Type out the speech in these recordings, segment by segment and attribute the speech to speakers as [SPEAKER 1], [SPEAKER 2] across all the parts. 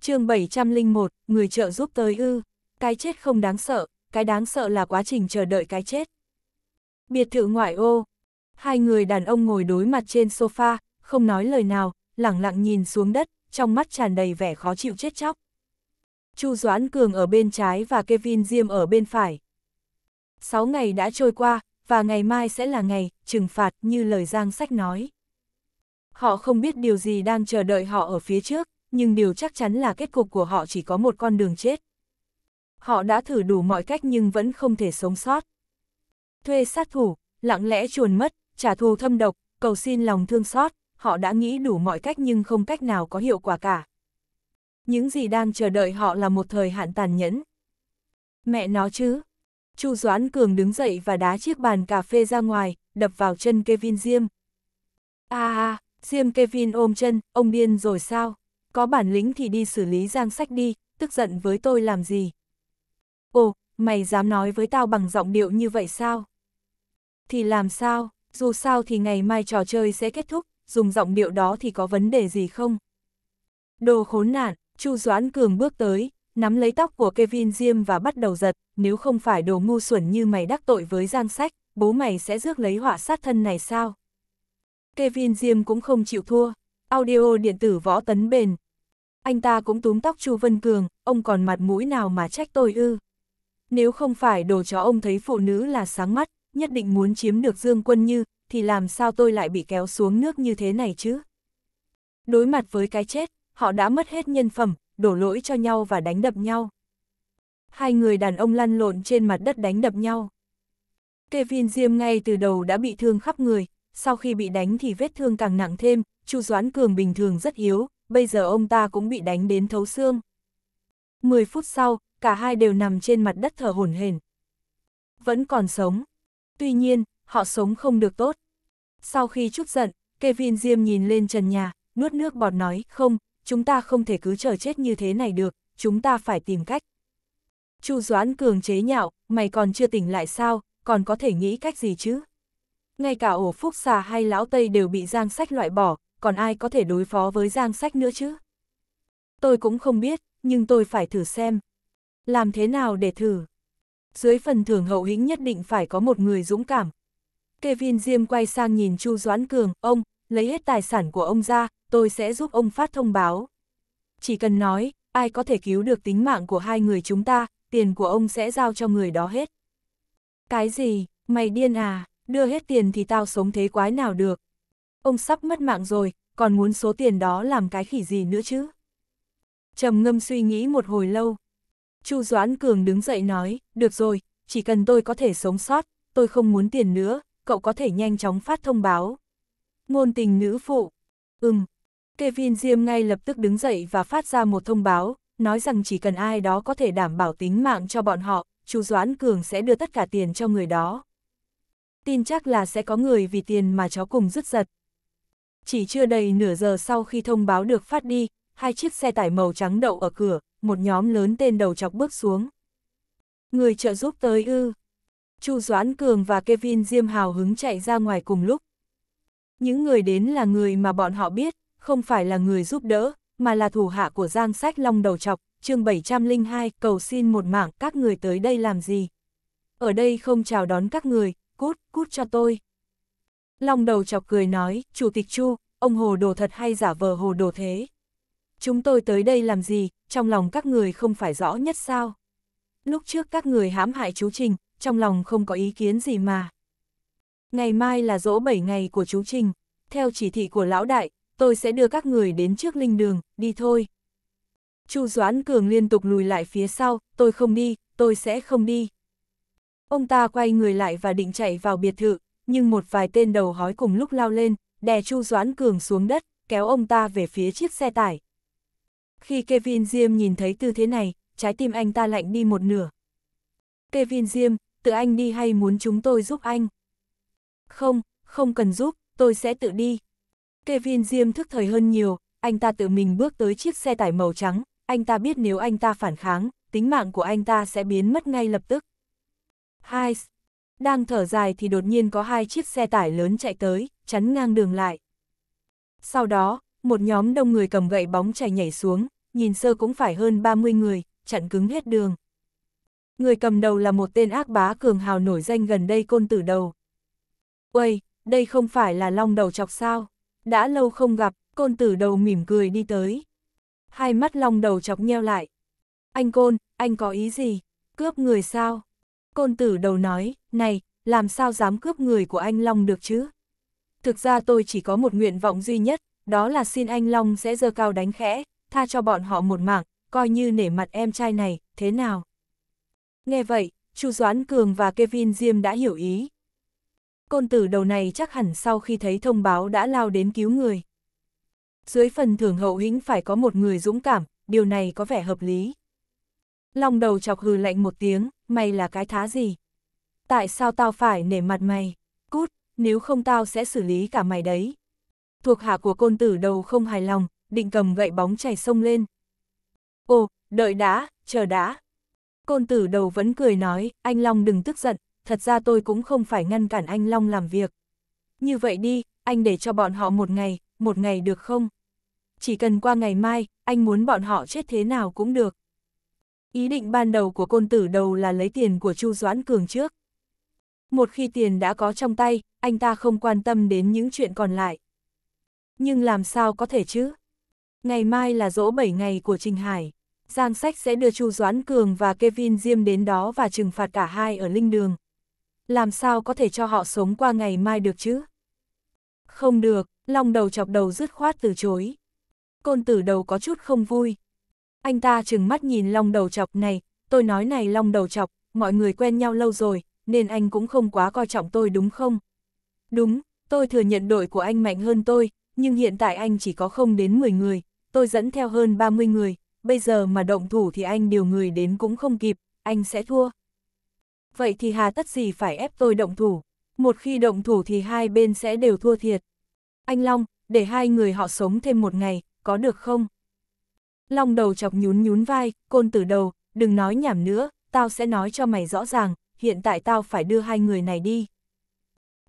[SPEAKER 1] chương 701, người trợ giúp tới ư, cái chết không đáng sợ, cái đáng sợ là quá trình chờ đợi cái chết. Biệt thự ngoại ô, hai người đàn ông ngồi đối mặt trên sofa, không nói lời nào, lẳng lặng nhìn xuống đất, trong mắt tràn đầy vẻ khó chịu chết chóc. Chu Doãn Cường ở bên trái và Kevin Diêm ở bên phải. Sáu ngày đã trôi qua, và ngày mai sẽ là ngày trừng phạt như lời Giang Sách nói. Họ không biết điều gì đang chờ đợi họ ở phía trước, nhưng điều chắc chắn là kết cục của họ chỉ có một con đường chết. Họ đã thử đủ mọi cách nhưng vẫn không thể sống sót. Thuê sát thủ, lặng lẽ chuồn mất, trả thù thâm độc, cầu xin lòng thương xót, họ đã nghĩ đủ mọi cách nhưng không cách nào có hiệu quả cả. Những gì đang chờ đợi họ là một thời hạn tàn nhẫn. Mẹ nó chứ. Chu Doãn Cường đứng dậy và đá chiếc bàn cà phê ra ngoài, đập vào chân Kevin Diêm. À à, Diêm Kevin ôm chân, ông điên rồi sao? có bản lĩnh thì đi xử lý giang sách đi, tức giận với tôi làm gì. Ồ, mày dám nói với tao bằng giọng điệu như vậy sao? Thì làm sao, dù sao thì ngày mai trò chơi sẽ kết thúc, dùng giọng điệu đó thì có vấn đề gì không? Đồ khốn nạn, Chu Doãn Cường bước tới, nắm lấy tóc của Kevin Diêm và bắt đầu giật, nếu không phải đồ ngu xuẩn như mày đắc tội với Giang Sách, bố mày sẽ rước lấy họa sát thân này sao? Kevin Diêm cũng không chịu thua. Audio điện tử võ tấn bền, anh ta cũng túm tóc Chu Vân Cường, ông còn mặt mũi nào mà trách tôi ư. Nếu không phải đồ chó ông thấy phụ nữ là sáng mắt, nhất định muốn chiếm được Dương Quân Như, thì làm sao tôi lại bị kéo xuống nước như thế này chứ? Đối mặt với cái chết, họ đã mất hết nhân phẩm, đổ lỗi cho nhau và đánh đập nhau. Hai người đàn ông lăn lộn trên mặt đất đánh đập nhau. Kevin Diêm ngay từ đầu đã bị thương khắp người, sau khi bị đánh thì vết thương càng nặng thêm, Chu Doãn Cường bình thường rất yếu, bây giờ ông ta cũng bị đánh đến thấu xương. mười phút sau, cả hai đều nằm trên mặt đất thở hổn hển. Vẫn còn sống. Tuy nhiên, họ sống không được tốt. Sau khi chút giận, Kevin Diêm nhìn lên trần nhà, nuốt nước bọt nói, không, chúng ta không thể cứ chờ chết như thế này được, chúng ta phải tìm cách. Chu Doãn cường chế nhạo, mày còn chưa tỉnh lại sao, còn có thể nghĩ cách gì chứ? Ngay cả ổ phúc xà hay lão Tây đều bị giang sách loại bỏ, còn ai có thể đối phó với giang sách nữa chứ? Tôi cũng không biết, nhưng tôi phải thử xem. Làm thế nào để thử? Dưới phần thưởng hậu hĩnh nhất định phải có một người dũng cảm. Kevin Diêm quay sang nhìn Chu Doãn Cường, ông, lấy hết tài sản của ông ra, tôi sẽ giúp ông phát thông báo. Chỉ cần nói, ai có thể cứu được tính mạng của hai người chúng ta, tiền của ông sẽ giao cho người đó hết. Cái gì, mày điên à, đưa hết tiền thì tao sống thế quái nào được ông sắp mất mạng rồi, còn muốn số tiền đó làm cái khỉ gì nữa chứ? trầm ngâm suy nghĩ một hồi lâu. Chu Doãn Cường đứng dậy nói, được rồi, chỉ cần tôi có thể sống sót, tôi không muốn tiền nữa, cậu có thể nhanh chóng phát thông báo. Ngôn tình nữ phụ, ừm. Kevin Diêm ngay lập tức đứng dậy và phát ra một thông báo, nói rằng chỉ cần ai đó có thể đảm bảo tính mạng cho bọn họ, Chu Doãn Cường sẽ đưa tất cả tiền cho người đó. Tin chắc là sẽ có người vì tiền mà chó cùng rứt giật, chỉ chưa đầy nửa giờ sau khi thông báo được phát đi, hai chiếc xe tải màu trắng đậu ở cửa, một nhóm lớn tên đầu chọc bước xuống. Người trợ giúp tới ư. Chu Doãn Cường và Kevin Diêm hào hứng chạy ra ngoài cùng lúc. Những người đến là người mà bọn họ biết, không phải là người giúp đỡ, mà là thủ hạ của Giang Sách Long đầu chọc, chương 702, cầu xin một mảng, các người tới đây làm gì? Ở đây không chào đón các người, cút, cút cho tôi. Long đầu chọc cười nói, Chủ tịch Chu, ông hồ đồ thật hay giả vờ hồ đồ thế? Chúng tôi tới đây làm gì, trong lòng các người không phải rõ nhất sao? Lúc trước các người hãm hại chú Trình, trong lòng không có ý kiến gì mà. Ngày mai là dỗ 7 ngày của chú Trình, theo chỉ thị của lão đại, tôi sẽ đưa các người đến trước linh đường, đi thôi. Chu Doãn Cường liên tục lùi lại phía sau, tôi không đi, tôi sẽ không đi. Ông ta quay người lại và định chạy vào biệt thự, nhưng một vài tên đầu hói cùng lúc lao lên, đè Chu Doãn Cường xuống đất, kéo ông ta về phía chiếc xe tải. Khi Kevin Diêm nhìn thấy tư thế này, trái tim anh ta lạnh đi một nửa. Kevin Diêm, tự anh đi hay muốn chúng tôi giúp anh? Không, không cần giúp, tôi sẽ tự đi. Kevin Diêm thức thời hơn nhiều, anh ta tự mình bước tới chiếc xe tải màu trắng, anh ta biết nếu anh ta phản kháng, tính mạng của anh ta sẽ biến mất ngay lập tức. Hai, đang thở dài thì đột nhiên có hai chiếc xe tải lớn chạy tới, chắn ngang đường lại. Sau đó, một nhóm đông người cầm gậy bóng chạy nhảy xuống, nhìn sơ cũng phải hơn 30 người, chặn cứng hết đường. Người cầm đầu là một tên ác bá cường hào nổi danh gần đây côn tử đầu. Uầy, đây không phải là long đầu chọc sao? Đã lâu không gặp, côn tử đầu mỉm cười đi tới. Hai mắt long đầu chọc nheo lại. Anh côn, anh có ý gì? Cướp người sao? Côn tử đầu nói, này, làm sao dám cướp người của anh Long được chứ? Thực ra tôi chỉ có một nguyện vọng duy nhất, đó là xin anh Long sẽ dơ cao đánh khẽ, tha cho bọn họ một mạng, coi như nể mặt em trai này, thế nào? Nghe vậy, Chu Doãn Cường và Kevin Diêm đã hiểu ý. Côn tử đầu này chắc hẳn sau khi thấy thông báo đã lao đến cứu người. Dưới phần thưởng hậu hĩnh phải có một người dũng cảm, điều này có vẻ hợp lý. Long đầu chọc hừ lạnh một tiếng, mày là cái thá gì? Tại sao tao phải nể mặt mày? Cút, nếu không tao sẽ xử lý cả mày đấy. Thuộc hạ của côn tử đầu không hài lòng, định cầm gậy bóng chảy sông lên. Ồ, đợi đã, chờ đã. Côn tử đầu vẫn cười nói, anh Long đừng tức giận, thật ra tôi cũng không phải ngăn cản anh Long làm việc. Như vậy đi, anh để cho bọn họ một ngày, một ngày được không? Chỉ cần qua ngày mai, anh muốn bọn họ chết thế nào cũng được. Ý định ban đầu của côn tử đầu là lấy tiền của Chu Doãn Cường trước. Một khi tiền đã có trong tay, anh ta không quan tâm đến những chuyện còn lại. Nhưng làm sao có thể chứ? Ngày mai là dỗ 7 ngày của Trình Hải. Giang Sách sẽ đưa Chu Doãn Cường và Kevin Diêm đến đó và trừng phạt cả hai ở Linh Đường. Làm sao có thể cho họ sống qua ngày mai được chứ? Không được, long đầu chọc đầu dứt khoát từ chối. Côn tử đầu có chút không vui, anh ta chừng mắt nhìn long đầu chọc này, tôi nói này long đầu chọc, mọi người quen nhau lâu rồi, nên anh cũng không quá coi trọng tôi đúng không? Đúng, tôi thừa nhận đội của anh mạnh hơn tôi, nhưng hiện tại anh chỉ có không đến 10 người, tôi dẫn theo hơn 30 người, bây giờ mà động thủ thì anh điều người đến cũng không kịp, anh sẽ thua. Vậy thì hà tất gì phải ép tôi động thủ, một khi động thủ thì hai bên sẽ đều thua thiệt. Anh Long, để hai người họ sống thêm một ngày, có được không? Long đầu chọc nhún nhún vai, côn tử đầu, đừng nói nhảm nữa, tao sẽ nói cho mày rõ ràng, hiện tại tao phải đưa hai người này đi.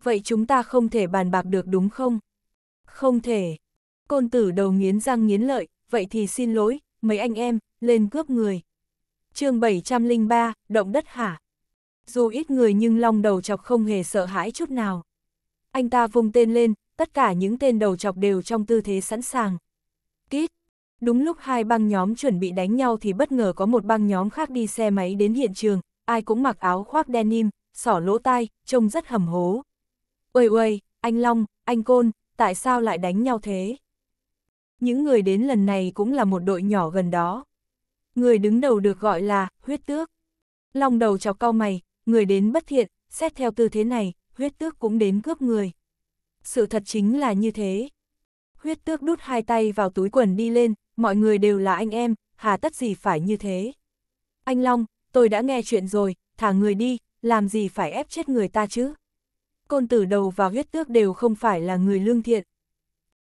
[SPEAKER 1] Vậy chúng ta không thể bàn bạc được đúng không? Không thể. Côn tử đầu nghiến răng nghiến lợi, vậy thì xin lỗi, mấy anh em, lên cướp người. chương 703, động đất hả? Dù ít người nhưng long đầu chọc không hề sợ hãi chút nào. Anh ta vung tên lên, tất cả những tên đầu chọc đều trong tư thế sẵn sàng. Kít, Đúng lúc hai băng nhóm chuẩn bị đánh nhau thì bất ngờ có một băng nhóm khác đi xe máy đến hiện trường, ai cũng mặc áo khoác denim, sỏ lỗ tai, trông rất hầm hố. Uầy uầy, anh Long, anh Côn, tại sao lại đánh nhau thế? Những người đến lần này cũng là một đội nhỏ gần đó. Người đứng đầu được gọi là huyết tước. Long đầu chọc cau mày, người đến bất thiện, xét theo tư thế này, huyết tước cũng đến cướp người. Sự thật chính là như thế. Huyết tước đút hai tay vào túi quần đi lên, mọi người đều là anh em, hà tất gì phải như thế. Anh Long, tôi đã nghe chuyện rồi, thả người đi, làm gì phải ép chết người ta chứ. Côn tử đầu và huyết tước đều không phải là người lương thiện.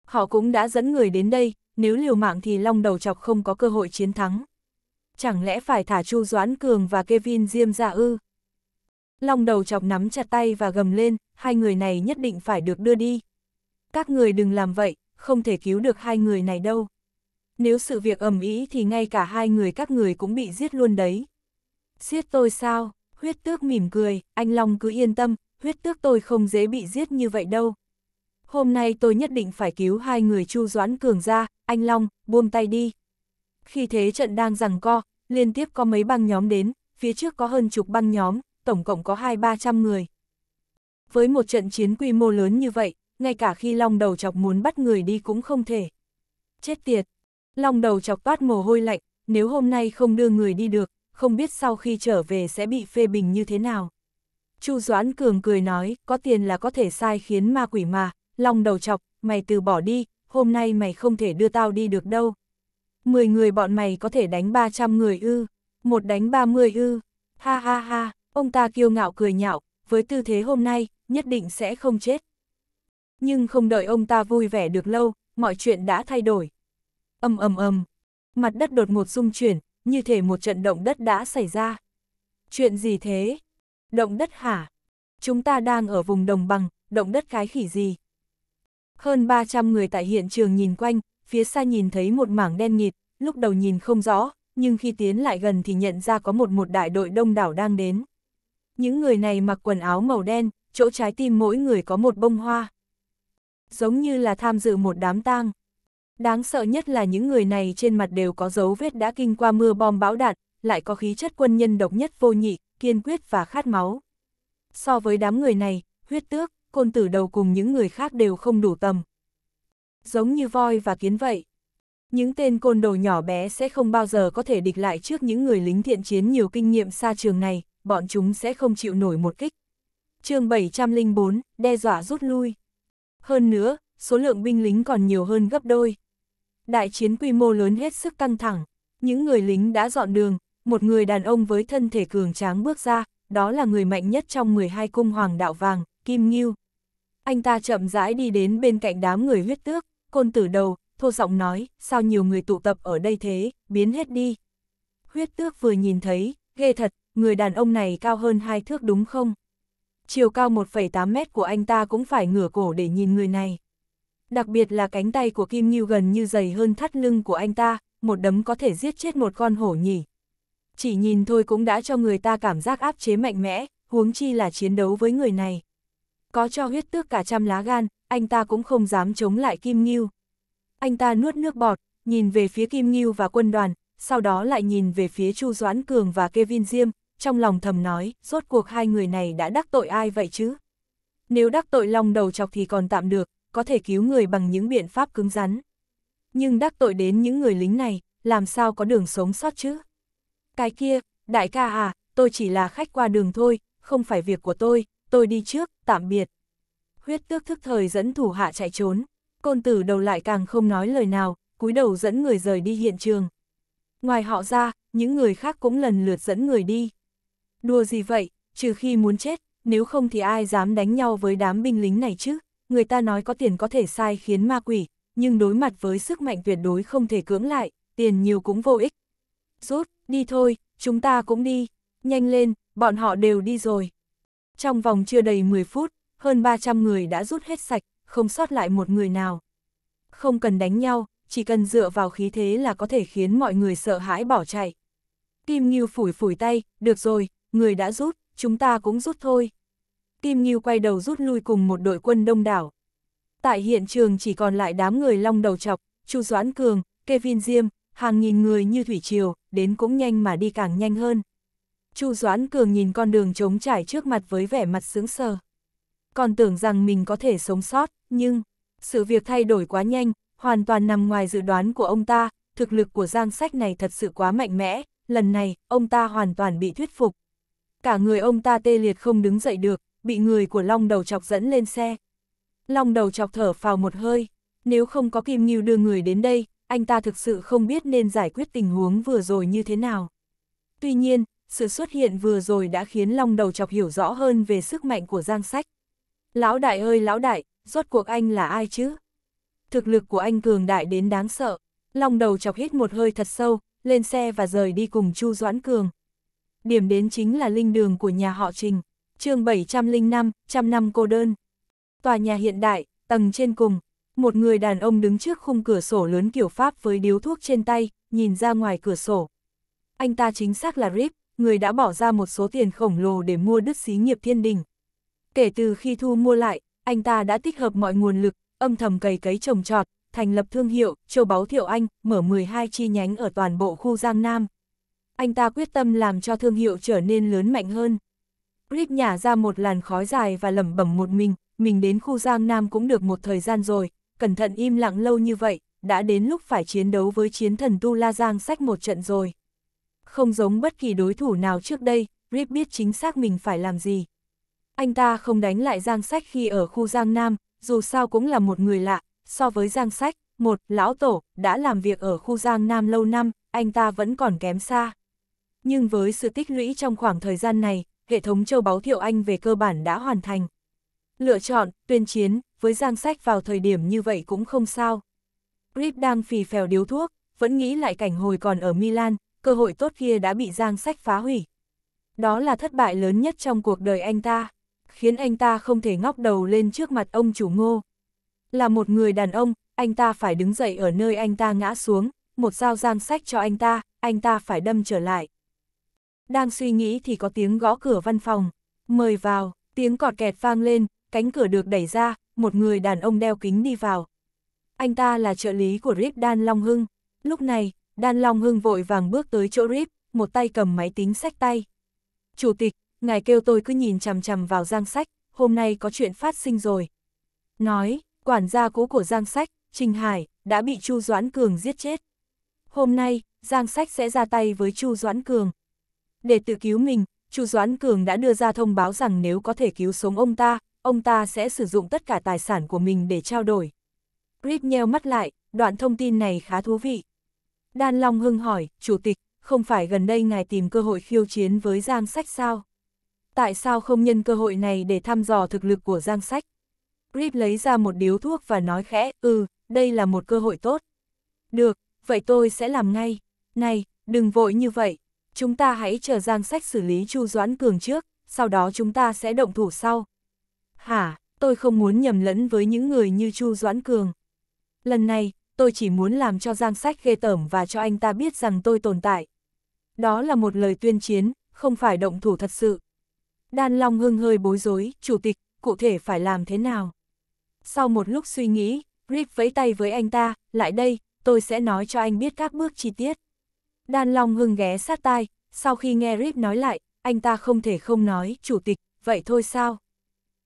[SPEAKER 1] Họ cũng đã dẫn người đến đây, nếu liều mạng thì Long đầu chọc không có cơ hội chiến thắng. Chẳng lẽ phải thả Chu Doãn Cường và Kevin Diêm ra ư? Long đầu chọc nắm chặt tay và gầm lên, hai người này nhất định phải được đưa đi. Các người đừng làm vậy, không thể cứu được hai người này đâu nếu sự việc ầm ý thì ngay cả hai người các người cũng bị giết luôn đấy. Giết tôi sao? Huyết tước mỉm cười, anh Long cứ yên tâm, huyết tước tôi không dễ bị giết như vậy đâu. Hôm nay tôi nhất định phải cứu hai người Chu Doãn Cường ra, anh Long, buông tay đi. Khi thế trận đang rằng co, liên tiếp có mấy băng nhóm đến, phía trước có hơn chục băng nhóm, tổng cộng có hai ba trăm người. Với một trận chiến quy mô lớn như vậy, ngay cả khi Long đầu chọc muốn bắt người đi cũng không thể. Chết tiệt, Long đầu chọc toát mồ hôi lạnh, nếu hôm nay không đưa người đi được, không biết sau khi trở về sẽ bị phê bình như thế nào. Chu Doãn Cường cười nói, có tiền là có thể sai khiến ma quỷ mà, Long đầu chọc, mày từ bỏ đi, hôm nay mày không thể đưa tao đi được đâu. Mười người bọn mày có thể đánh 300 người ư, một đánh 30 ư, ha ha ha, ông ta kiêu ngạo cười nhạo, với tư thế hôm nay, nhất định sẽ không chết. Nhưng không đợi ông ta vui vẻ được lâu, mọi chuyện đã thay đổi ầm ầm ầm mặt đất đột ngột rung chuyển, như thể một trận động đất đã xảy ra. Chuyện gì thế? Động đất hả? Chúng ta đang ở vùng đồng bằng, động đất cái khỉ gì? Hơn 300 người tại hiện trường nhìn quanh, phía xa nhìn thấy một mảng đen nghịt, lúc đầu nhìn không rõ, nhưng khi tiến lại gần thì nhận ra có một một đại đội đông đảo đang đến. Những người này mặc quần áo màu đen, chỗ trái tim mỗi người có một bông hoa. Giống như là tham dự một đám tang. Đáng sợ nhất là những người này trên mặt đều có dấu vết đã kinh qua mưa bom bão đạn, lại có khí chất quân nhân độc nhất vô nhị, kiên quyết và khát máu. So với đám người này, huyết tước, côn tử đầu cùng những người khác đều không đủ tầm. Giống như voi và kiến vậy. Những tên côn đồ nhỏ bé sẽ không bao giờ có thể địch lại trước những người lính thiện chiến nhiều kinh nghiệm xa trường này, bọn chúng sẽ không chịu nổi một kích. chương 704, đe dọa rút lui. Hơn nữa, số lượng binh lính còn nhiều hơn gấp đôi, Đại chiến quy mô lớn hết sức căng thẳng, những người lính đã dọn đường, một người đàn ông với thân thể cường tráng bước ra, đó là người mạnh nhất trong 12 cung hoàng đạo vàng, Kim Ngưu. Anh ta chậm rãi đi đến bên cạnh đám người huyết tước, côn tử đầu, thô giọng nói, sao nhiều người tụ tập ở đây thế, biến hết đi. Huyết tước vừa nhìn thấy, ghê thật, người đàn ông này cao hơn hai thước đúng không? Chiều cao 1,8 mét của anh ta cũng phải ngửa cổ để nhìn người này đặc biệt là cánh tay của Kim Ngưu gần như dày hơn thắt lưng của anh ta, một đấm có thể giết chết một con hổ nhỉ. Chỉ nhìn thôi cũng đã cho người ta cảm giác áp chế mạnh mẽ, huống chi là chiến đấu với người này. Có cho huyết tước cả trăm lá gan, anh ta cũng không dám chống lại Kim Ngưu. Anh ta nuốt nước bọt, nhìn về phía Kim Ngưu và quân đoàn, sau đó lại nhìn về phía Chu Doãn Cường và Kevin Diêm, trong lòng thầm nói, rốt cuộc hai người này đã đắc tội ai vậy chứ? Nếu đắc tội lòng đầu chọc thì còn tạm được, có thể cứu người bằng những biện pháp cứng rắn. Nhưng đắc tội đến những người lính này, làm sao có đường sống sót chứ? Cái kia, đại ca à, tôi chỉ là khách qua đường thôi, không phải việc của tôi, tôi đi trước, tạm biệt. Huyết tước thức thời dẫn thủ hạ chạy trốn, côn tử đầu lại càng không nói lời nào, cúi đầu dẫn người rời đi hiện trường. Ngoài họ ra, những người khác cũng lần lượt dẫn người đi. Đùa gì vậy, trừ khi muốn chết, nếu không thì ai dám đánh nhau với đám binh lính này chứ? người ta nói có tiền có thể sai khiến ma quỷ, nhưng đối mặt với sức mạnh tuyệt đối không thể cưỡng lại, tiền nhiều cũng vô ích. Rút, đi thôi, chúng ta cũng đi, nhanh lên, bọn họ đều đi rồi. Trong vòng chưa đầy 10 phút, hơn 300 người đã rút hết sạch, không sót lại một người nào. Không cần đánh nhau, chỉ cần dựa vào khí thế là có thể khiến mọi người sợ hãi bỏ chạy. Kim Ngưu phủi phủi tay, được rồi, người đã rút, chúng ta cũng rút thôi. Kim Ngưu quay đầu rút lui cùng một đội quân đông đảo. Tại hiện trường chỉ còn lại đám người long đầu chọc, Chu Doãn Cường, Kevin Diêm, hàng nghìn người như thủy triều, đến cũng nhanh mà đi càng nhanh hơn. Chu Doãn Cường nhìn con đường trống trải trước mặt với vẻ mặt sướng sờ. Còn tưởng rằng mình có thể sống sót, nhưng, sự việc thay đổi quá nhanh, hoàn toàn nằm ngoài dự đoán của ông ta, thực lực của giang sách này thật sự quá mạnh mẽ, lần này, ông ta hoàn toàn bị thuyết phục. Cả người ông ta tê liệt không đứng dậy được, bị người của long đầu chọc dẫn lên xe. Long đầu chọc thở phào một hơi, nếu không có Kim Ngưu đưa người đến đây, anh ta thực sự không biết nên giải quyết tình huống vừa rồi như thế nào. Tuy nhiên, sự xuất hiện vừa rồi đã khiến long đầu chọc hiểu rõ hơn về sức mạnh của Giang Sách. Lão đại ơi lão đại, rốt cuộc anh là ai chứ? Thực lực của anh cường đại đến đáng sợ. Long đầu chọc hít một hơi thật sâu, lên xe và rời đi cùng Chu Doãn Cường. Điểm đến chính là linh đường của nhà họ Trình chương 705, trăm năm cô đơn. Tòa nhà hiện đại, tầng trên cùng, một người đàn ông đứng trước khung cửa sổ lớn kiểu Pháp với điếu thuốc trên tay, nhìn ra ngoài cửa sổ. Anh ta chính xác là Rip, người đã bỏ ra một số tiền khổng lồ để mua đứt xí nghiệp thiên đình. Kể từ khi thu mua lại, anh ta đã tích hợp mọi nguồn lực, âm thầm cày cấy trồng trọt, thành lập thương hiệu, châu báu thiệu Anh, mở 12 chi nhánh ở toàn bộ khu Giang Nam. Anh ta quyết tâm làm cho thương hiệu trở nên lớn mạnh hơn. Rip nhả ra một làn khói dài và lẩm bẩm một mình, mình đến khu Giang nam cũng được một thời gian rồi, cẩn thận im lặng lâu như vậy, đã đến lúc phải chiến đấu với chiến thần Tu La Giang sách một trận rồi. Không giống bất kỳ đối thủ nào trước đây, Rip biết chính xác mình phải làm gì. Anh ta không đánh lại Giang sách khi ở khu Giang Nam, dù sao cũng là một người lạ, so với Giang sách, một, lão tổ, đã làm việc ở khu Giang Nam lâu năm, anh ta vẫn còn kém xa. Nhưng với sự tích lũy trong khoảng thời gian này, hệ thống châu báu Thiệu Anh về cơ bản đã hoàn thành. Lựa chọn, tuyên chiến, với giang sách vào thời điểm như vậy cũng không sao. Grip đang phì phèo điếu thuốc, vẫn nghĩ lại cảnh hồi còn ở Milan, cơ hội tốt kia đã bị giang sách phá hủy. Đó là thất bại lớn nhất trong cuộc đời anh ta, khiến anh ta không thể ngóc đầu lên trước mặt ông chủ ngô. Là một người đàn ông, anh ta phải đứng dậy ở nơi anh ta ngã xuống, một dao giang sách cho anh ta, anh ta phải đâm trở lại đang suy nghĩ thì có tiếng gõ cửa văn phòng. Mời vào, tiếng cọt kẹt vang lên, cánh cửa được đẩy ra, một người đàn ông đeo kính đi vào. Anh ta là trợ lý của Rip Đan Long Hưng. Lúc này, Đan Long Hưng vội vàng bước tới chỗ Rip, một tay cầm máy tính sách tay. Chủ tịch, ngài kêu tôi cứ nhìn chằm chằm vào giang sách, hôm nay có chuyện phát sinh rồi. Nói, quản gia cũ của giang sách, Trình Hải, đã bị Chu Doãn Cường giết chết. Hôm nay, giang sách sẽ ra tay với Chu Doãn Cường. Để tự cứu mình, Chu Doãn Cường đã đưa ra thông báo rằng nếu có thể cứu sống ông ta, ông ta sẽ sử dụng tất cả tài sản của mình để trao đổi. Rip nheo mắt lại, đoạn thông tin này khá thú vị. Đan Long Hưng hỏi, Chủ tịch, không phải gần đây ngài tìm cơ hội khiêu chiến với Giang Sách sao? Tại sao không nhân cơ hội này để thăm dò thực lực của Giang Sách? Rip lấy ra một điếu thuốc và nói khẽ, ừ, đây là một cơ hội tốt. Được, vậy tôi sẽ làm ngay. Này, đừng vội như vậy, chúng ta hãy chờ Giang Sách xử lý Chu Doãn Cường trước, sau đó chúng ta sẽ động thủ sau. Hả, tôi không muốn nhầm lẫn với những người như Chu Doãn Cường. Lần này, tôi chỉ muốn làm cho Giang Sách ghê tởm và cho anh ta biết rằng tôi tồn tại. Đó là một lời tuyên chiến, không phải động thủ thật sự. Đan Long Hưng hơi bối rối, chủ tịch, cụ thể phải làm thế nào? Sau một lúc suy nghĩ, Rip vẫy tay với anh ta, lại đây, tôi sẽ nói cho anh biết các bước chi tiết. Đan Long Hưng ghé sát tai, sau khi nghe Rip nói lại, anh ta không thể không nói, chủ tịch, vậy thôi sao?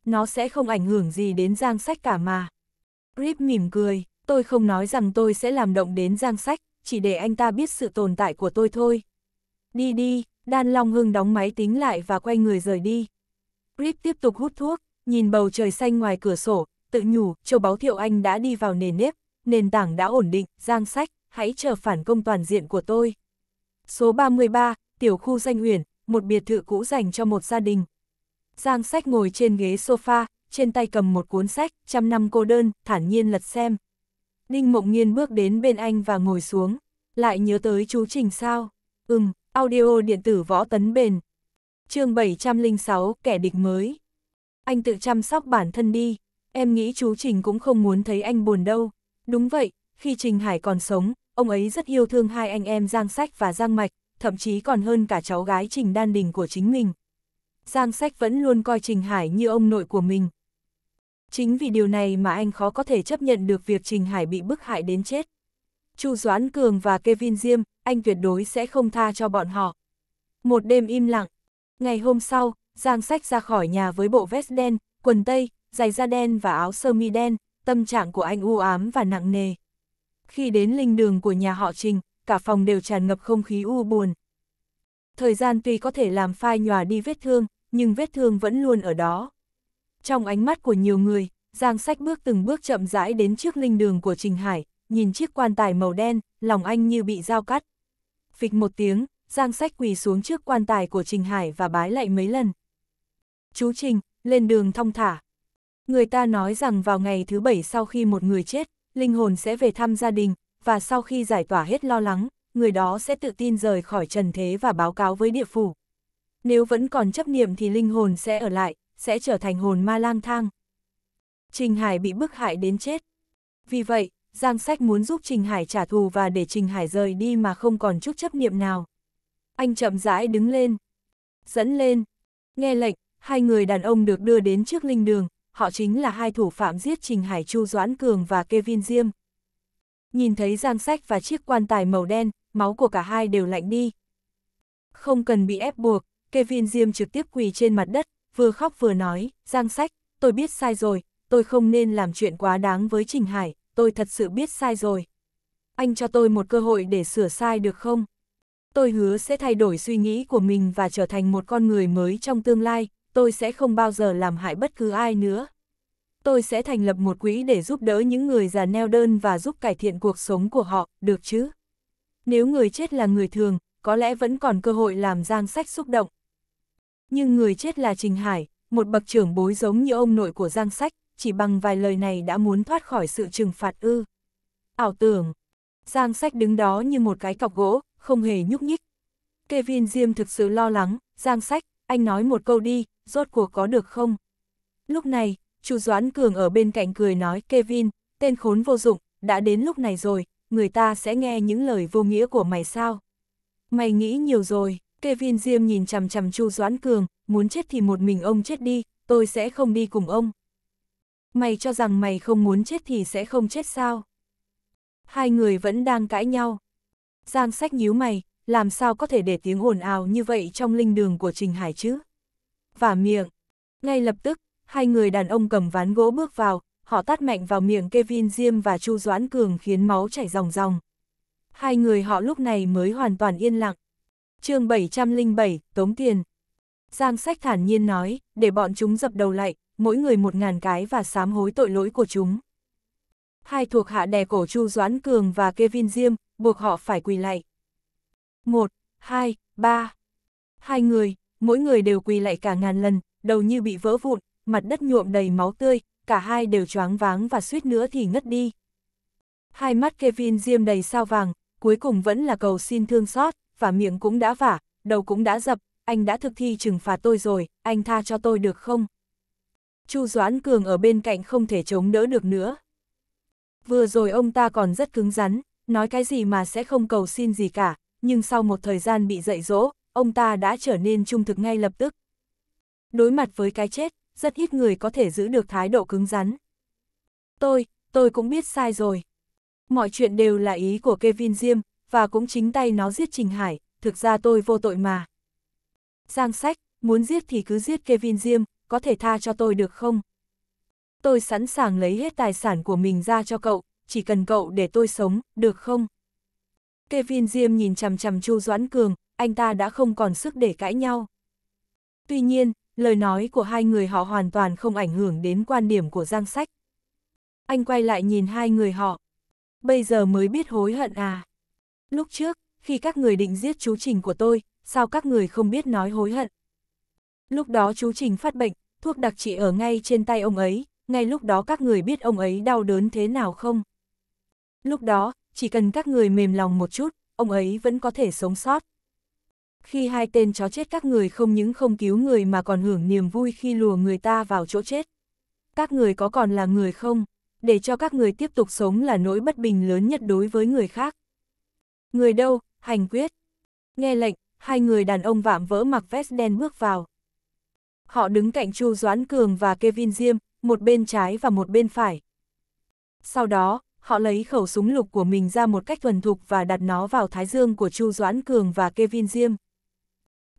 [SPEAKER 1] Nó sẽ không ảnh hưởng gì đến giang sách cả mà. Rip mỉm cười, tôi không nói rằng tôi sẽ làm động đến giang sách, chỉ để anh ta biết sự tồn tại của tôi thôi. Đi đi, Đan Long Hưng đóng máy tính lại và quay người rời đi. Rip tiếp tục hút thuốc, nhìn bầu trời xanh ngoài cửa sổ, tự nhủ, châu báo thiệu anh đã đi vào nền nếp, nền tảng đã ổn định, giang sách, hãy chờ phản công toàn diện của tôi. Số 33, tiểu khu danh huyền, một biệt thự cũ dành cho một gia đình. Giang sách ngồi trên ghế sofa, trên tay cầm một cuốn sách, trăm năm cô đơn, thản nhiên lật xem. Ninh Mộng nhiên bước đến bên anh và ngồi xuống, lại nhớ tới chú Trình sao? Ừm, audio điện tử võ tấn bền. chương 706, kẻ địch mới. Anh tự chăm sóc bản thân đi, em nghĩ chú Trình cũng không muốn thấy anh buồn đâu. Đúng vậy, khi Trình Hải còn sống, ông ấy rất yêu thương hai anh em Giang Sách và Giang Mạch, thậm chí còn hơn cả cháu gái Trình Đan Đình của chính mình. Giang Sách vẫn luôn coi Trình Hải như ông nội của mình. Chính vì điều này mà anh khó có thể chấp nhận được việc Trình Hải bị bức hại đến chết. Chu Doãn Cường và Kevin Diêm, anh tuyệt đối sẽ không tha cho bọn họ. Một đêm im lặng. Ngày hôm sau, Giang Sách ra khỏi nhà với bộ vest đen, quần tây, giày da đen và áo sơ mi đen, tâm trạng của anh u ám và nặng nề khi đến linh đường của nhà họ Trình, cả phòng đều tràn ngập không khí u buồn. Thời gian tuy có thể làm phai nhòa đi vết thương, nhưng vết thương vẫn luôn ở đó. Trong ánh mắt của nhiều người, Giang Sách bước từng bước chậm rãi đến trước linh đường của Trình Hải, nhìn chiếc quan tài màu đen, lòng anh như bị dao cắt. Phịch một tiếng, Giang Sách quỳ xuống trước quan tài của Trình Hải và bái lạy mấy lần. Chú Trình, lên đường thong thả. Người ta nói rằng vào ngày thứ bảy sau khi một người chết, linh hồn sẽ về thăm gia đình, và sau khi giải tỏa hết lo lắng, người đó sẽ tự tin rời khỏi trần thế và báo cáo với địa phủ. Nếu vẫn còn chấp niệm thì linh hồn sẽ ở lại, sẽ trở thành hồn ma lang thang. Trình Hải bị bức hại đến chết. Vì vậy, Giang Sách muốn giúp Trình Hải trả thù và để Trình Hải rời đi mà không còn chút chấp niệm nào. Anh chậm rãi đứng lên. Dẫn lên. Nghe lệnh, hai người đàn ông được đưa đến trước linh đường, họ chính là hai thủ phạm giết Trình Hải Chu Doãn Cường và Kevin Diêm. Nhìn thấy Giang sách và chiếc quan tài màu đen, máu của cả hai đều lạnh đi. Không cần bị ép buộc, Kevin Diêm trực tiếp quỳ trên mặt đất, vừa khóc vừa nói, Giang Sách, tôi biết sai rồi, tôi không nên làm chuyện quá đáng với Trình Hải, tôi thật sự biết sai rồi. Anh cho tôi một cơ hội để sửa sai được không? Tôi hứa sẽ thay đổi suy nghĩ của mình và trở thành một con người mới trong tương lai, tôi sẽ không bao giờ làm hại bất cứ ai nữa. Tôi sẽ thành lập một quỹ để giúp đỡ những người già neo đơn và giúp cải thiện cuộc sống của họ, được chứ? Nếu người chết là người thường, có lẽ vẫn còn cơ hội làm giang sách xúc động. Nhưng người chết là Trình Hải, một bậc trưởng bối giống như ông nội của giang sách, chỉ bằng vài lời này đã muốn thoát khỏi sự trừng phạt ư. Ảo tưởng, giang sách đứng đó như một cái cọc gỗ, không hề nhúc nhích. Kevin Diêm thực sự lo lắng, giang sách, anh nói một câu đi, rốt cuộc có được không? Lúc này, chu Doãn Cường ở bên cạnh cười nói Kevin, tên khốn vô dụng, đã đến lúc này rồi, người ta sẽ nghe những lời vô nghĩa của mày sao? Mày nghĩ nhiều rồi, Kevin Diêm nhìn chằm chằm chu Doãn Cường, muốn chết thì một mình ông chết đi, tôi sẽ không đi cùng ông. Mày cho rằng mày không muốn chết thì sẽ không chết sao? Hai người vẫn đang cãi nhau. Giang sách nhíu mày, làm sao có thể để tiếng ồn ào như vậy trong linh đường của Trình Hải chứ? và miệng. Ngay lập tức, hai người đàn ông cầm ván gỗ bước vào, họ tát mạnh vào miệng Kevin Diêm và Chu Doãn Cường khiến máu chảy ròng ròng. Hai người họ lúc này mới hoàn toàn yên lặng. chương 707, Tống Tiền. Giang Sách thản nhiên nói, để bọn chúng dập đầu lại, mỗi người một ngàn cái và sám hối tội lỗi của chúng. Hai thuộc hạ đè cổ Chu Doãn Cường và Kevin Diêm, buộc họ phải quỳ lại. Một, hai, ba. Hai người, mỗi người đều quỳ lại cả ngàn lần, đầu như bị vỡ vụn, mặt đất nhuộm đầy máu tươi, cả hai đều choáng váng và suýt nữa thì ngất đi. Hai mắt Kevin diêm đầy sao vàng, cuối cùng vẫn là cầu xin thương xót, và miệng cũng đã vả, đầu cũng đã dập, anh đã thực thi trừng phạt tôi rồi, anh tha cho tôi được không? Chu Doãn Cường ở bên cạnh không thể chống đỡ được nữa. Vừa rồi ông ta còn rất cứng rắn, nói cái gì mà sẽ không cầu xin gì cả, nhưng sau một thời gian bị dạy dỗ, ông ta đã trở nên trung thực ngay lập tức. Đối mặt với cái chết, rất ít người có thể giữ được thái độ cứng rắn. Tôi, tôi cũng biết sai rồi. Mọi chuyện đều là ý của Kevin Diêm, và cũng chính tay nó giết Trình Hải, thực ra tôi vô tội mà. Giang sách, muốn giết thì cứ giết Kevin Diêm, có thể tha cho tôi được không? Tôi sẵn sàng lấy hết tài sản của mình ra cho cậu, chỉ cần cậu để tôi sống, được không? Kevin Diêm nhìn chằm chằm Chu Doãn Cường, anh ta đã không còn sức để cãi nhau. Tuy nhiên, lời nói của hai người họ hoàn toàn không ảnh hưởng đến quan điểm của Giang Sách. Anh quay lại nhìn hai người họ. Bây giờ mới biết hối hận à. Lúc trước, khi các người định giết chú Trình của tôi, sao các người không biết nói hối hận? Lúc đó chú Trình phát bệnh, thuốc đặc trị ở ngay trên tay ông ấy, ngay lúc đó các người biết ông ấy đau đớn thế nào không? Lúc đó, chỉ cần các người mềm lòng một chút, ông ấy vẫn có thể sống sót khi hai tên chó chết các người không những không cứu người mà còn hưởng niềm vui khi lùa người ta vào chỗ chết. Các người có còn là người không? Để cho các người tiếp tục sống là nỗi bất bình lớn nhất đối với người khác. Người đâu, hành quyết. Nghe lệnh, hai người đàn ông vạm vỡ mặc vest đen bước vào. Họ đứng cạnh Chu Doãn Cường và Kevin Diêm, một bên trái và một bên phải. Sau đó, họ lấy khẩu súng lục của mình ra một cách thuần thục và đặt nó vào thái dương của Chu Doãn Cường và Kevin Diêm.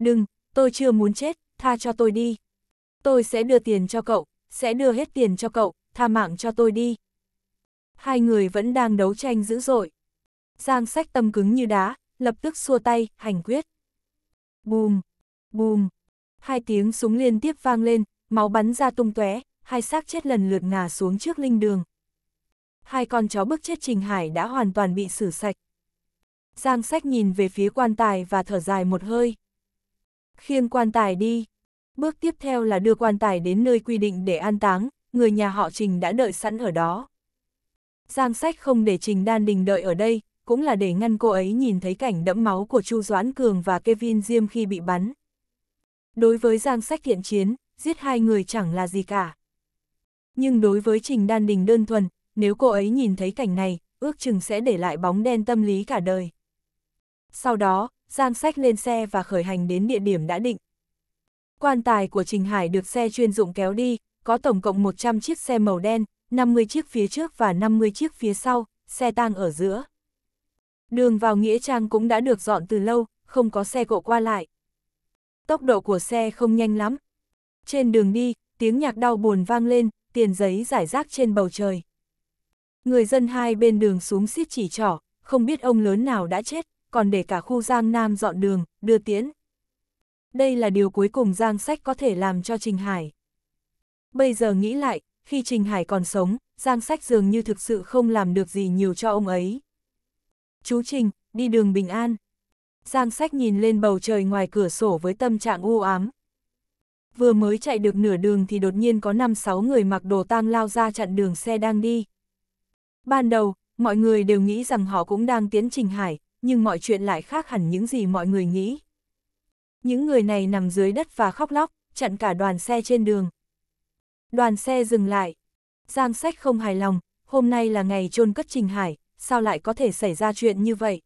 [SPEAKER 1] Đừng, tôi chưa muốn chết, tha cho tôi đi. Tôi sẽ đưa tiền cho cậu, sẽ đưa hết tiền cho cậu, tha mạng cho tôi đi. Hai người vẫn đang đấu tranh dữ dội. Giang sách tâm cứng như đá, lập tức xua tay, hành quyết. Bùm, bùm, hai tiếng súng liên tiếp vang lên, máu bắn ra tung tóe, hai xác chết lần lượt ngả xuống trước linh đường. Hai con chó bức chết Trình Hải đã hoàn toàn bị xử sạch. Giang sách nhìn về phía quan tài và thở dài một hơi. Khiêng quan tài đi. Bước tiếp theo là đưa quan tài đến nơi quy định để an táng, người nhà họ Trình đã đợi sẵn ở đó. Giang sách không để Trình Đan Đình đợi ở đây, cũng là để ngăn cô ấy nhìn thấy cảnh đẫm máu của Chu Doãn Cường và Kevin Diêm khi bị bắn. Đối với Giang sách hiện chiến, giết hai người chẳng là gì cả. Nhưng đối với Trình Đan Đình đơn thuần, nếu cô ấy nhìn thấy cảnh này, ước chừng sẽ để lại bóng đen tâm lý cả đời. Sau đó, Giang Sách lên xe và khởi hành đến địa điểm đã định. Quan tài của Trình Hải được xe chuyên dụng kéo đi, có tổng cộng 100 chiếc xe màu đen, 50 chiếc phía trước và 50 chiếc phía sau, xe tang ở giữa. Đường vào Nghĩa Trang cũng đã được dọn từ lâu, không có xe cộ qua lại. Tốc độ của xe không nhanh lắm. Trên đường đi, tiếng nhạc đau buồn vang lên, tiền giấy giải rác trên bầu trời. Người dân hai bên đường xuống xít chỉ trỏ, không biết ông lớn nào đã chết còn để cả khu Giang Nam dọn đường, đưa tiễn. Đây là điều cuối cùng Giang Sách có thể làm cho Trình Hải. Bây giờ nghĩ lại, khi Trình Hải còn sống, Giang Sách dường như thực sự không làm được gì nhiều cho ông ấy. Chú Trình, đi đường bình an. Giang Sách nhìn lên bầu trời ngoài cửa sổ với tâm trạng u ám. Vừa mới chạy được nửa đường thì đột nhiên có 5-6 người mặc đồ tang lao ra chặn đường xe đang đi. Ban đầu, mọi người đều nghĩ rằng họ cũng đang tiến Trình Hải, nhưng mọi chuyện lại khác hẳn những gì mọi người nghĩ. Những người này nằm dưới đất và khóc lóc, chặn cả đoàn xe trên đường. Đoàn xe dừng lại. Giang sách không hài lòng, hôm nay là ngày chôn cất Trình Hải, sao lại có thể xảy ra chuyện như vậy?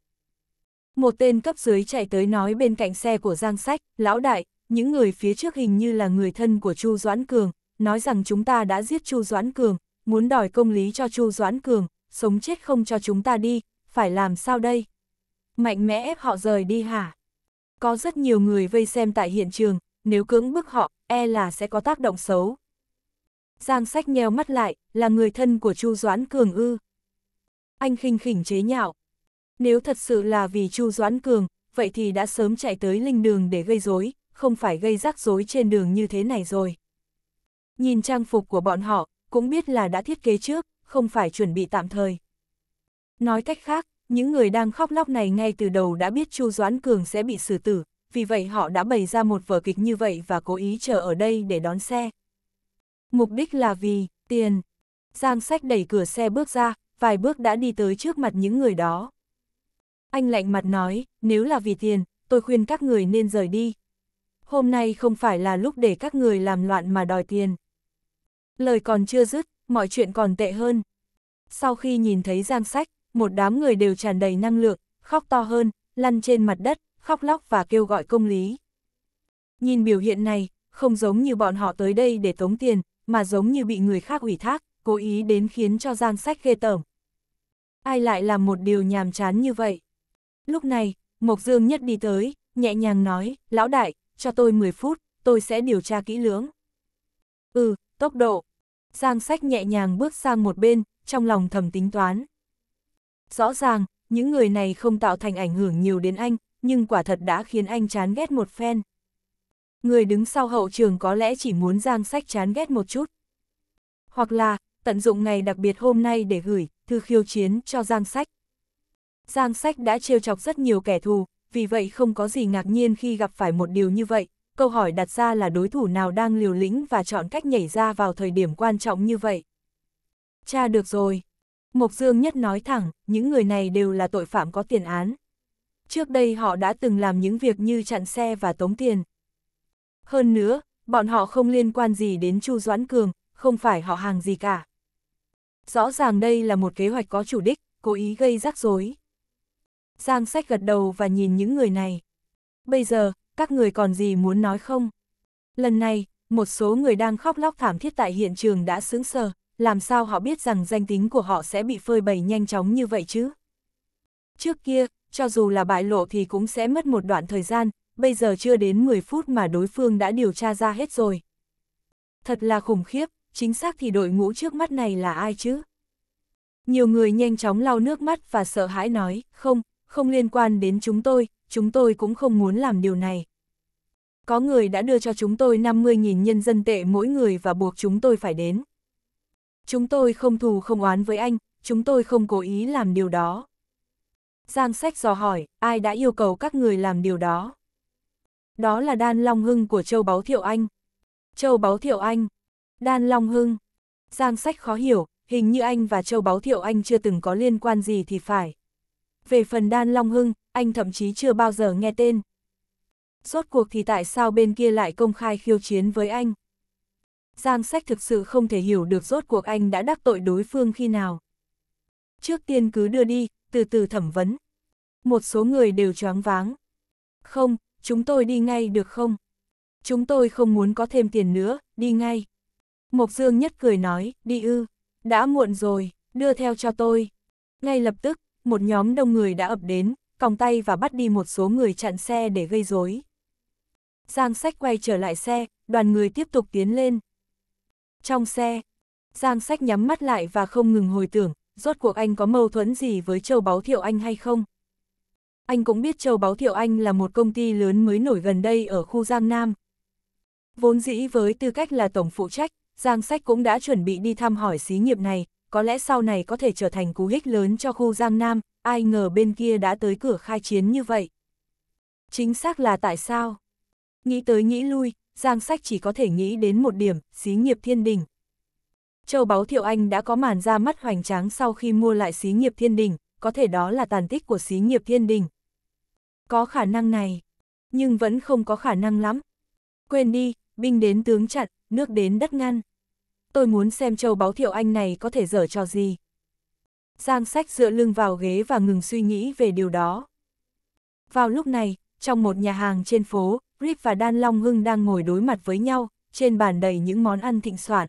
[SPEAKER 1] Một tên cấp dưới chạy tới nói bên cạnh xe của Giang Sách, lão đại, những người phía trước hình như là người thân của Chu Doãn Cường, nói rằng chúng ta đã giết Chu Doãn Cường, muốn đòi công lý cho Chu Doãn Cường, sống chết không cho chúng ta đi, phải làm sao đây? Mạnh mẽ ép họ rời đi hả? Có rất nhiều người vây xem tại hiện trường, nếu cưỡng bức họ, e là sẽ có tác động xấu. Giang sách nheo mắt lại, là người thân của Chu Doãn Cường ư. Anh khinh khỉnh chế nhạo. Nếu thật sự là vì Chu Doãn Cường, vậy thì đã sớm chạy tới linh đường để gây rối, không phải gây rắc rối trên đường như thế này rồi. Nhìn trang phục của bọn họ, cũng biết là đã thiết kế trước, không phải chuẩn bị tạm thời. Nói cách khác, những người đang khóc lóc này ngay từ đầu đã biết Chu Doãn Cường sẽ bị xử tử, vì vậy họ đã bày ra một vở kịch như vậy và cố ý chờ ở đây để đón xe. Mục đích là vì tiền. Giang sách đẩy cửa xe bước ra, vài bước đã đi tới trước mặt những người đó. Anh lạnh mặt nói, nếu là vì tiền, tôi khuyên các người nên rời đi. Hôm nay không phải là lúc để các người làm loạn mà đòi tiền. Lời còn chưa dứt, mọi chuyện còn tệ hơn. Sau khi nhìn thấy Giang sách, một đám người đều tràn đầy năng lượng, khóc to hơn, lăn trên mặt đất, khóc lóc và kêu gọi công lý. Nhìn biểu hiện này, không giống như bọn họ tới đây để tống tiền, mà giống như bị người khác ủy thác, cố ý đến khiến cho giang sách ghê tởm. Ai lại làm một điều nhàm chán như vậy? Lúc này, Mộc Dương Nhất đi tới, nhẹ nhàng nói, lão đại, cho tôi 10 phút, tôi sẽ điều tra kỹ lưỡng. Ừ, tốc độ. Giang sách nhẹ nhàng bước sang một bên, trong lòng thầm tính toán. Rõ ràng, những người này không tạo thành ảnh hưởng nhiều đến anh, nhưng quả thật đã khiến anh chán ghét một phen. Người đứng sau hậu trường có lẽ chỉ muốn giang sách chán ghét một chút. Hoặc là, tận dụng ngày đặc biệt hôm nay để gửi, thư khiêu chiến cho giang sách. Giang sách đã trêu chọc rất nhiều kẻ thù, vì vậy không có gì ngạc nhiên khi gặp phải một điều như vậy. Câu hỏi đặt ra là đối thủ nào đang liều lĩnh và chọn cách nhảy ra vào thời điểm quan trọng như vậy. Cha được rồi. Mộc Dương Nhất nói thẳng, những người này đều là tội phạm có tiền án. Trước đây họ đã từng làm những việc như chặn xe và tống tiền. Hơn nữa, bọn họ không liên quan gì đến Chu Doãn Cường, không phải họ hàng gì cả. Rõ ràng đây là một kế hoạch có chủ đích, cố ý gây rắc rối. Giang sách gật đầu và nhìn những người này. Bây giờ, các người còn gì muốn nói không? Lần này, một số người đang khóc lóc thảm thiết tại hiện trường đã sững sờ, làm sao họ biết rằng danh tính của họ sẽ bị phơi bày nhanh chóng như vậy chứ? Trước kia, cho dù là bại lộ thì cũng sẽ mất một đoạn thời gian, bây giờ chưa đến 10 phút mà đối phương đã điều tra ra hết rồi. Thật là khủng khiếp, chính xác thì đội ngũ trước mắt này là ai chứ? Nhiều người nhanh chóng lau nước mắt và sợ hãi nói, không, không liên quan đến chúng tôi, chúng tôi cũng không muốn làm điều này. Có người đã đưa cho chúng tôi 50.000 nhân dân tệ mỗi người và buộc chúng tôi phải đến chúng tôi không thù không oán với anh, chúng tôi không cố ý làm điều đó. Giang sách dò hỏi, ai đã yêu cầu các người làm điều đó? Đó là đan long hưng của châu báu thiệu anh. Châu báu thiệu anh, đan long hưng. Giang sách khó hiểu, hình như anh và châu báu thiệu anh chưa từng có liên quan gì thì phải. Về phần đan long hưng, anh thậm chí chưa bao giờ nghe tên. Rốt cuộc thì tại sao bên kia lại công khai khiêu chiến với anh? Giang sách thực sự không thể hiểu được rốt cuộc anh đã đắc tội đối phương khi nào. Trước tiên cứ đưa đi, từ từ thẩm vấn. Một số người đều choáng váng. Không, chúng tôi đi ngay được không? Chúng tôi không muốn có thêm tiền nữa, đi ngay. Mộc Dương nhất cười nói, đi ư, đã muộn rồi, đưa theo cho tôi. Ngay lập tức, một nhóm đông người đã ập đến, còng tay và bắt đi một số người chặn xe để gây rối. Giang sách quay trở lại xe, đoàn người tiếp tục tiến lên. Trong xe, Giang Sách nhắm mắt lại và không ngừng hồi tưởng, rốt cuộc anh có mâu thuẫn gì với Châu Báu Thiệu Anh hay không? Anh cũng biết Châu Báu Thiệu Anh là một công ty lớn mới nổi gần đây ở khu Giang Nam. Vốn dĩ với tư cách là tổng phụ trách, Giang Sách cũng đã chuẩn bị đi thăm hỏi xí nghiệp này, có lẽ sau này có thể trở thành cú hích lớn cho khu Giang Nam, ai ngờ bên kia đã tới cửa khai chiến như vậy. Chính xác là tại sao? Nghĩ tới nghĩ lui, Giang Sách chỉ có thể nghĩ đến một điểm, xí nghiệp thiên đình. Châu Báu Thiệu Anh đã có màn ra mắt hoành tráng sau khi mua lại xí nghiệp thiên đình, có thể đó là tàn tích của xí nghiệp thiên đình. Có khả năng này, nhưng vẫn không có khả năng lắm. Quên đi, binh đến tướng chặn, nước đến đất ngăn. Tôi muốn xem châu báu thiệu anh này có thể dở trò gì. Giang sách dựa lưng vào ghế và ngừng suy nghĩ về điều đó. Vào lúc này, trong một nhà hàng trên phố, Rip và Đan Long Hưng đang ngồi đối mặt với nhau, trên bàn đầy những món ăn thịnh soạn.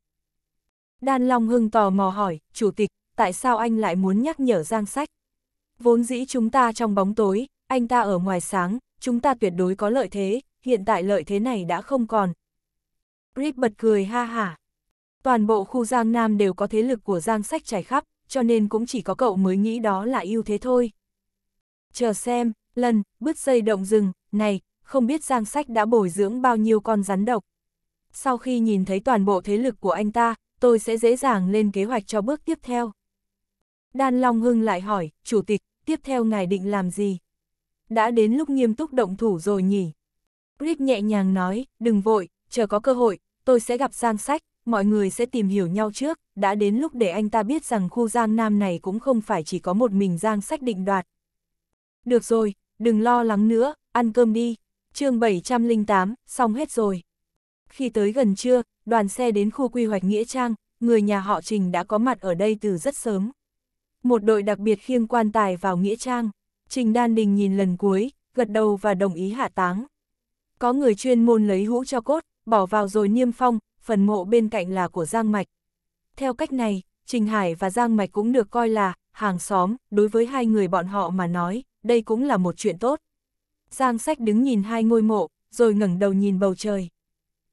[SPEAKER 1] Đan Long Hưng tò mò hỏi, Chủ tịch, tại sao anh lại muốn nhắc nhở Giang Sách? Vốn dĩ chúng ta trong bóng tối, anh ta ở ngoài sáng, chúng ta tuyệt đối có lợi thế, hiện tại lợi thế này đã không còn. Rip bật cười ha hả. Toàn bộ khu Giang Nam đều có thế lực của Giang Sách trải khắp, cho nên cũng chỉ có cậu mới nghĩ đó là ưu thế thôi. Chờ xem, lần, bứt dây động rừng, này, không biết Giang Sách đã bồi dưỡng bao nhiêu con rắn độc. Sau khi nhìn thấy toàn bộ thế lực của anh ta, tôi sẽ dễ dàng lên kế hoạch cho bước tiếp theo. Đan Long Hưng lại hỏi, Chủ tịch, tiếp theo ngài định làm gì? Đã đến lúc nghiêm túc động thủ rồi nhỉ? Rick nhẹ nhàng nói, đừng vội, chờ có cơ hội, tôi sẽ gặp Giang Sách, mọi người sẽ tìm hiểu nhau trước, đã đến lúc để anh ta biết rằng khu Giang Nam này cũng không phải chỉ có một mình Giang Sách định đoạt. Được rồi, đừng lo lắng nữa, ăn cơm đi, chương 708, xong hết rồi. Khi tới gần trưa, đoàn xe đến khu quy hoạch Nghĩa Trang, người nhà họ Trình đã có mặt ở đây từ rất sớm. Một đội đặc biệt khiêng quan tài vào Nghĩa Trang, Trình Đan Đình nhìn lần cuối, gật đầu và đồng ý hạ táng. Có người chuyên môn lấy hũ cho cốt, bỏ vào rồi niêm phong, phần mộ bên cạnh là của Giang Mạch. Theo cách này, Trình Hải và Giang Mạch cũng được coi là hàng xóm, đối với hai người bọn họ mà nói, đây cũng là một chuyện tốt. Giang Sách đứng nhìn hai ngôi mộ, rồi ngẩng đầu nhìn bầu trời.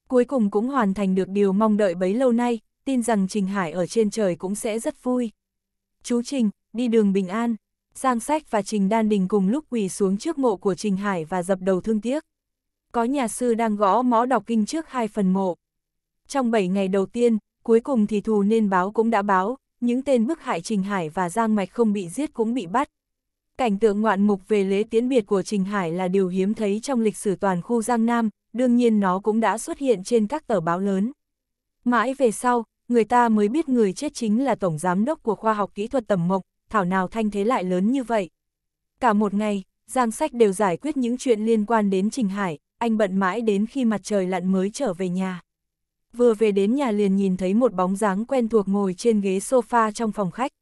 [SPEAKER 1] Cuối cùng cũng hoàn thành được điều mong đợi bấy lâu nay, tin rằng Trình Hải ở trên trời cũng sẽ rất vui. Chú Trình, đi đường bình an. Giang Sách và Trình Đan Đình cùng lúc quỳ xuống trước mộ của Trình Hải và dập đầu thương tiếc. Có nhà sư đang gõ mõ đọc kinh trước hai phần mộ. Trong bảy ngày đầu tiên, cuối cùng thì thù nên báo cũng đã báo, những tên bức hại Trình Hải và Giang Mạch không bị giết cũng bị bắt, Cảnh tượng ngoạn mục về lễ tiễn biệt của Trình Hải là điều hiếm thấy trong lịch sử toàn khu Giang Nam, đương nhiên nó cũng đã xuất hiện trên các tờ báo lớn. Mãi về sau, người ta mới biết người chết chính là Tổng Giám đốc của khoa học kỹ thuật tầm mộc, thảo nào thanh thế lại lớn như vậy. Cả một ngày, Giang Sách đều giải quyết những chuyện liên quan đến Trình Hải, anh bận mãi đến khi mặt trời lặn mới trở về nhà. Vừa về đến nhà liền nhìn thấy một bóng dáng quen thuộc ngồi trên ghế sofa trong phòng khách.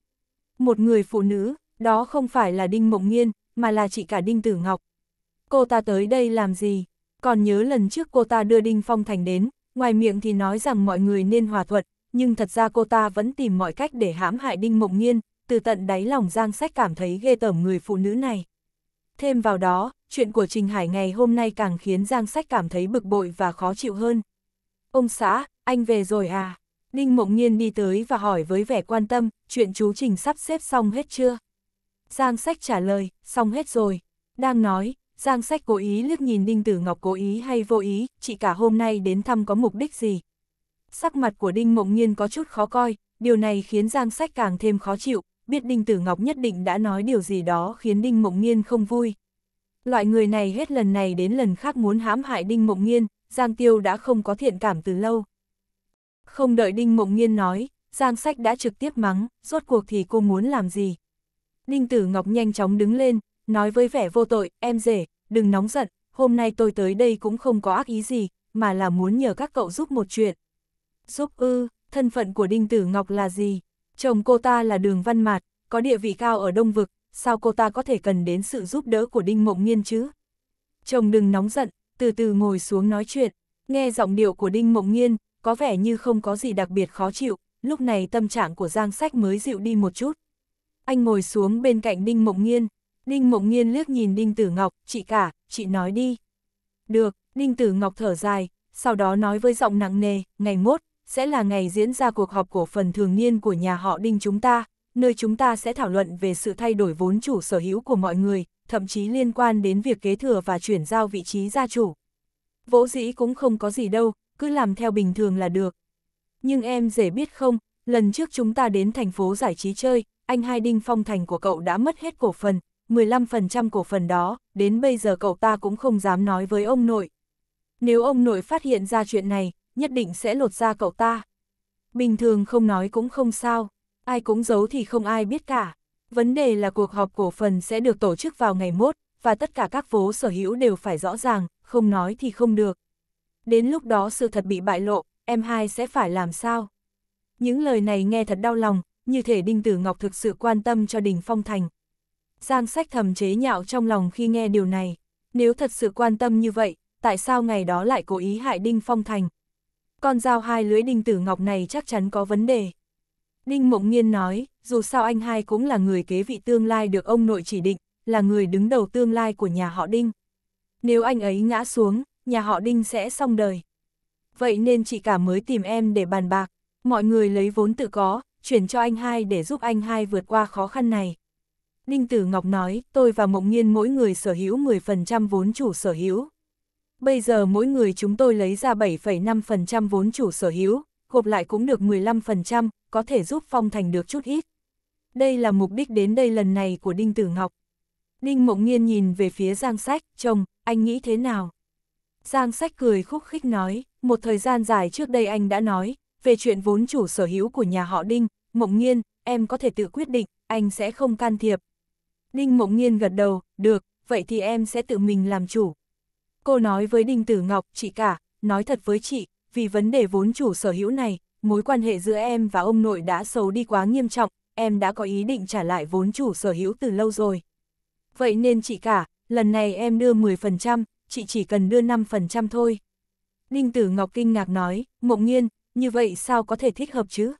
[SPEAKER 1] Một người phụ nữ, đó không phải là Đinh Mộng Nghiên, mà là chị cả Đinh Tử Ngọc. Cô ta tới đây làm gì? Còn nhớ lần trước cô ta đưa Đinh Phong Thành đến, ngoài miệng thì nói rằng mọi người nên hòa thuận, nhưng thật ra cô ta vẫn tìm mọi cách để hãm hại Đinh Mộng Nghiên, từ tận đáy lòng Giang Sách cảm thấy ghê tởm người phụ nữ này. Thêm vào đó, chuyện của Trình Hải ngày hôm nay càng khiến Giang Sách cảm thấy bực bội và khó chịu hơn. Ông xã, anh về rồi à? Đinh Mộng Nhiên đi tới và hỏi với vẻ quan tâm, chuyện chú Trình sắp xếp xong hết chưa? Giang sách trả lời, xong hết rồi. Đang nói, Giang sách cố ý liếc nhìn Đinh Tử Ngọc cố ý hay vô ý, chị cả hôm nay đến thăm có mục đích gì. Sắc mặt của Đinh Mộng Nhiên có chút khó coi, điều này khiến Giang sách càng thêm khó chịu, biết Đinh Tử Ngọc nhất định đã nói điều gì đó khiến Đinh Mộng Nhiên không vui. Loại người này hết lần này đến lần khác muốn hãm hại Đinh Mộng Nhiên, Giang Tiêu đã không có thiện cảm từ lâu. Không đợi Đinh Mộng Nhiên nói, Giang Sách đã trực tiếp mắng, rốt cuộc thì cô muốn làm gì. Ninh Tử Ngọc nhanh chóng đứng lên, nói với vẻ vô tội, em rể, đừng nóng giận, hôm nay tôi tới đây cũng không có ác ý gì, mà là muốn nhờ các cậu giúp một chuyện. Giúp ư, thân phận của Đinh Tử Ngọc là gì? Chồng cô ta là đường văn mạt, có địa vị cao ở Đông Vực, sao cô ta có thể cần đến sự giúp đỡ của Đinh Mộng Nghiên chứ? Chồng đừng nóng giận, từ từ ngồi xuống nói chuyện, nghe giọng điệu của Đinh Mộng Nghiên, có vẻ như không có gì đặc biệt khó chịu, lúc này tâm trạng của Giang Sách mới dịu đi một chút. Anh ngồi xuống bên cạnh Đinh Mộng Nghiên. Đinh Mộng Nghiên liếc nhìn Đinh Tử Ngọc, chị cả, chị nói đi. Được, Đinh Tử Ngọc thở dài, sau đó nói với giọng nặng nề, ngày mốt, sẽ là ngày diễn ra cuộc họp cổ phần thường niên của nhà họ Đinh chúng ta, nơi chúng ta sẽ thảo luận về sự thay đổi vốn chủ sở hữu của mọi người, thậm chí liên quan đến việc kế thừa và chuyển giao vị trí gia chủ. Vỗ dĩ cũng không có gì đâu, cứ làm theo bình thường là được. Nhưng em dễ biết không, lần trước chúng ta đến thành phố giải trí chơi, anh hai Đinh Phong Thành của cậu đã mất hết cổ phần, 15% cổ phần đó, đến bây giờ cậu ta cũng không dám nói với ông nội. Nếu ông nội phát hiện ra chuyện này, nhất định sẽ lột ra cậu ta. Bình thường không nói cũng không sao, ai cũng giấu thì không ai biết cả. Vấn đề là cuộc họp cổ phần sẽ được tổ chức vào ngày mốt, và tất cả các vố sở hữu đều phải rõ ràng, không nói thì không được. Đến lúc đó sự thật bị bại lộ, em hai sẽ phải làm sao? Những lời này nghe thật đau lòng, như thể Đinh Tử Ngọc thực sự quan tâm cho Đình Phong Thành. Giang sách thầm chế nhạo trong lòng khi nghe điều này, nếu thật sự quan tâm như vậy, tại sao ngày đó lại cố ý hại Đinh Phong Thành? Con dao hai lưỡi Đinh Tử Ngọc này chắc chắn có vấn đề. Đinh Mộng nhiên nói, dù sao anh hai cũng là người kế vị tương lai được ông nội chỉ định, là người đứng đầu tương lai của nhà họ Đinh. Nếu anh ấy ngã xuống, nhà họ Đinh sẽ xong đời. Vậy nên chị cả mới tìm em để bàn bạc, mọi người lấy vốn tự có, chuyển cho anh hai để giúp anh hai vượt qua khó khăn này. Ninh Tử Ngọc nói, tôi và Mộng Nhiên mỗi người sở hữu 10% vốn chủ sở hữu. Bây giờ mỗi người chúng tôi lấy ra 7,5% vốn chủ sở hữu, gộp lại cũng được 15%, có thể giúp Phong Thành được chút ít. Đây là mục đích đến đây lần này của Đinh Tử Ngọc. Đinh Mộng Nhiên nhìn về phía Giang Sách, chồng, anh nghĩ thế nào? Giang Sách cười khúc khích nói, một thời gian dài trước đây anh đã nói, về chuyện vốn chủ sở hữu của nhà họ Đinh, Mộng Nhiên em có thể tự quyết định, anh sẽ không can thiệp. Đinh Mộng Nhiên gật đầu, được, vậy thì em sẽ tự mình làm chủ. Cô nói với Đinh Tử Ngọc, chị cả, nói thật với chị, vì vấn đề vốn chủ sở hữu này, mối quan hệ giữa em và ông nội đã xấu đi quá nghiêm trọng, em đã có ý định trả lại vốn chủ sở hữu từ lâu rồi. Vậy nên chị cả, lần này em đưa 10%, chị chỉ cần đưa 5% thôi. Đinh Tử Ngọc kinh ngạc nói, Mộng Nhiên như vậy sao có thể thích hợp chứ?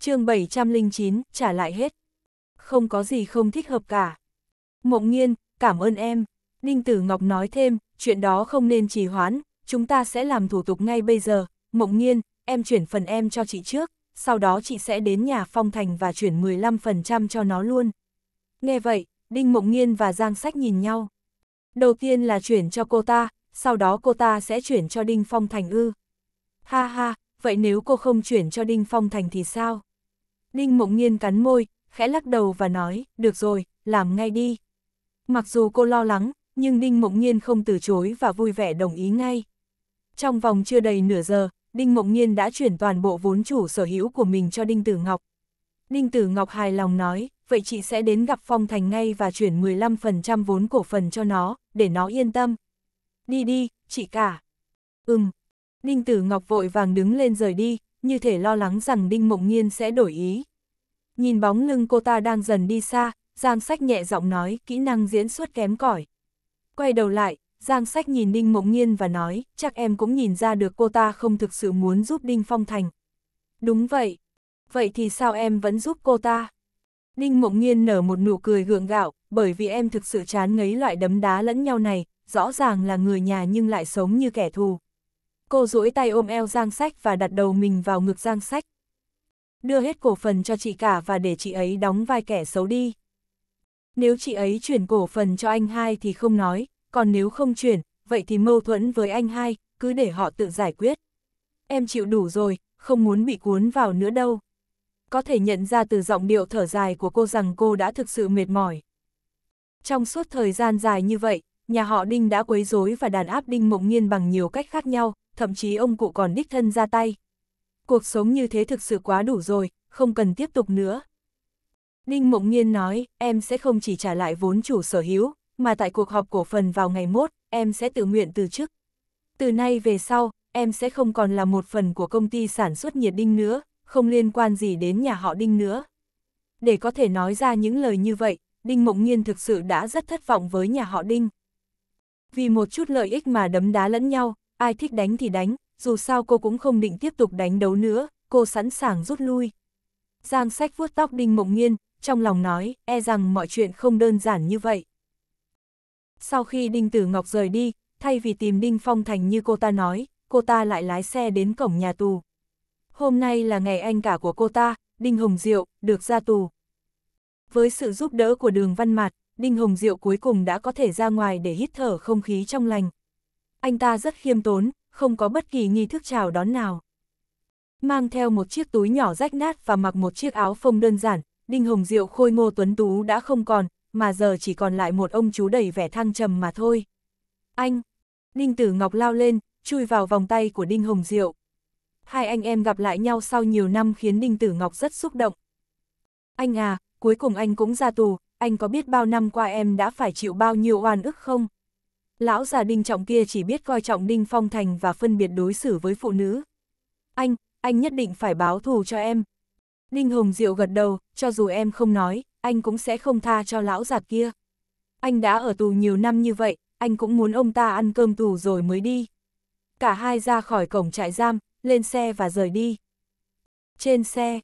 [SPEAKER 1] chương 709, trả lại hết. Không có gì không thích hợp cả. Mộng nghiên, cảm ơn em. đinh Tử Ngọc nói thêm, chuyện đó không nên trì hoãn, chúng ta sẽ làm thủ tục ngay bây giờ. Mộng nghiên, em chuyển phần em cho chị trước, sau đó chị sẽ đến nhà Phong Thành và chuyển 15% cho nó luôn. Nghe vậy, Đinh Mộng Nghiên và Giang Sách nhìn nhau. Đầu tiên là chuyển cho cô ta, sau đó cô ta sẽ chuyển cho Đinh Phong Thành ư. Ha ha, vậy nếu cô không chuyển cho Đinh Phong Thành thì sao? Đinh Mộng Nhiên cắn môi, khẽ lắc đầu và nói, được rồi, làm ngay đi. Mặc dù cô lo lắng, nhưng Đinh Mộng Nhiên không từ chối và vui vẻ đồng ý ngay. Trong vòng chưa đầy nửa giờ, Đinh Mộng Nhiên đã chuyển toàn bộ vốn chủ sở hữu của mình cho Đinh Tử Ngọc. Đinh Tử Ngọc hài lòng nói, vậy chị sẽ đến gặp Phong Thành ngay và chuyển 15% vốn cổ phần cho nó, để nó yên tâm. Đi đi, chị cả. Ừm, Ninh Tử Ngọc vội vàng đứng lên rời đi, như thể lo lắng rằng Đinh Mộng Nhiên sẽ đổi ý. Nhìn bóng lưng cô ta đang dần đi xa, Giang Sách nhẹ giọng nói, kỹ năng diễn xuất kém cỏi. Quay đầu lại, Giang Sách nhìn Đinh Mộng Nhiên và nói, chắc em cũng nhìn ra được cô ta không thực sự muốn giúp Đinh Phong Thành. Đúng vậy. Vậy thì sao em vẫn giúp cô ta? Đinh Mộng Nhiên nở một nụ cười gượng gạo, bởi vì em thực sự chán ngấy loại đấm đá lẫn nhau này, rõ ràng là người nhà nhưng lại sống như kẻ thù. Cô duỗi tay ôm eo Giang Sách và đặt đầu mình vào ngực Giang Sách. Đưa hết cổ phần cho chị cả và để chị ấy đóng vai kẻ xấu đi. Nếu chị ấy chuyển cổ phần cho anh hai thì không nói, còn nếu không chuyển, vậy thì mâu thuẫn với anh hai, cứ để họ tự giải quyết. Em chịu đủ rồi, không muốn bị cuốn vào nữa đâu. Có thể nhận ra từ giọng điệu thở dài của cô rằng cô đã thực sự mệt mỏi. Trong suốt thời gian dài như vậy, nhà họ Đinh đã quấy rối và đàn áp Đinh Mộng Nhiên bằng nhiều cách khác nhau, thậm chí ông cụ còn đích thân ra tay. Cuộc sống như thế thực sự quá đủ rồi, không cần tiếp tục nữa. Ninh Mộng Nhiên nói, em sẽ không chỉ trả lại vốn chủ sở hữu, mà tại cuộc họp cổ phần vào ngày mốt, em sẽ tự nguyện từ chức. Từ nay về sau, em sẽ không còn là một phần của công ty sản xuất nhiệt đinh nữa, không liên quan gì đến nhà họ Đinh nữa. Để có thể nói ra những lời như vậy, Đinh Mộng Nhiên thực sự đã rất thất vọng với nhà họ Đinh. Vì một chút lợi ích mà đấm đá lẫn nhau, ai thích đánh thì đánh, dù sao cô cũng không định tiếp tục đánh đấu nữa, cô sẵn sàng rút lui. Giang sách vuốt tóc Đinh Mộng Nghiên, trong lòng nói, e rằng mọi chuyện không đơn giản như vậy. Sau khi Đinh Tử Ngọc rời đi, thay vì tìm Đinh Phong Thành như cô ta nói, cô ta lại lái xe đến cổng nhà tù. Hôm nay là ngày anh cả của cô ta, Đinh Hồng Diệu, được ra tù. Với sự giúp đỡ của đường văn mặt, Đinh Hồng Diệu cuối cùng đã có thể ra ngoài để hít thở không khí trong lành anh ta rất khiêm tốn, không có bất kỳ nghi thức chào đón nào. Mang theo một chiếc túi nhỏ rách nát và mặc một chiếc áo phông đơn giản, Đinh Hồng Diệu khôi ngô tuấn tú đã không còn, mà giờ chỉ còn lại một ông chú đầy vẻ thăng trầm mà thôi. Anh! Đinh Tử Ngọc lao lên, chui vào vòng tay của Đinh Hồng Diệu. Hai anh em gặp lại nhau sau nhiều năm khiến Đinh Tử Ngọc rất xúc động. Anh à, cuối cùng anh cũng ra tù, anh có biết bao năm qua em đã phải chịu bao nhiêu oan ức không? Lão già Đinh Trọng kia chỉ biết coi trọng Đinh Phong Thành và phân biệt đối xử với phụ nữ. Anh, anh nhất định phải báo thù cho em. Đinh Hồng Diệu gật đầu, cho dù em không nói, anh cũng sẽ không tha cho lão già kia. Anh đã ở tù nhiều năm như vậy, anh cũng muốn ông ta ăn cơm tù rồi mới đi. Cả hai ra khỏi cổng trại giam, lên xe và rời đi. Trên xe,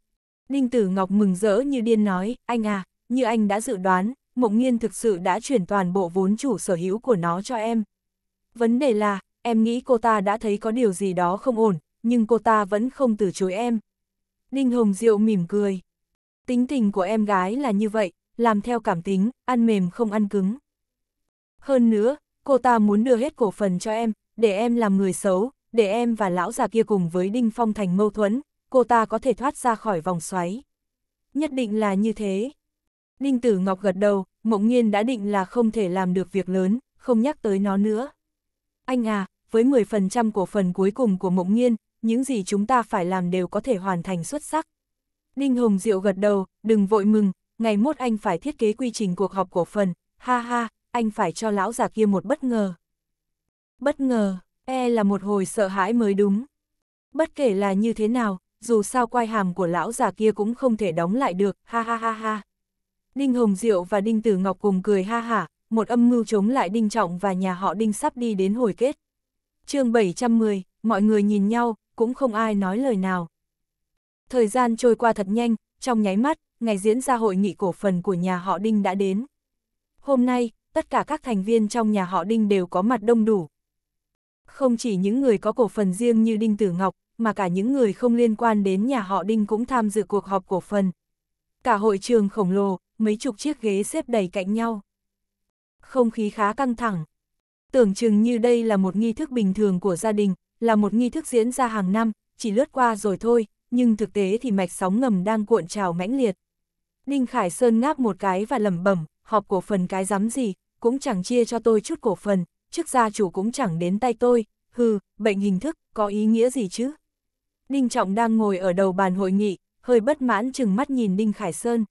[SPEAKER 1] Đinh Tử Ngọc mừng rỡ như điên nói, anh à, như anh đã dự đoán, Mộng Nhiên thực sự đã chuyển toàn bộ vốn chủ sở hữu của nó cho em. Vấn đề là, em nghĩ cô ta đã thấy có điều gì đó không ổn, nhưng cô ta vẫn không từ chối em. Đinh Hồng Diệu mỉm cười. Tính tình của em gái là như vậy, làm theo cảm tính, ăn mềm không ăn cứng. Hơn nữa, cô ta muốn đưa hết cổ phần cho em, để em làm người xấu, để em và lão già kia cùng với Đinh Phong thành mâu thuẫn, cô ta có thể thoát ra khỏi vòng xoáy. Nhất định là như thế. Đinh Tử Ngọc gật đầu, Mộng Nhiên đã định là không thể làm được việc lớn, không nhắc tới nó nữa. Anh à, với 10% cổ phần cuối cùng của Mộng Nhiên, những gì chúng ta phải làm đều có thể hoàn thành xuất sắc. Đinh Hồng Diệu gật đầu, đừng vội mừng, ngày mốt anh phải thiết kế quy trình cuộc họp cổ phần, ha ha, anh phải cho lão già kia một bất ngờ. Bất ngờ, e là một hồi sợ hãi mới đúng. Bất kể là như thế nào, dù sao quai hàm của lão già kia cũng không thể đóng lại được, ha ha ha ha. Đinh Hồng Diệu và Đinh Tử Ngọc cùng cười ha hả, một âm mưu chống lại Đinh Trọng và nhà họ Đinh sắp đi đến hồi kết. chương 710, mọi người nhìn nhau, cũng không ai nói lời nào. Thời gian trôi qua thật nhanh, trong nháy mắt, ngày diễn ra hội nghị cổ phần của nhà họ Đinh đã đến. Hôm nay, tất cả các thành viên trong nhà họ Đinh đều có mặt đông đủ. Không chỉ những người có cổ phần riêng như Đinh Tử Ngọc, mà cả những người không liên quan đến nhà họ Đinh cũng tham dự cuộc họp cổ phần. Cả hội trường khổng lồ, mấy chục chiếc ghế xếp đầy cạnh nhau. Không khí khá căng thẳng. Tưởng chừng như đây là một nghi thức bình thường của gia đình, là một nghi thức diễn ra hàng năm, chỉ lướt qua rồi thôi, nhưng thực tế thì mạch sóng ngầm đang cuộn trào mãnh liệt. Đinh Khải Sơn ngáp một cái và lẩm bẩm, họp cổ phần cái dám gì, cũng chẳng chia cho tôi chút cổ phần, trước gia chủ cũng chẳng đến tay tôi, hừ, bệnh hình thức, có ý nghĩa gì chứ? Đinh Trọng đang ngồi ở đầu bàn hội nghị, hơi bất mãn chừng mắt nhìn Đinh Khải Sơn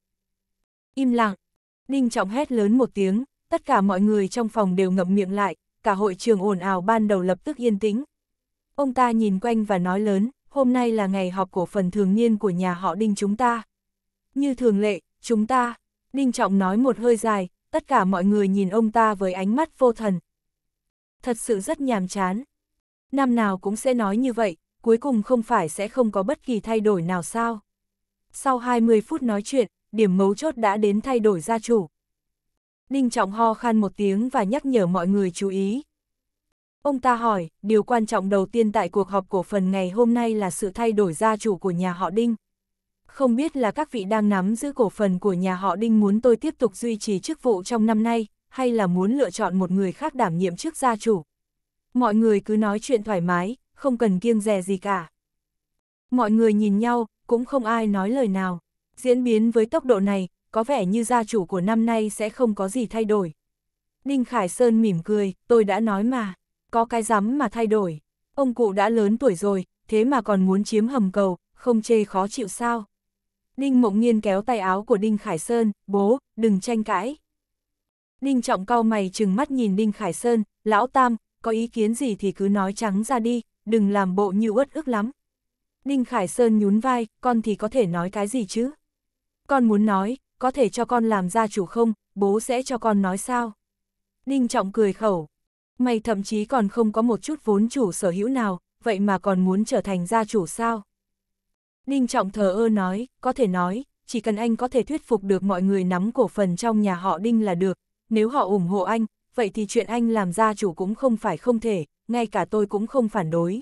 [SPEAKER 1] im lặng. Đinh Trọng hét lớn một tiếng, tất cả mọi người trong phòng đều ngậm miệng lại, cả hội trường ồn ào ban đầu lập tức yên tĩnh. Ông ta nhìn quanh và nói lớn, hôm nay là ngày họp cổ phần thường niên của nhà họ Đinh chúng ta. Như thường lệ, chúng ta, Đinh Trọng nói một hơi dài, tất cả mọi người nhìn ông ta với ánh mắt vô thần. Thật sự rất nhàm chán. Năm nào cũng sẽ nói như vậy, cuối cùng không phải sẽ không có bất kỳ thay đổi nào sao. Sau 20 phút nói chuyện, điểm mấu chốt đã đến thay đổi gia chủ. Đinh Trọng ho khan một tiếng và nhắc nhở mọi người chú ý. Ông ta hỏi, điều quan trọng đầu tiên tại cuộc họp cổ phần ngày hôm nay là sự thay đổi gia chủ của nhà họ Đinh. Không biết là các vị đang nắm giữ cổ phần của nhà họ Đinh muốn tôi tiếp tục duy trì chức vụ trong năm nay, hay là muốn lựa chọn một người khác đảm nhiệm chức gia chủ. Mọi người cứ nói chuyện thoải mái, không cần kiêng dè gì cả. Mọi người nhìn nhau, cũng không ai nói lời nào. Diễn biến với tốc độ này, có vẻ như gia chủ của năm nay sẽ không có gì thay đổi. Ninh Khải Sơn mỉm cười, tôi đã nói mà, có cái rắm mà thay đổi. Ông cụ đã lớn tuổi rồi, thế mà còn muốn chiếm hầm cầu, không chê khó chịu sao. Ninh Mộng Nhiên kéo tay áo của Đinh Khải Sơn, bố, đừng tranh cãi. Ninh Trọng cao mày chừng mắt nhìn Đinh Khải Sơn, lão tam, có ý kiến gì thì cứ nói trắng ra đi, đừng làm bộ như uất ức lắm. Đinh Khải Sơn nhún vai, con thì có thể nói cái gì chứ? Con muốn nói, có thể cho con làm gia chủ không, bố sẽ cho con nói sao? Ninh Trọng cười khẩu. Mày thậm chí còn không có một chút vốn chủ sở hữu nào, vậy mà còn muốn trở thành gia chủ sao? Ninh Trọng thờ ơ nói, có thể nói, chỉ cần anh có thể thuyết phục được mọi người nắm cổ phần trong nhà họ Đinh là được, nếu họ ủng hộ anh, vậy thì chuyện anh làm gia chủ cũng không phải không thể, ngay cả tôi cũng không phản đối.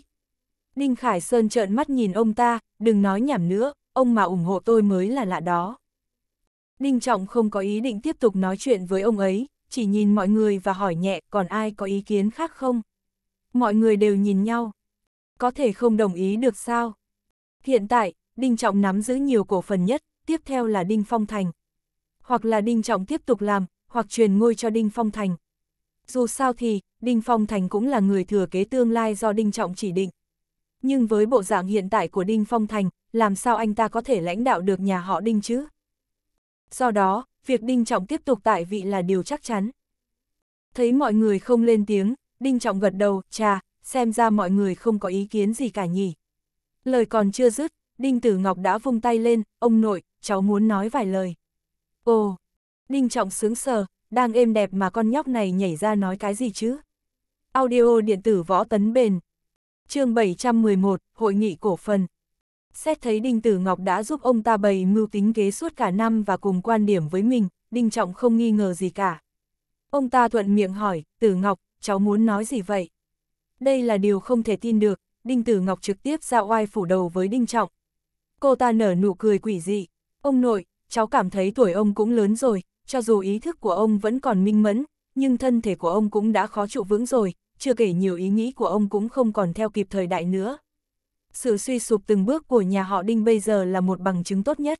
[SPEAKER 1] Ninh Khải Sơn trợn mắt nhìn ông ta, đừng nói nhảm nữa, ông mà ủng hộ tôi mới là lạ đó. Đinh Trọng không có ý định tiếp tục nói chuyện với ông ấy, chỉ nhìn mọi người và hỏi nhẹ còn ai có ý kiến khác không. Mọi người đều nhìn nhau. Có thể không đồng ý được sao? Hiện tại, Đinh Trọng nắm giữ nhiều cổ phần nhất, tiếp theo là Đinh Phong Thành. Hoặc là Đinh Trọng tiếp tục làm, hoặc truyền ngôi cho Đinh Phong Thành. Dù sao thì, Đinh Phong Thành cũng là người thừa kế tương lai do Đinh Trọng chỉ định. Nhưng với bộ dạng hiện tại của Đinh Phong Thành, làm sao anh ta có thể lãnh đạo được nhà họ Đinh chứ? Do đó, việc Đinh Trọng tiếp tục tại vị là điều chắc chắn. Thấy mọi người không lên tiếng, Đinh Trọng gật đầu, cha, xem ra mọi người không có ý kiến gì cả nhỉ. Lời còn chưa dứt, Đinh Tử Ngọc đã vung tay lên, ông nội, cháu muốn nói vài lời. Ồ, Đinh Trọng sướng sờ, đang êm đẹp mà con nhóc này nhảy ra nói cái gì chứ? Audio điện tử võ tấn bền. chương 711, Hội nghị cổ phần. Xét thấy Đinh Tử Ngọc đã giúp ông ta bày mưu tính kế suốt cả năm và cùng quan điểm với mình, Đinh Trọng không nghi ngờ gì cả. Ông ta thuận miệng hỏi, Tử Ngọc, cháu muốn nói gì vậy? Đây là điều không thể tin được, Đinh Tử Ngọc trực tiếp ra oai phủ đầu với Đinh Trọng. Cô ta nở nụ cười quỷ dị, ông nội, cháu cảm thấy tuổi ông cũng lớn rồi, cho dù ý thức của ông vẫn còn minh mẫn, nhưng thân thể của ông cũng đã khó trụ vững rồi, chưa kể nhiều ý nghĩ của ông cũng không còn theo kịp thời đại nữa sự suy sụp từng bước của nhà họ Đinh bây giờ là một bằng chứng tốt nhất.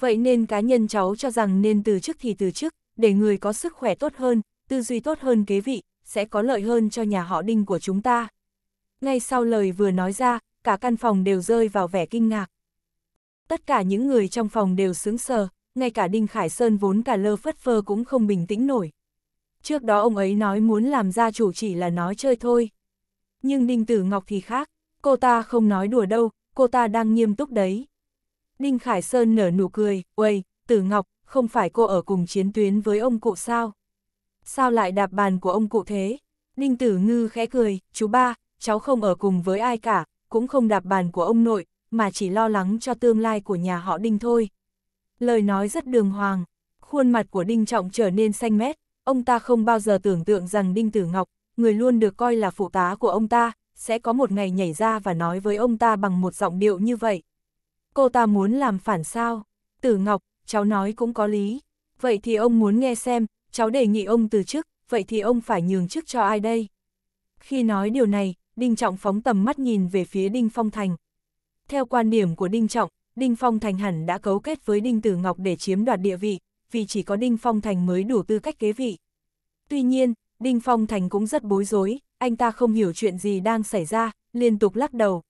[SPEAKER 1] Vậy nên cá nhân cháu cho rằng nên từ chức thì từ chức, để người có sức khỏe tốt hơn, tư duy tốt hơn kế vị, sẽ có lợi hơn cho nhà họ Đinh của chúng ta. Ngay sau lời vừa nói ra, cả căn phòng đều rơi vào vẻ kinh ngạc. Tất cả những người trong phòng đều sướng sờ, ngay cả Đinh Khải Sơn vốn cả lơ phất phơ cũng không bình tĩnh nổi. Trước đó ông ấy nói muốn làm gia chủ chỉ là nói chơi thôi. Nhưng Đinh Tử Ngọc thì khác, cô ta không nói đùa đâu, cô ta đang nghiêm túc đấy. Đinh Khải Sơn nở nụ cười, uầy, Tử Ngọc, không phải cô ở cùng chiến tuyến với ông cụ sao? Sao lại đạp bàn của ông cụ thế? Đinh Tử Ngư khẽ cười, chú ba, cháu không ở cùng với ai cả, cũng không đạp bàn của ông nội, mà chỉ lo lắng cho tương lai của nhà họ Đinh thôi. Lời nói rất đường hoàng, khuôn mặt của Đinh Trọng trở nên xanh mét, ông ta không bao giờ tưởng tượng rằng Đinh Tử Ngọc, người luôn được coi là phụ tá của ông ta, sẽ có một ngày nhảy ra và nói với ông ta bằng một giọng điệu như vậy. Cô ta muốn làm phản sao? Tử Ngọc, cháu nói cũng có lý. Vậy thì ông muốn nghe xem, cháu đề nghị ông từ chức, vậy thì ông phải nhường chức cho ai đây? Khi nói điều này, Đinh Trọng phóng tầm mắt nhìn về phía Đinh Phong Thành. Theo quan điểm của Đinh Trọng, Đinh Phong Thành hẳn đã cấu kết với Đinh Tử Ngọc để chiếm đoạt địa vị, vì chỉ có Đinh Phong Thành mới đủ tư cách kế vị. Tuy nhiên, Đinh Phong Thành cũng rất bối rối, anh ta không hiểu chuyện gì đang xảy ra, liên tục lắc đầu.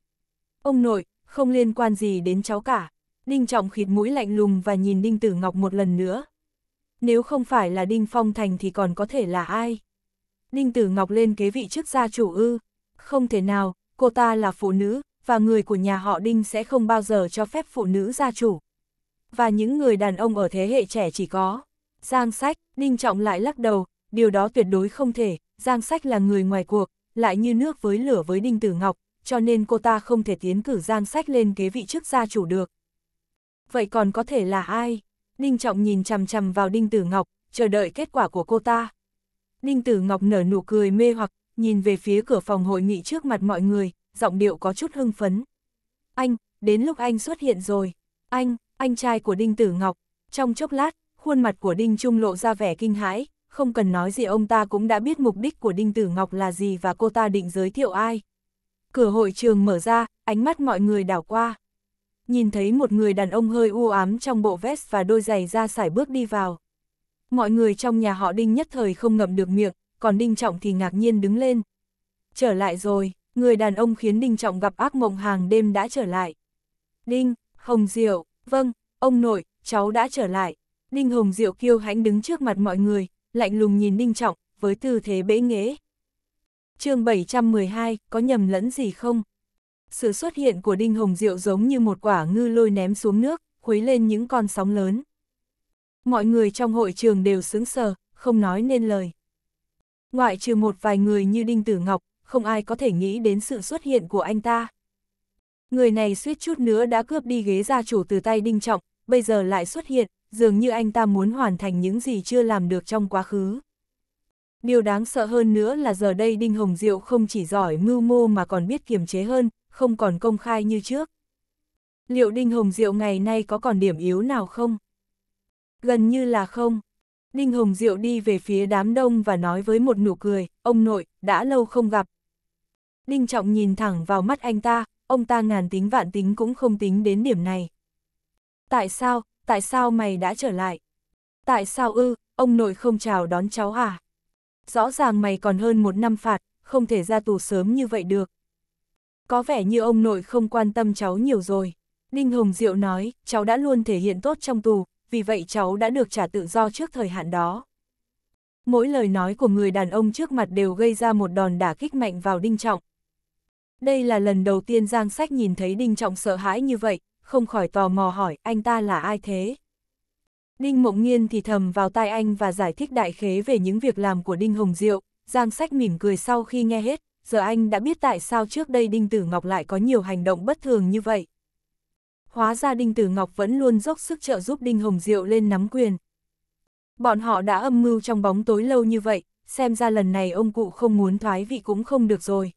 [SPEAKER 1] Ông nội, không liên quan gì đến cháu cả. Đinh Trọng khịt mũi lạnh lùng và nhìn Đinh Tử Ngọc một lần nữa. Nếu không phải là Đinh Phong Thành thì còn có thể là ai? Đinh Tử Ngọc lên kế vị chức gia chủ ư. Không thể nào, cô ta là phụ nữ, và người của nhà họ Đinh sẽ không bao giờ cho phép phụ nữ gia chủ. Và những người đàn ông ở thế hệ trẻ chỉ có. Giang sách, Đinh Trọng lại lắc đầu, điều đó tuyệt đối không thể. Giang Sách là người ngoài cuộc, lại như nước với lửa với Đinh Tử Ngọc, cho nên cô ta không thể tiến cử Giang Sách lên kế vị chức gia chủ được. Vậy còn có thể là ai? Đinh Trọng nhìn chằm chằm vào Đinh Tử Ngọc, chờ đợi kết quả của cô ta. Đinh Tử Ngọc nở nụ cười mê hoặc, nhìn về phía cửa phòng hội nghị trước mặt mọi người, giọng điệu có chút hưng phấn. Anh, đến lúc anh xuất hiện rồi. Anh, anh trai của Đinh Tử Ngọc. Trong chốc lát, khuôn mặt của Đinh Trung lộ ra vẻ kinh hãi, không cần nói gì ông ta cũng đã biết mục đích của Đinh Tử Ngọc là gì và cô ta định giới thiệu ai. Cửa hội trường mở ra, ánh mắt mọi người đảo qua. Nhìn thấy một người đàn ông hơi u ám trong bộ vest và đôi giày da sải bước đi vào. Mọi người trong nhà họ Đinh nhất thời không ngậm được miệng, còn Đinh Trọng thì ngạc nhiên đứng lên. Trở lại rồi, người đàn ông khiến Đinh Trọng gặp ác mộng hàng đêm đã trở lại. Đinh, Hồng Diệu, vâng, ông nội, cháu đã trở lại. Đinh Hồng Diệu kiêu hãnh đứng trước mặt mọi người, lạnh lùng nhìn Ninh Trọng, với tư thế bế nghế. chương 712, có nhầm lẫn gì không? Sự xuất hiện của Đinh Hồng Diệu giống như một quả ngư lôi ném xuống nước, khuấy lên những con sóng lớn. Mọi người trong hội trường đều sững sờ, không nói nên lời. Ngoại trừ một vài người như Đinh Tử Ngọc, không ai có thể nghĩ đến sự xuất hiện của anh ta. Người này suýt chút nữa đã cướp đi ghế gia chủ từ tay Đinh Trọng, bây giờ lại xuất hiện, dường như anh ta muốn hoàn thành những gì chưa làm được trong quá khứ. Điều đáng sợ hơn nữa là giờ đây Đinh Hồng Diệu không chỉ giỏi mưu mô mà còn biết kiềm chế hơn, không còn công khai như trước. Liệu Đinh Hồng Diệu ngày nay có còn điểm yếu nào không? Gần như là không. Đinh Hồng Diệu đi về phía đám đông và nói với một nụ cười, ông nội, đã lâu không gặp. Đinh Trọng nhìn thẳng vào mắt anh ta, ông ta ngàn tính vạn tính cũng không tính đến điểm này. Tại sao, tại sao mày đã trở lại? Tại sao ư, ông nội không chào đón cháu à? Rõ ràng mày còn hơn một năm phạt, không thể ra tù sớm như vậy được. Có vẻ như ông nội không quan tâm cháu nhiều rồi. Đinh Hồng Diệu nói, cháu đã luôn thể hiện tốt trong tù, vì vậy cháu đã được trả tự do trước thời hạn đó. Mỗi lời nói của người đàn ông trước mặt đều gây ra một đòn đả kích mạnh vào Đinh Trọng. Đây là lần đầu tiên Giang Sách nhìn thấy Đinh Trọng sợ hãi như vậy, không khỏi tò mò hỏi anh ta là ai thế. Đinh Mộng Nhiên thì thầm vào tai anh và giải thích đại khế về những việc làm của Đinh Hồng Diệu, Giang Sách mỉm cười sau khi nghe hết, giờ anh đã biết tại sao trước đây Đinh Tử Ngọc lại có nhiều hành động bất thường như vậy. Hóa ra Đinh Tử Ngọc vẫn luôn dốc sức trợ giúp Đinh Hồng Diệu lên nắm quyền. Bọn họ đã âm mưu trong bóng tối lâu như vậy, xem ra lần này ông cụ không muốn thoái vị cũng không được rồi.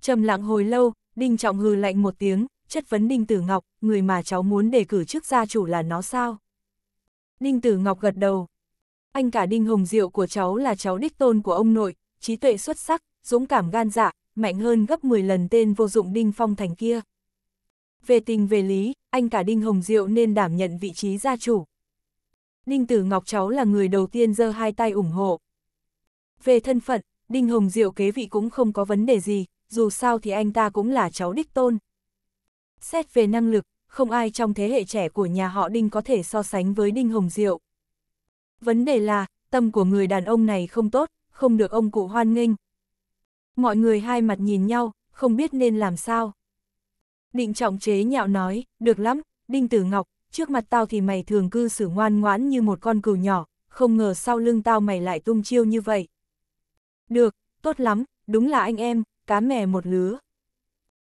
[SPEAKER 1] Trầm lặng hồi lâu, Đinh Trọng hừ lạnh một tiếng, chất vấn Đinh Tử Ngọc, người mà cháu muốn đề cử trước gia chủ là nó sao? Đinh Tử Ngọc gật đầu. Anh cả Đinh Hồng Diệu của cháu là cháu đích tôn của ông nội, trí tuệ xuất sắc, dũng cảm gan dạ, mạnh hơn gấp 10 lần tên vô dụng Đinh Phong Thành kia. Về tình về lý, anh cả Đinh Hồng Diệu nên đảm nhận vị trí gia chủ. Đinh Tử Ngọc cháu là người đầu tiên giơ hai tay ủng hộ. Về thân phận, Đinh Hồng Diệu kế vị cũng không có vấn đề gì, dù sao thì anh ta cũng là cháu đích tôn. Xét về năng lực, không ai trong thế hệ trẻ của nhà họ Đinh có thể so sánh với Đinh Hồng Diệu. Vấn đề là, tâm của người đàn ông này không tốt, không được ông cụ hoan nghênh. Mọi người hai mặt nhìn nhau, không biết nên làm sao. Định trọng chế nhạo nói, được lắm, Đinh Tử Ngọc, trước mặt tao thì mày thường cư xử ngoan ngoãn như một con cừu nhỏ, không ngờ sau lưng tao mày lại tung chiêu như vậy. Được, tốt lắm, đúng là anh em, cá mè một lứa.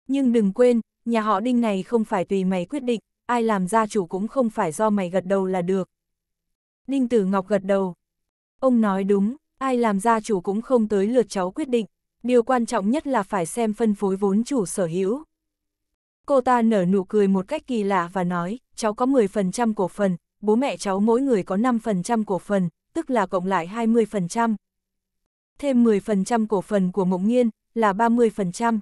[SPEAKER 1] Nhưng đừng quên, nhà họ đinh này không phải tùy mày quyết định, ai làm gia chủ cũng không phải do mày gật đầu là được. Đinh Tử Ngọc gật đầu. Ông nói đúng, ai làm gia chủ cũng không tới lượt cháu quyết định, điều quan trọng nhất là phải xem phân phối vốn chủ sở hữu. Cô ta nở nụ cười một cách kỳ lạ và nói, cháu có 10% cổ phần, bố mẹ cháu mỗi người có 5% cổ phần, tức là cộng lại 20%. Thêm 10% cổ phần của Mộng Nghiên là 30%.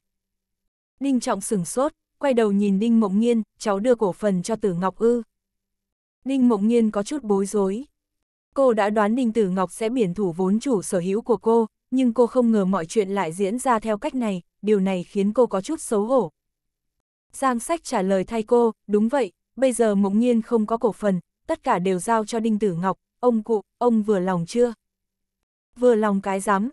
[SPEAKER 1] Đinh Trọng sửng sốt, quay đầu nhìn Đinh Mộng Nhiên, cháu đưa cổ phần cho Tử Ngọc ư. Đinh Mộng Nhiên có chút bối rối. Cô đã đoán Đinh Tử Ngọc sẽ biển thủ vốn chủ sở hữu của cô, nhưng cô không ngờ mọi chuyện lại diễn ra theo cách này, điều này khiến cô có chút xấu hổ. Giang sách trả lời thay cô, đúng vậy, bây giờ Mộng Nhiên không có cổ phần, tất cả đều giao cho Đinh Tử Ngọc, ông cụ, ông vừa lòng chưa? Vừa lòng cái rắm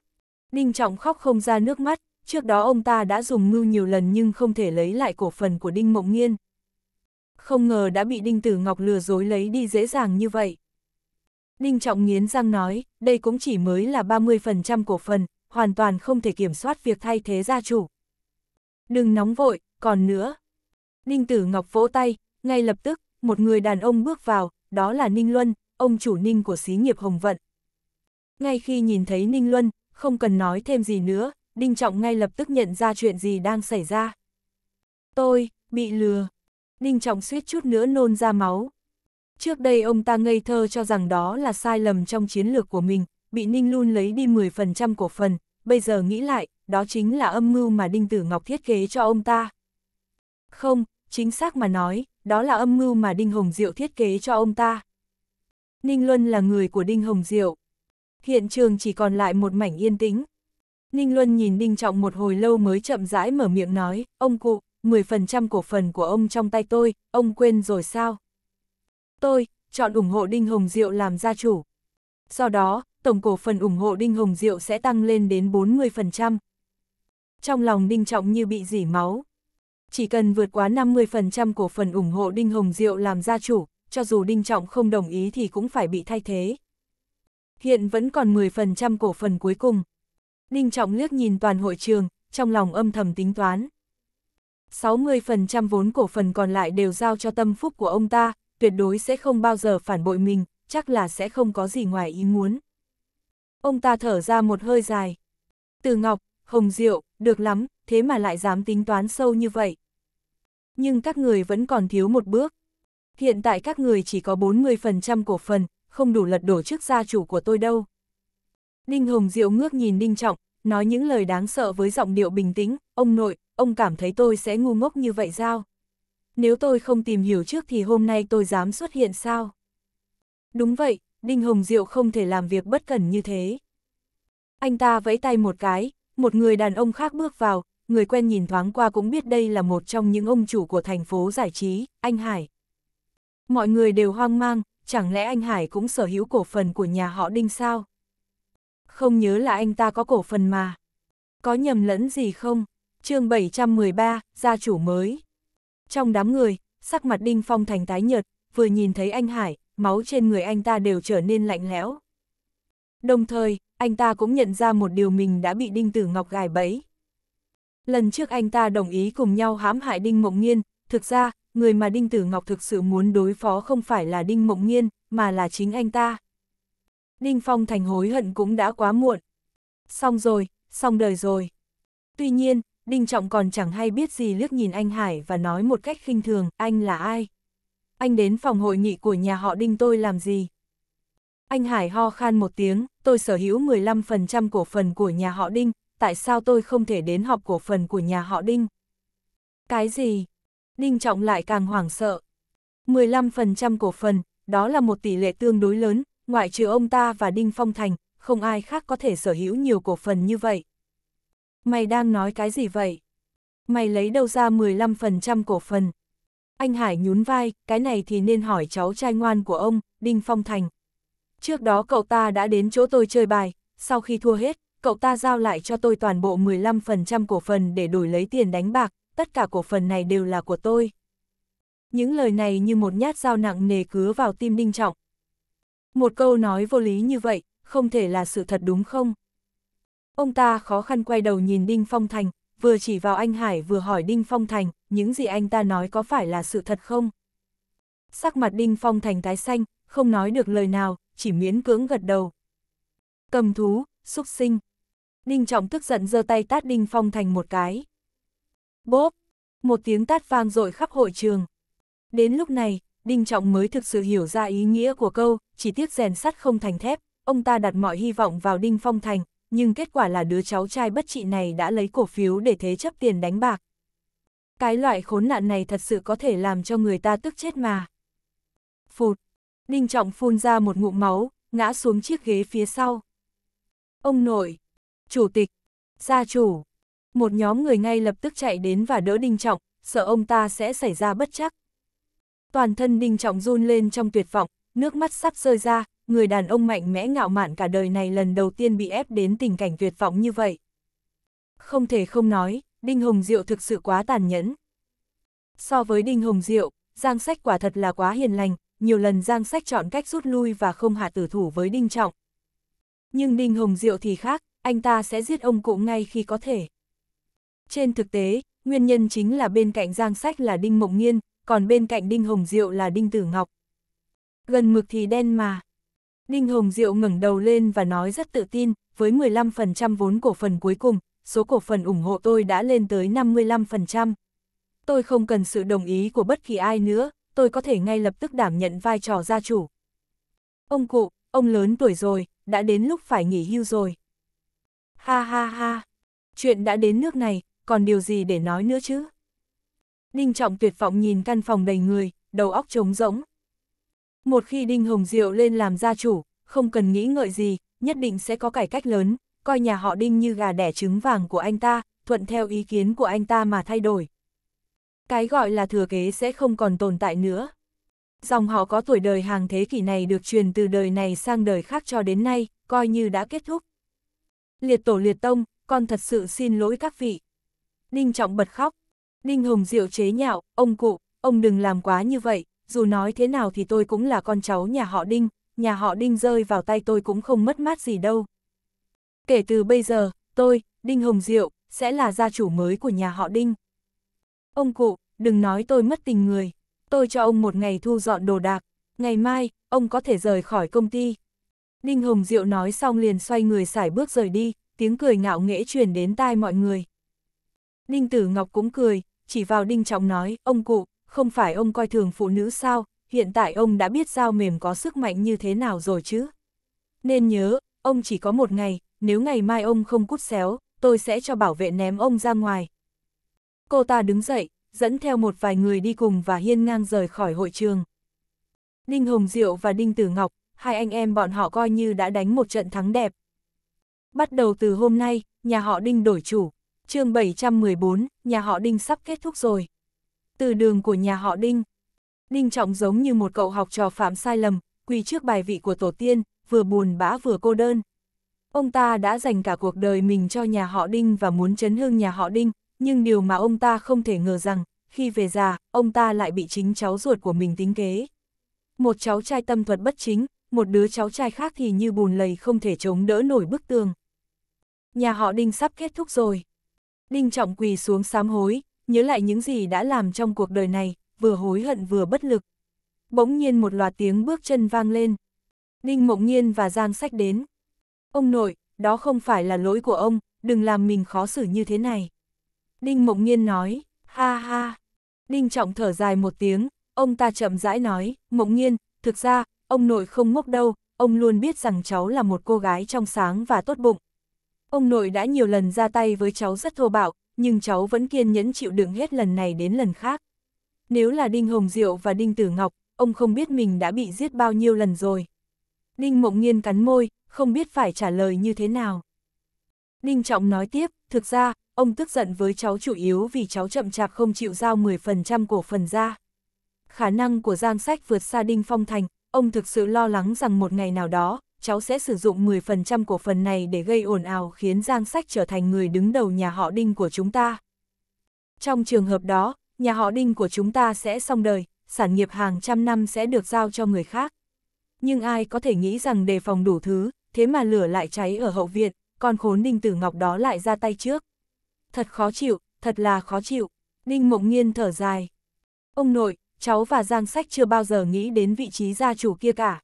[SPEAKER 1] Đinh Trọng khóc không ra nước mắt, trước đó ông ta đã dùng mưu nhiều lần nhưng không thể lấy lại cổ phần của Đinh Mộng Nghiên. Không ngờ đã bị Đinh Tử Ngọc lừa dối lấy đi dễ dàng như vậy. Đinh Trọng Nghiến Giang nói, đây cũng chỉ mới là 30% cổ phần, hoàn toàn không thể kiểm soát việc thay thế gia chủ. Đừng nóng vội, còn nữa. Đinh Tử Ngọc vỗ tay, ngay lập tức, một người đàn ông bước vào, đó là Ninh Luân, ông chủ Ninh của xí nghiệp Hồng Vận. Ngay khi nhìn thấy Ninh Luân, không cần nói thêm gì nữa, Đinh Trọng ngay lập tức nhận ra chuyện gì đang xảy ra. Tôi, bị lừa. Đinh Trọng suýt chút nữa nôn ra máu. Trước đây ông ta ngây thơ cho rằng đó là sai lầm trong chiến lược của mình, bị Ninh Luân lấy đi 10% cổ phần, bây giờ nghĩ lại, đó chính là âm mưu mà Đinh Tử Ngọc thiết kế cho ông ta. Không, chính xác mà nói, đó là âm mưu mà Đinh Hồng Diệu thiết kế cho ông ta. Ninh Luân là người của Đinh Hồng Diệu. Hiện trường chỉ còn lại một mảnh yên tĩnh, Ninh Luân nhìn Đinh Trọng một hồi lâu mới chậm rãi mở miệng nói, ông cụ, 10% cổ phần của ông trong tay tôi, ông quên rồi sao? Tôi, chọn ủng hộ Đinh Hồng Diệu làm gia chủ. do đó, tổng cổ phần ủng hộ Đinh Hồng Diệu sẽ tăng lên đến 40%. Trong lòng Đinh Trọng như bị dỉ máu. Chỉ cần vượt quá 50% cổ phần ủng hộ Đinh Hồng Diệu làm gia chủ, cho dù Đinh Trọng không đồng ý thì cũng phải bị thay thế. Hiện vẫn còn 10% cổ phần cuối cùng, Đinh Trọng liếc nhìn toàn hội trường, trong lòng âm thầm tính toán. 60% vốn cổ phần còn lại đều giao cho tâm phúc của ông ta, tuyệt đối sẽ không bao giờ phản bội mình, chắc là sẽ không có gì ngoài ý muốn. Ông ta thở ra một hơi dài. Từ Ngọc, Hồng Diệu, được lắm, thế mà lại dám tính toán sâu như vậy. Nhưng các người vẫn còn thiếu một bước. Hiện tại các người chỉ có 40% cổ phần, không đủ lật đổ chức gia chủ của tôi đâu. Đinh Hồng Diệu ngước nhìn Đinh Trọng, nói những lời đáng sợ với giọng điệu bình tĩnh, ông nội, ông cảm thấy tôi sẽ ngu ngốc như vậy sao? Nếu tôi không tìm hiểu trước thì hôm nay tôi dám xuất hiện sao? Đúng vậy, Đinh Hồng Diệu không thể làm việc bất cẩn như thế. Anh ta vẫy tay một cái, một người đàn ông khác bước vào, người quen nhìn thoáng qua cũng biết đây là một trong những ông chủ của thành phố giải trí, anh Hải. Mọi người đều hoang mang, chẳng lẽ anh Hải cũng sở hữu cổ phần của nhà họ Đinh sao? không nhớ là anh ta có cổ phần mà. Có nhầm lẫn gì không? chương 713, gia chủ mới. Trong đám người, sắc mặt Đinh Phong thành tái nhợt, vừa nhìn thấy anh Hải, máu trên người anh ta đều trở nên lạnh lẽo. Đồng thời, anh ta cũng nhận ra một điều mình đã bị Đinh Tử Ngọc gài bẫy. Lần trước anh ta đồng ý cùng nhau hãm hại Đinh Mộng Nghiên, thực ra, người mà Đinh Tử Ngọc thực sự muốn đối phó không phải là Đinh Mộng Nghiên, mà là chính anh ta. Đinh Phong Thành hối hận cũng đã quá muộn. Xong rồi, xong đời rồi. Tuy nhiên, Đinh Trọng còn chẳng hay biết gì liếc nhìn anh Hải và nói một cách khinh thường, anh là ai? Anh đến phòng hội nghị của nhà họ Đinh tôi làm gì? Anh Hải ho khan một tiếng, tôi sở hữu 15% cổ phần của nhà họ Đinh, tại sao tôi không thể đến họp cổ phần của nhà họ Đinh? Cái gì? Đinh Trọng lại càng hoảng sợ. 15% cổ phần, đó là một tỷ lệ tương đối lớn, ngoại trừ ông ta và Đinh Phong Thành, không ai khác có thể sở hữu nhiều cổ phần như vậy. Mày đang nói cái gì vậy? Mày lấy đâu ra 15% cổ phần? Anh Hải nhún vai, cái này thì nên hỏi cháu trai ngoan của ông, Đinh Phong Thành. Trước đó cậu ta đã đến chỗ tôi chơi bài, sau khi thua hết, cậu ta giao lại cho tôi toàn bộ 15% cổ phần để đổi lấy tiền đánh bạc, tất cả cổ phần này đều là của tôi. Những lời này như một nhát dao nặng nề cứa vào tim Đinh Trọng, một câu nói vô lý như vậy, không thể là sự thật đúng không? Ông ta khó khăn quay đầu nhìn Đinh Phong Thành, vừa chỉ vào anh Hải vừa hỏi Đinh Phong Thành, những gì anh ta nói có phải là sự thật không? Sắc mặt Đinh Phong Thành tái xanh, không nói được lời nào, chỉ miễn cưỡng gật đầu. Cầm thú, xúc sinh. Đinh Trọng tức giận giơ tay tát Đinh Phong Thành một cái. Bốp! Một tiếng tát vang dội khắp hội trường. Đến lúc này, Đinh Trọng mới thực sự hiểu ra ý nghĩa của câu, chỉ tiếc rèn sắt không thành thép, ông ta đặt mọi hy vọng vào Đinh Phong Thành, nhưng kết quả là đứa cháu trai bất trị này đã lấy cổ phiếu để thế chấp tiền đánh bạc. Cái loại khốn nạn này thật sự có thể làm cho người ta tức chết mà. Phụt, Đinh Trọng phun ra một ngụm máu, ngã xuống chiếc ghế phía sau. Ông nội, chủ tịch, gia chủ, một nhóm người ngay lập tức chạy đến và đỡ Đinh Trọng, sợ ông ta sẽ xảy ra bất chắc toàn thân Đinh Trọng run lên trong tuyệt vọng, nước mắt sắp rơi ra, người đàn ông mạnh mẽ ngạo mạn cả đời này lần đầu tiên bị ép đến tình cảnh tuyệt vọng như vậy. Không thể không nói, Đinh Hồng Diệu thực sự quá tàn nhẫn. So với Đinh Hồng Diệu, Giang Sách quả thật là quá hiền lành, nhiều lần Giang Sách chọn cách rút lui và không hạ tử thủ với Đinh Trọng. Nhưng Đinh Hồng Diệu thì khác, anh ta sẽ giết ông cụ ngay khi có thể. Trên thực tế, nguyên nhân chính là bên cạnh Giang Sách là Đinh Mộng Nghiên, còn bên cạnh Đinh Hồng Diệu là Đinh Tử Ngọc. Gần mực thì đen mà. Đinh Hồng Diệu ngẩng đầu lên và nói rất tự tin, với 15% vốn cổ phần cuối cùng, số cổ phần ủng hộ tôi đã lên tới 55%. Tôi không cần sự đồng ý của bất kỳ ai nữa, tôi có thể ngay lập tức đảm nhận vai trò gia chủ. Ông cụ, ông lớn tuổi rồi, đã đến lúc phải nghỉ hưu rồi. Ha ha ha, chuyện đã đến nước này, còn điều gì để nói nữa chứ? Đinh Trọng tuyệt vọng nhìn căn phòng đầy người, đầu óc trống rỗng. Một khi Đinh Hồng Diệu lên làm gia chủ, không cần nghĩ ngợi gì, nhất định sẽ có cải cách lớn, coi nhà họ Đinh như gà đẻ trứng vàng của anh ta, thuận theo ý kiến của anh ta mà thay đổi. Cái gọi là thừa kế sẽ không còn tồn tại nữa. Dòng họ có tuổi đời hàng thế kỷ này được truyền từ đời này sang đời khác cho đến nay, coi như đã kết thúc. Liệt tổ liệt tông, con thật sự xin lỗi các vị. Đinh Trọng bật khóc, Đinh Hồng Diệu chế nhạo, ông cụ, ông đừng làm quá như vậy, dù nói thế nào thì tôi cũng là con cháu nhà họ Đinh, nhà họ Đinh rơi vào tay tôi cũng không mất mát gì đâu. Kể từ bây giờ, tôi, Đinh Hồng Diệu, sẽ là gia chủ mới của nhà họ Đinh. Ông cụ, đừng nói tôi mất tình người, tôi cho ông một ngày thu dọn đồ đạc, ngày mai, ông có thể rời khỏi công ty. Đinh Hồng Diệu nói xong liền xoay người sải bước rời đi, tiếng cười ngạo nghễ truyền đến tai mọi người. Đinh Tử Ngọc cũng cười, chỉ vào Đinh Trọng nói, ông cụ, không phải ông coi thường phụ nữ sao, hiện tại ông đã biết dao mềm có sức mạnh như thế nào rồi chứ. Nên nhớ, ông chỉ có một ngày, nếu ngày mai ông không cút xéo, tôi sẽ cho bảo vệ ném ông ra ngoài. Cô ta đứng dậy, dẫn theo một vài người đi cùng và hiên ngang rời khỏi hội trường. Đinh Hồng Diệu và Đinh Tử Ngọc, hai anh em bọn họ coi như đã đánh một trận thắng đẹp. Bắt đầu từ hôm nay, nhà họ Đinh đổi chủ, chương 714, nhà họ Đinh sắp kết thúc rồi. Từ đường của nhà họ Đinh. Đinh Trọng giống như một cậu học trò phạm sai lầm, quỳ trước bài vị của tổ tiên, vừa buồn bã vừa cô đơn. Ông ta đã dành cả cuộc đời mình cho nhà họ Đinh và muốn chấn hương nhà họ Đinh, nhưng điều mà ông ta không thể ngờ rằng, khi về già, ông ta lại bị chính cháu ruột của mình tính kế. Một cháu trai tâm thuật bất chính, một đứa cháu trai khác thì như bùn lầy không thể chống đỡ nổi bức tường. Nhà họ Đinh sắp kết thúc rồi. Đinh Trọng quỳ xuống sám hối, nhớ lại những gì đã làm trong cuộc đời này, vừa hối hận vừa bất lực. Bỗng nhiên một loạt tiếng bước chân vang lên. Đinh Mộng Nhiên và Giang Sách đến. Ông nội, đó không phải là lỗi của ông, đừng làm mình khó xử như thế này. Đinh Mộng Nhiên nói, ha ha. Đinh Trọng thở dài một tiếng, ông ta chậm rãi nói, Mộng Nhiên, thực ra, ông nội không ngốc đâu, ông luôn biết rằng cháu là một cô gái trong sáng và tốt bụng. Ông nội đã nhiều lần ra tay với cháu rất thô bạo, nhưng cháu vẫn kiên nhẫn chịu đựng hết lần này đến lần khác. Nếu là Đinh Hồng Diệu và Đinh Tử Ngọc, ông không biết mình đã bị giết bao nhiêu lần rồi. Đinh Mộng Nghiên cắn môi, không biết phải trả lời như thế nào. Đinh Trọng nói tiếp, thực ra, ông tức giận với cháu chủ yếu vì cháu chậm chạp không chịu giao 10% cổ phần ra. Khả năng của Giang Sách vượt xa Đinh Phong Thành, ông thực sự lo lắng rằng một ngày nào đó, cháu sẽ sử dụng 10% cổ phần này để gây ồn ào khiến Giang Sách trở thành người đứng đầu nhà họ Đinh của chúng ta. Trong trường hợp đó, nhà họ Đinh của chúng ta sẽ xong đời, sản nghiệp hàng trăm năm sẽ được giao cho người khác. Nhưng ai có thể nghĩ rằng đề phòng đủ thứ, thế mà lửa lại cháy ở hậu viện, còn khốn Đinh Tử Ngọc đó lại ra tay trước. Thật khó chịu, thật là khó chịu. Đinh Mộng Nhiên thở dài. Ông nội, cháu và Giang Sách chưa bao giờ nghĩ đến vị trí gia chủ kia cả.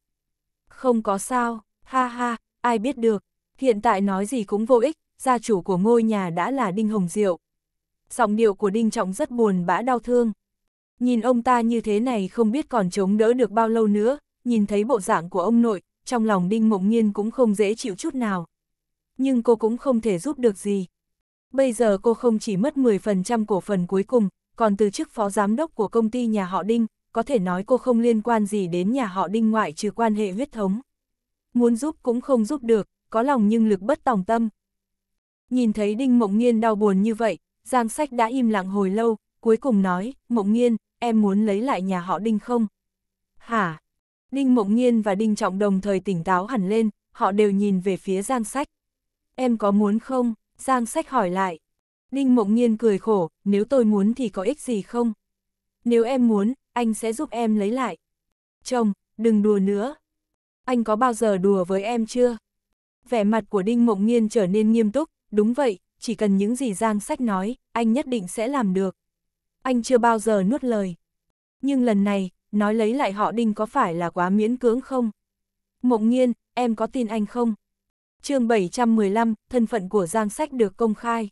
[SPEAKER 1] Không có sao, Ha ha, ai biết được, hiện tại nói gì cũng vô ích, gia chủ của ngôi nhà đã là Đinh Hồng Diệu. Giọng điệu của Đinh Trọng rất buồn bã đau thương. Nhìn ông ta như thế này không biết còn chống đỡ được bao lâu nữa, nhìn thấy bộ dạng của ông nội, trong lòng Đinh Mộng Nhiên cũng không dễ chịu chút nào. Nhưng cô cũng không thể giúp được gì. Bây giờ cô không chỉ mất 10% cổ phần cuối cùng, còn từ chức phó giám đốc của công ty nhà họ Đinh, có thể nói cô không liên quan gì đến nhà họ Đinh ngoại trừ quan hệ huyết thống muốn giúp cũng không giúp được, có lòng nhưng lực bất tòng tâm. Nhìn thấy Đinh Mộng Nghiên đau buồn như vậy, Giang Sách đã im lặng hồi lâu, cuối cùng nói, Mộng Nghiên, em muốn lấy lại nhà họ Đinh không? Hả? Đinh Mộng Nghiên và Đinh Trọng đồng thời tỉnh táo hẳn lên, họ đều nhìn về phía Giang Sách. Em có muốn không? Giang Sách hỏi lại. Đinh Mộng Nghiên cười khổ, nếu tôi muốn thì có ích gì không? Nếu em muốn, anh sẽ giúp em lấy lại. Chồng, đừng đùa nữa, anh có bao giờ đùa với em chưa? Vẻ mặt của Đinh Mộng Nhiên trở nên nghiêm túc, đúng vậy, chỉ cần những gì Giang Sách nói, anh nhất định sẽ làm được. Anh chưa bao giờ nuốt lời. Nhưng lần này, nói lấy lại họ Đinh có phải là quá miễn cưỡng không? Mộng Nhiên, em có tin anh không? chương 715, thân phận của Giang Sách được công khai.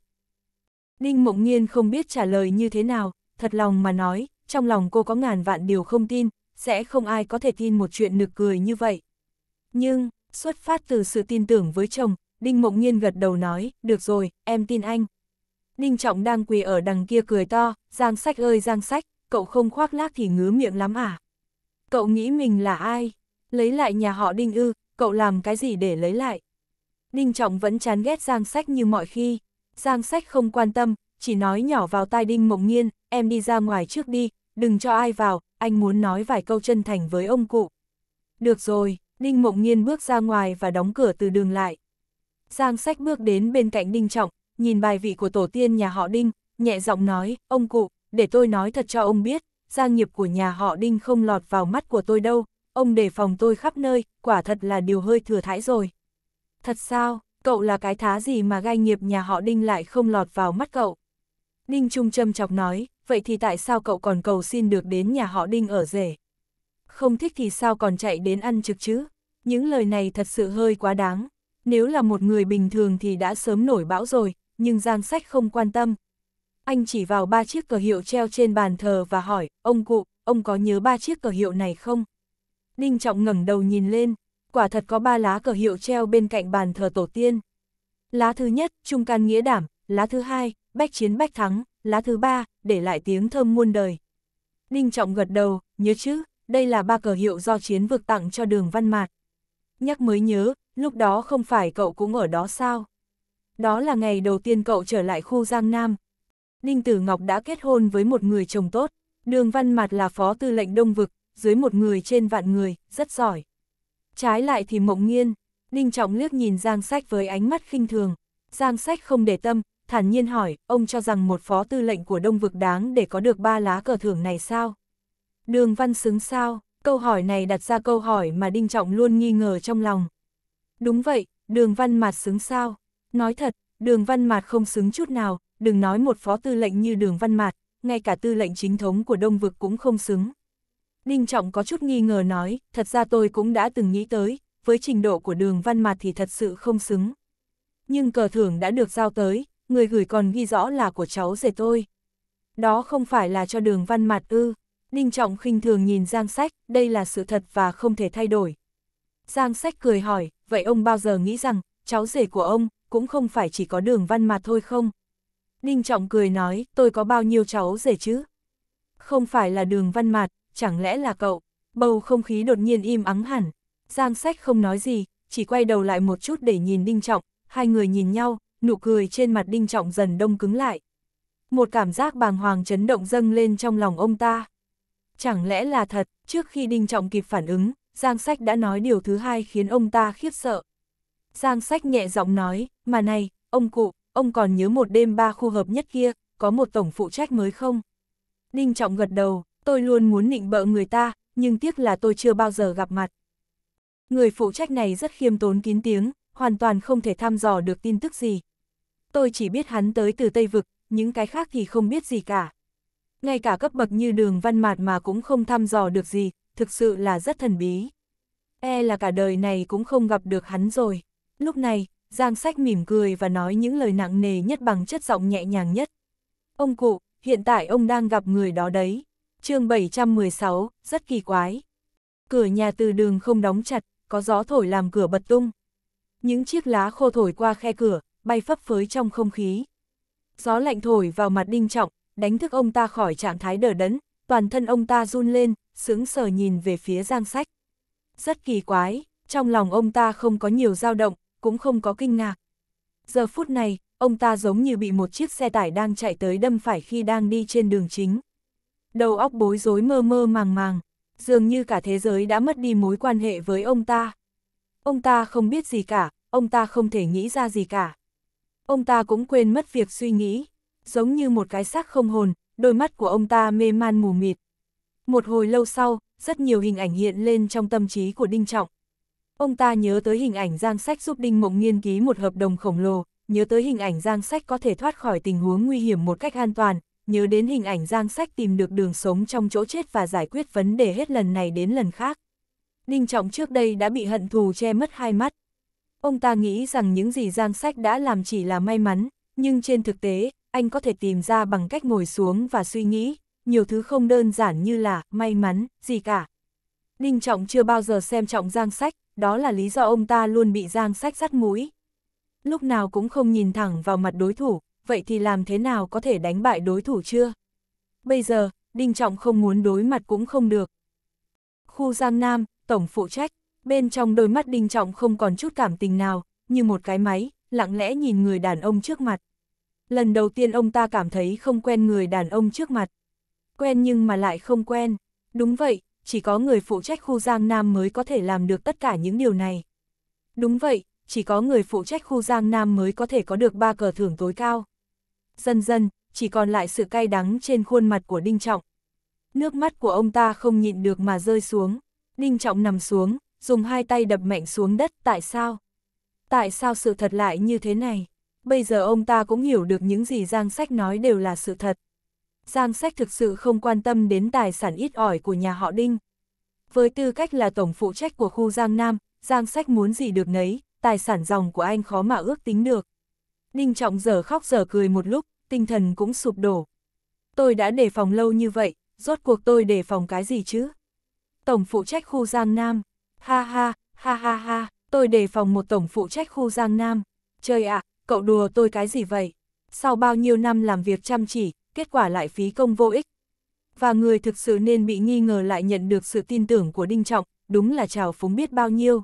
[SPEAKER 1] Đinh Mộng Nhiên không biết trả lời như thế nào, thật lòng mà nói, trong lòng cô có ngàn vạn điều không tin, sẽ không ai có thể tin một chuyện nực cười như vậy. Nhưng, xuất phát từ sự tin tưởng với chồng, Đinh Mộng Nhiên gật đầu nói, được rồi, em tin anh. Đinh Trọng đang quỳ ở đằng kia cười to, Giang Sách ơi Giang Sách, cậu không khoác lác thì ngứa miệng lắm à? Cậu nghĩ mình là ai? Lấy lại nhà họ Đinh ư, cậu làm cái gì để lấy lại? Đinh Trọng vẫn chán ghét Giang Sách như mọi khi. Giang Sách không quan tâm, chỉ nói nhỏ vào tai Đinh Mộng Nhiên, em đi ra ngoài trước đi, đừng cho ai vào, anh muốn nói vài câu chân thành với ông cụ. Được rồi, Đinh Mộng Nhiên bước ra ngoài và đóng cửa từ đường lại. Giang sách bước đến bên cạnh Đinh Trọng, nhìn bài vị của tổ tiên nhà họ Đinh, nhẹ giọng nói, ông cụ, để tôi nói thật cho ông biết, gia nghiệp của nhà họ Đinh không lọt vào mắt của tôi đâu, ông đề phòng tôi khắp nơi, quả thật là điều hơi thừa thãi rồi. Thật sao, cậu là cái thá gì mà gai nghiệp nhà họ Đinh lại không lọt vào mắt cậu? Đinh Trung châm chọc nói, vậy thì tại sao cậu còn cầu xin được đến nhà họ Đinh ở rể? không thích thì sao còn chạy đến ăn trực chứ. Những lời này thật sự hơi quá đáng. Nếu là một người bình thường thì đã sớm nổi bão rồi, nhưng Giang Sách không quan tâm. Anh chỉ vào ba chiếc cờ hiệu treo trên bàn thờ và hỏi, ông cụ, ông có nhớ ba chiếc cờ hiệu này không? Đinh Trọng ngẩng đầu nhìn lên, quả thật có ba lá cờ hiệu treo bên cạnh bàn thờ tổ tiên. Lá thứ nhất, trung can nghĩa đảm, lá thứ hai, bách chiến bách thắng, lá thứ ba, để lại tiếng thơm muôn đời. Đinh Trọng gật đầu, nhớ chứ, đây là ba cờ hiệu do chiến vực tặng cho đường văn mạt. Nhắc mới nhớ, lúc đó không phải cậu cũng ở đó sao? Đó là ngày đầu tiên cậu trở lại khu Giang Nam. Đinh Tử Ngọc đã kết hôn với một người chồng tốt, đường văn mạt là phó tư lệnh đông vực, dưới một người trên vạn người, rất giỏi. Trái lại thì mộng nghiên, Đinh Trọng liếc nhìn Giang Sách với ánh mắt khinh thường. Giang Sách không để tâm, thản nhiên hỏi, ông cho rằng một phó tư lệnh của Đông Vực đáng để có được ba lá cờ thưởng này sao? Đường văn xứng sao, câu hỏi này đặt ra câu hỏi mà Đinh Trọng luôn nghi ngờ trong lòng. Đúng vậy, đường văn mạt xứng sao? Nói thật, đường văn mạt không xứng chút nào, đừng nói một phó tư lệnh như đường văn mạt, ngay cả tư lệnh chính thống của Đông Vực cũng không xứng. Đinh Trọng có chút nghi ngờ nói, thật ra tôi cũng đã từng nghĩ tới, với trình độ của đường văn mạt thì thật sự không xứng. Nhưng cờ thưởng đã được giao tới, người gửi còn ghi rõ là của cháu rể tôi. Đó không phải là cho đường văn mạt ư. Ninh Trọng khinh thường nhìn Giang Sách, đây là sự thật và không thể thay đổi. Giang Sách cười hỏi, vậy ông bao giờ nghĩ rằng, cháu rể của ông, cũng không phải chỉ có đường văn mà thôi không? Ninh Trọng cười nói, tôi có bao nhiêu cháu rể chứ? Không phải là đường văn mạt, chẳng lẽ là cậu? Bầu không khí đột nhiên im ắng hẳn. Giang sách không nói gì, chỉ quay đầu lại một chút để nhìn Ninh Trọng, hai người nhìn nhau, nụ cười trên mặt Ninh Trọng dần đông cứng lại. Một cảm giác bàng hoàng chấn động dâng lên trong lòng ông ta chẳng lẽ là thật, trước khi Đinh Trọng kịp phản ứng, Giang Sách đã nói điều thứ hai khiến ông ta khiếp sợ. Giang Sách nhẹ giọng nói, mà này, ông cụ, ông còn nhớ một đêm ba khu hợp nhất kia, có một tổng phụ trách mới không? Đinh Trọng gật đầu, tôi luôn muốn nịnh bợ người ta, nhưng tiếc là tôi chưa bao giờ gặp mặt. Người phụ trách này rất khiêm tốn kín tiếng, hoàn toàn không thể thăm dò được tin tức gì. Tôi chỉ biết hắn tới từ Tây Vực, những cái khác thì không biết gì cả ngay cả cấp bậc như đường văn mạt mà cũng không thăm dò được gì, thực sự là rất thần bí. E là cả đời này cũng không gặp được hắn rồi. Lúc này, Giang Sách mỉm cười và nói những lời nặng nề nhất bằng chất giọng nhẹ nhàng nhất. Ông cụ, hiện tại ông đang gặp người đó đấy. chương 716, rất kỳ quái. Cửa nhà từ đường không đóng chặt, có gió thổi làm cửa bật tung. Những chiếc lá khô thổi qua khe cửa, bay phấp phới trong không khí. Gió lạnh thổi vào mặt Đinh Trọng, đánh thức ông ta khỏi trạng thái đờ đẫn, toàn thân ông ta run lên, sững sờ nhìn về phía giang sách. Rất kỳ quái, trong lòng ông ta không có nhiều dao động, cũng không có kinh ngạc. Giờ phút này, ông ta giống như bị một chiếc xe tải đang chạy tới đâm phải khi đang đi trên đường chính. Đầu óc bối rối mơ mơ màng màng, dường như cả thế giới đã mất đi mối quan hệ với ông ta. Ông ta không biết gì cả, ông ta không thể nghĩ ra gì cả. Ông ta cũng quên mất việc suy nghĩ giống như một cái xác không hồn, đôi mắt của ông ta mê man mù mịt. Một hồi lâu sau, rất nhiều hình ảnh hiện lên trong tâm trí của Đinh Trọng. Ông ta nhớ tới hình ảnh Giang Sách giúp Đinh Mộng nghiên ký một hợp đồng khổng lồ, nhớ tới hình ảnh Giang Sách có thể thoát khỏi tình huống nguy hiểm một cách an toàn, nhớ đến hình ảnh Giang Sách tìm được đường sống trong chỗ chết và giải quyết vấn đề hết lần này đến lần khác. Đinh Trọng trước đây đã bị hận thù che mất hai mắt. Ông ta nghĩ rằng những gì Giang Sách đã làm chỉ là may mắn, nhưng trên thực tế, anh có thể tìm ra bằng cách ngồi xuống và suy nghĩ, nhiều thứ không đơn giản như là may mắn, gì cả. Đinh Trọng chưa bao giờ xem trọng Giang Sách, đó là lý do ông ta luôn bị Giang Sách dắt mũi. Lúc nào cũng không nhìn thẳng vào mặt đối thủ, vậy thì làm thế nào có thể đánh bại đối thủ chưa? Bây giờ, Đinh Trọng không muốn đối mặt cũng không được. Khu Giang Nam, Tổng phụ trách, bên trong đôi mắt Đinh Trọng không còn chút cảm tình nào, như một cái máy, lặng lẽ nhìn người đàn ông trước mặt lần đầu tiên ông ta cảm thấy không quen người đàn ông trước mặt. Quen nhưng mà lại không quen. Đúng vậy, chỉ có người phụ trách khu Giang Nam mới có thể làm được tất cả những điều này. Đúng vậy, chỉ có người phụ trách khu Giang Nam mới có thể có được ba cờ thưởng tối cao. Dần dần, chỉ còn lại sự cay đắng trên khuôn mặt của Đinh Trọng. Nước mắt của ông ta không nhịn được mà rơi xuống. Đinh Trọng nằm xuống, dùng hai tay đập mạnh xuống đất, tại sao? Tại sao sự thật lại như thế này? bây giờ ông ta cũng hiểu được những gì Giang Sách nói đều là sự thật. Giang Sách thực sự không quan tâm đến tài sản ít ỏi của nhà họ Đinh. Với tư cách là tổng phụ trách của khu Giang Nam, Giang Sách muốn gì được nấy, tài sản dòng của anh khó mà ước tính được. Đinh Trọng giờ khóc giờ cười một lúc, tinh thần cũng sụp đổ. Tôi đã đề phòng lâu như vậy, rốt cuộc tôi đề phòng cái gì chứ? Tổng phụ trách khu Giang Nam. Ha ha, ha ha ha, tôi đề phòng một tổng phụ trách khu Giang Nam. Trời ạ, à, cậu đùa tôi cái gì vậy? Sau bao nhiêu năm làm việc chăm chỉ, kết quả lại phí công vô ích. Và người thực sự nên bị nghi ngờ lại nhận được sự tin tưởng của Đinh Trọng, đúng là trào phúng biết bao nhiêu.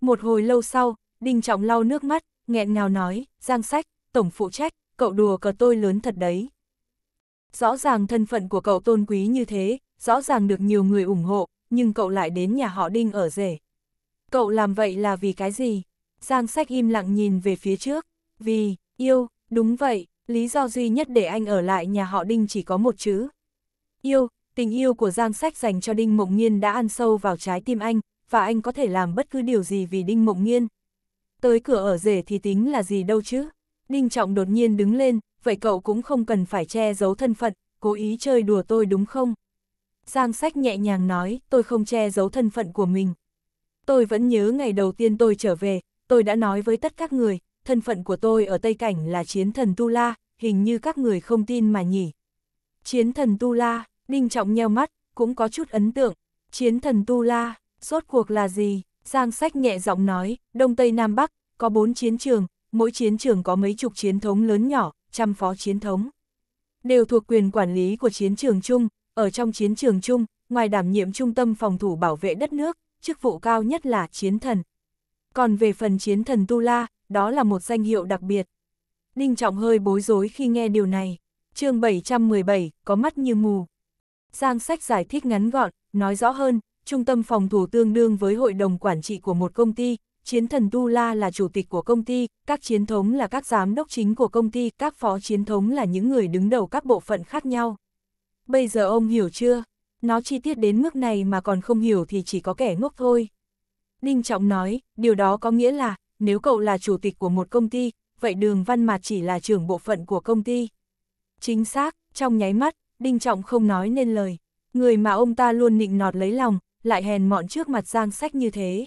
[SPEAKER 1] Một hồi lâu sau, Đinh Trọng lau nước mắt, nghẹn ngào nói, Giang Sách, tổng phụ trách, cậu đùa cờ tôi lớn thật đấy. Rõ ràng thân phận của cậu tôn quý như thế, rõ ràng được nhiều người ủng hộ, nhưng cậu lại đến nhà họ Đinh ở rể. Cậu làm vậy là vì cái gì? Giang Sách im lặng nhìn về phía trước. Vì, yêu, đúng vậy, lý do duy nhất để anh ở lại nhà họ Đinh chỉ có một chữ. Yêu, tình yêu của Giang Sách dành cho Đinh Mộng nhiên đã ăn sâu vào trái tim anh, và anh có thể làm bất cứ điều gì vì Đinh Mộng nhiên Tới cửa ở rể thì tính là gì đâu chứ. Đinh Trọng đột nhiên đứng lên, vậy cậu cũng không cần phải che giấu thân phận, cố ý chơi đùa tôi đúng không? Giang Sách nhẹ nhàng nói, tôi không che giấu thân phận của mình. Tôi vẫn nhớ ngày đầu tiên tôi trở về, tôi đã nói với tất các người, thân phận của tôi ở Tây Cảnh là chiến thần Tu La, hình như các người không tin mà nhỉ. Chiến thần Tu La, Ninh Trọng nheo mắt, cũng có chút ấn tượng. Chiến thần Tu La, rốt cuộc là gì? Giang sách nhẹ giọng nói, Đông Tây Nam Bắc, có bốn chiến trường, mỗi chiến trường có mấy chục chiến thống lớn nhỏ, trăm phó chiến thống. Đều thuộc quyền quản lý của chiến trường chung, ở trong chiến trường chung, ngoài đảm nhiệm trung tâm phòng thủ bảo vệ đất nước, chức vụ cao nhất là chiến thần. Còn về phần chiến thần Tu La, đó là một danh hiệu đặc biệt. Đinh Trọng hơi bối rối khi nghe điều này. chương 717, có mắt như mù. Giang sách giải thích ngắn gọn, nói rõ hơn, trung tâm phòng thủ tương đương với hội đồng quản trị của một công ty, chiến thần Tu La là chủ tịch của công ty, các chiến thống là các giám đốc chính của công ty, các phó chiến thống là những người đứng đầu các bộ phận khác nhau. Bây giờ ông hiểu chưa? Nó chi tiết đến mức này mà còn không hiểu thì chỉ có kẻ ngốc thôi. Ninh Trọng nói, điều đó có nghĩa là, nếu cậu là chủ tịch của một công ty, vậy đường văn mạt chỉ là trưởng bộ phận của công ty. Chính xác, trong nháy mắt, Đinh Trọng không nói nên lời. Người mà ông ta luôn nịnh nọt lấy lòng, lại hèn mọn trước mặt giang sách như thế.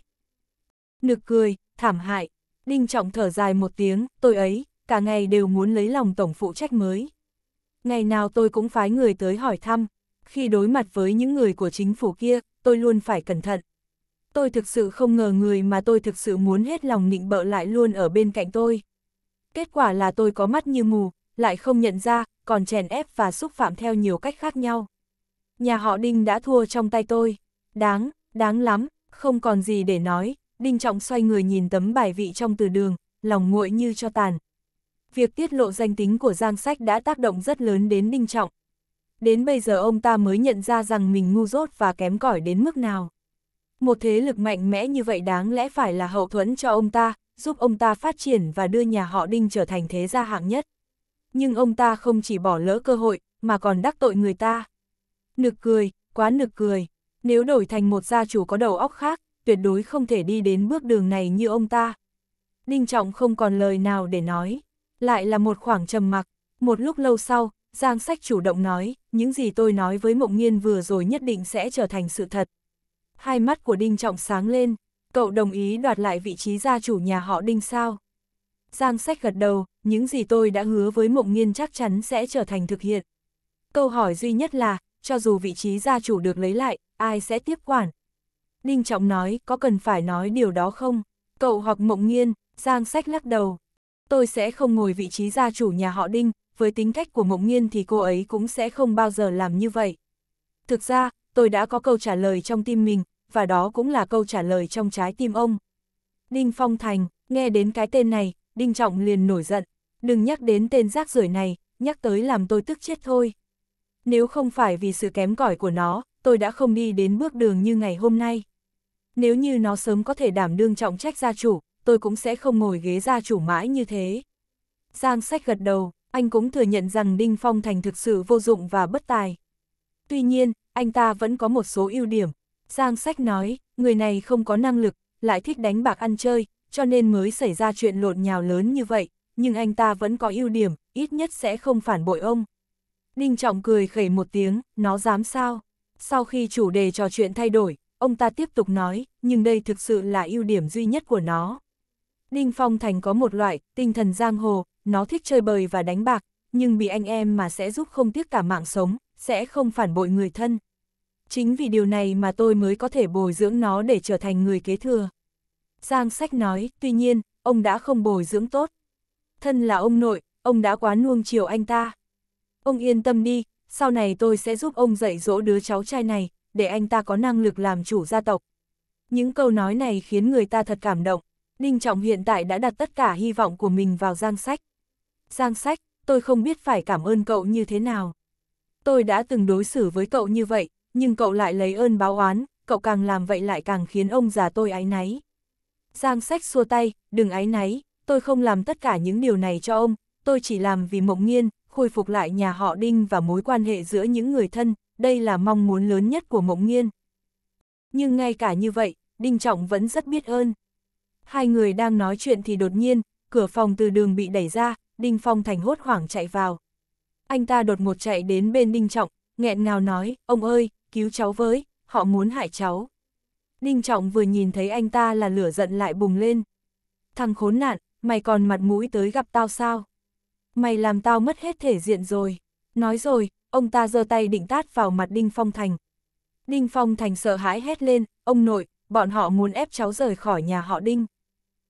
[SPEAKER 1] Nực cười, thảm hại. Đinh Trọng thở dài một tiếng, tôi ấy, cả ngày đều muốn lấy lòng tổng phụ trách mới. Ngày nào tôi cũng phái người tới hỏi thăm. Khi đối mặt với những người của chính phủ kia, tôi luôn phải cẩn thận tôi thực sự không ngờ người mà tôi thực sự muốn hết lòng nịnh bợ lại luôn ở bên cạnh tôi. Kết quả là tôi có mắt như mù, lại không nhận ra, còn chèn ép và xúc phạm theo nhiều cách khác nhau. Nhà họ Đinh đã thua trong tay tôi. Đáng, đáng lắm, không còn gì để nói. Đinh Trọng xoay người nhìn tấm bài vị trong từ đường, lòng nguội như cho tàn. Việc tiết lộ danh tính của Giang Sách đã tác động rất lớn đến Đinh Trọng. Đến bây giờ ông ta mới nhận ra rằng mình ngu dốt và kém cỏi đến mức nào. Một thế lực mạnh mẽ như vậy đáng lẽ phải là hậu thuẫn cho ông ta, giúp ông ta phát triển và đưa nhà họ Đinh trở thành thế gia hạng nhất. Nhưng ông ta không chỉ bỏ lỡ cơ hội, mà còn đắc tội người ta. Nực cười, quá nực cười. Nếu đổi thành một gia chủ có đầu óc khác, tuyệt đối không thể đi đến bước đường này như ông ta. Đinh Trọng không còn lời nào để nói. Lại là một khoảng trầm mặc. Một lúc lâu sau, Giang Sách chủ động nói, những gì tôi nói với Mộng Nhiên vừa rồi nhất định sẽ trở thành sự thật. Hai mắt của Đinh Trọng sáng lên, cậu đồng ý đoạt lại vị trí gia chủ nhà họ Đinh sao? Giang sách gật đầu, những gì tôi đã hứa với mộng nghiên chắc chắn sẽ trở thành thực hiện. Câu hỏi duy nhất là, cho dù vị trí gia chủ được lấy lại, ai sẽ tiếp quản? Đinh Trọng nói, có cần phải nói điều đó không? Cậu hoặc mộng nghiên, Giang sách lắc đầu. Tôi sẽ không ngồi vị trí gia chủ nhà họ Đinh, với tính cách của mộng nghiên thì cô ấy cũng sẽ không bao giờ làm như vậy. Thực ra, tôi đã có câu trả lời trong tim mình, và đó cũng là câu trả lời trong trái tim ông. Đinh Phong Thành, nghe đến cái tên này, Đinh Trọng liền nổi giận, đừng nhắc đến tên rác rưởi này, nhắc tới làm tôi tức chết thôi. Nếu không phải vì sự kém cỏi của nó, tôi đã không đi đến bước đường như ngày hôm nay. Nếu như nó sớm có thể đảm đương trọng trách gia chủ, tôi cũng sẽ không ngồi ghế gia chủ mãi như thế. Giang sách gật đầu, anh cũng thừa nhận rằng Đinh Phong Thành thực sự vô dụng và bất tài. Tuy nhiên, anh ta vẫn có một số ưu điểm. Giang Sách nói, người này không có năng lực, lại thích đánh bạc ăn chơi, cho nên mới xảy ra chuyện lộn nhào lớn như vậy, nhưng anh ta vẫn có ưu điểm, ít nhất sẽ không phản bội ông. Đinh Trọng cười khẩy một tiếng, nó dám sao? Sau khi chủ đề trò chuyện thay đổi, ông ta tiếp tục nói, nhưng đây thực sự là ưu điểm duy nhất của nó. Đinh Phong Thành có một loại, tinh thần giang hồ, nó thích chơi bời và đánh bạc, nhưng bị anh em mà sẽ giúp không tiếc cả mạng sống, sẽ không phản bội người thân. Chính vì điều này mà tôi mới có thể bồi dưỡng nó để trở thành người kế thừa. Giang sách nói, tuy nhiên, ông đã không bồi dưỡng tốt. Thân là ông nội, ông đã quá nuông chiều anh ta. Ông yên tâm đi, sau này tôi sẽ giúp ông dạy dỗ đứa cháu trai này, để anh ta có năng lực làm chủ gia tộc. Những câu nói này khiến người ta thật cảm động. Ninh Trọng hiện tại đã đặt tất cả hy vọng của mình vào Giang Sách. Giang Sách, tôi không biết phải cảm ơn cậu như thế nào. Tôi đã từng đối xử với cậu như vậy, nhưng cậu lại lấy ơn báo oán, cậu càng làm vậy lại càng khiến ông già tôi áy náy. Giang sách xua tay, đừng áy náy, tôi không làm tất cả những điều này cho ông, tôi chỉ làm vì mộng nghiên, khôi phục lại nhà họ Đinh và mối quan hệ giữa những người thân, đây là mong muốn lớn nhất của mộng nghiên. Nhưng ngay cả như vậy, Đinh Trọng vẫn rất biết ơn. Hai người đang nói chuyện thì đột nhiên, cửa phòng từ đường bị đẩy ra, Đinh Phong Thành hốt hoảng chạy vào. Anh ta đột ngột chạy đến bên Đinh Trọng, nghẹn ngào nói, ông ơi, cứu cháu với, họ muốn hại cháu. Đinh Trọng vừa nhìn thấy anh ta là lửa giận lại bùng lên. Thằng khốn nạn, mày còn mặt mũi tới gặp tao sao? Mày làm tao mất hết thể diện rồi. Nói rồi, ông ta giơ tay định tát vào mặt Đinh Phong Thành. Đinh Phong Thành sợ hãi hét lên, ông nội, bọn họ muốn ép cháu rời khỏi nhà họ Đinh.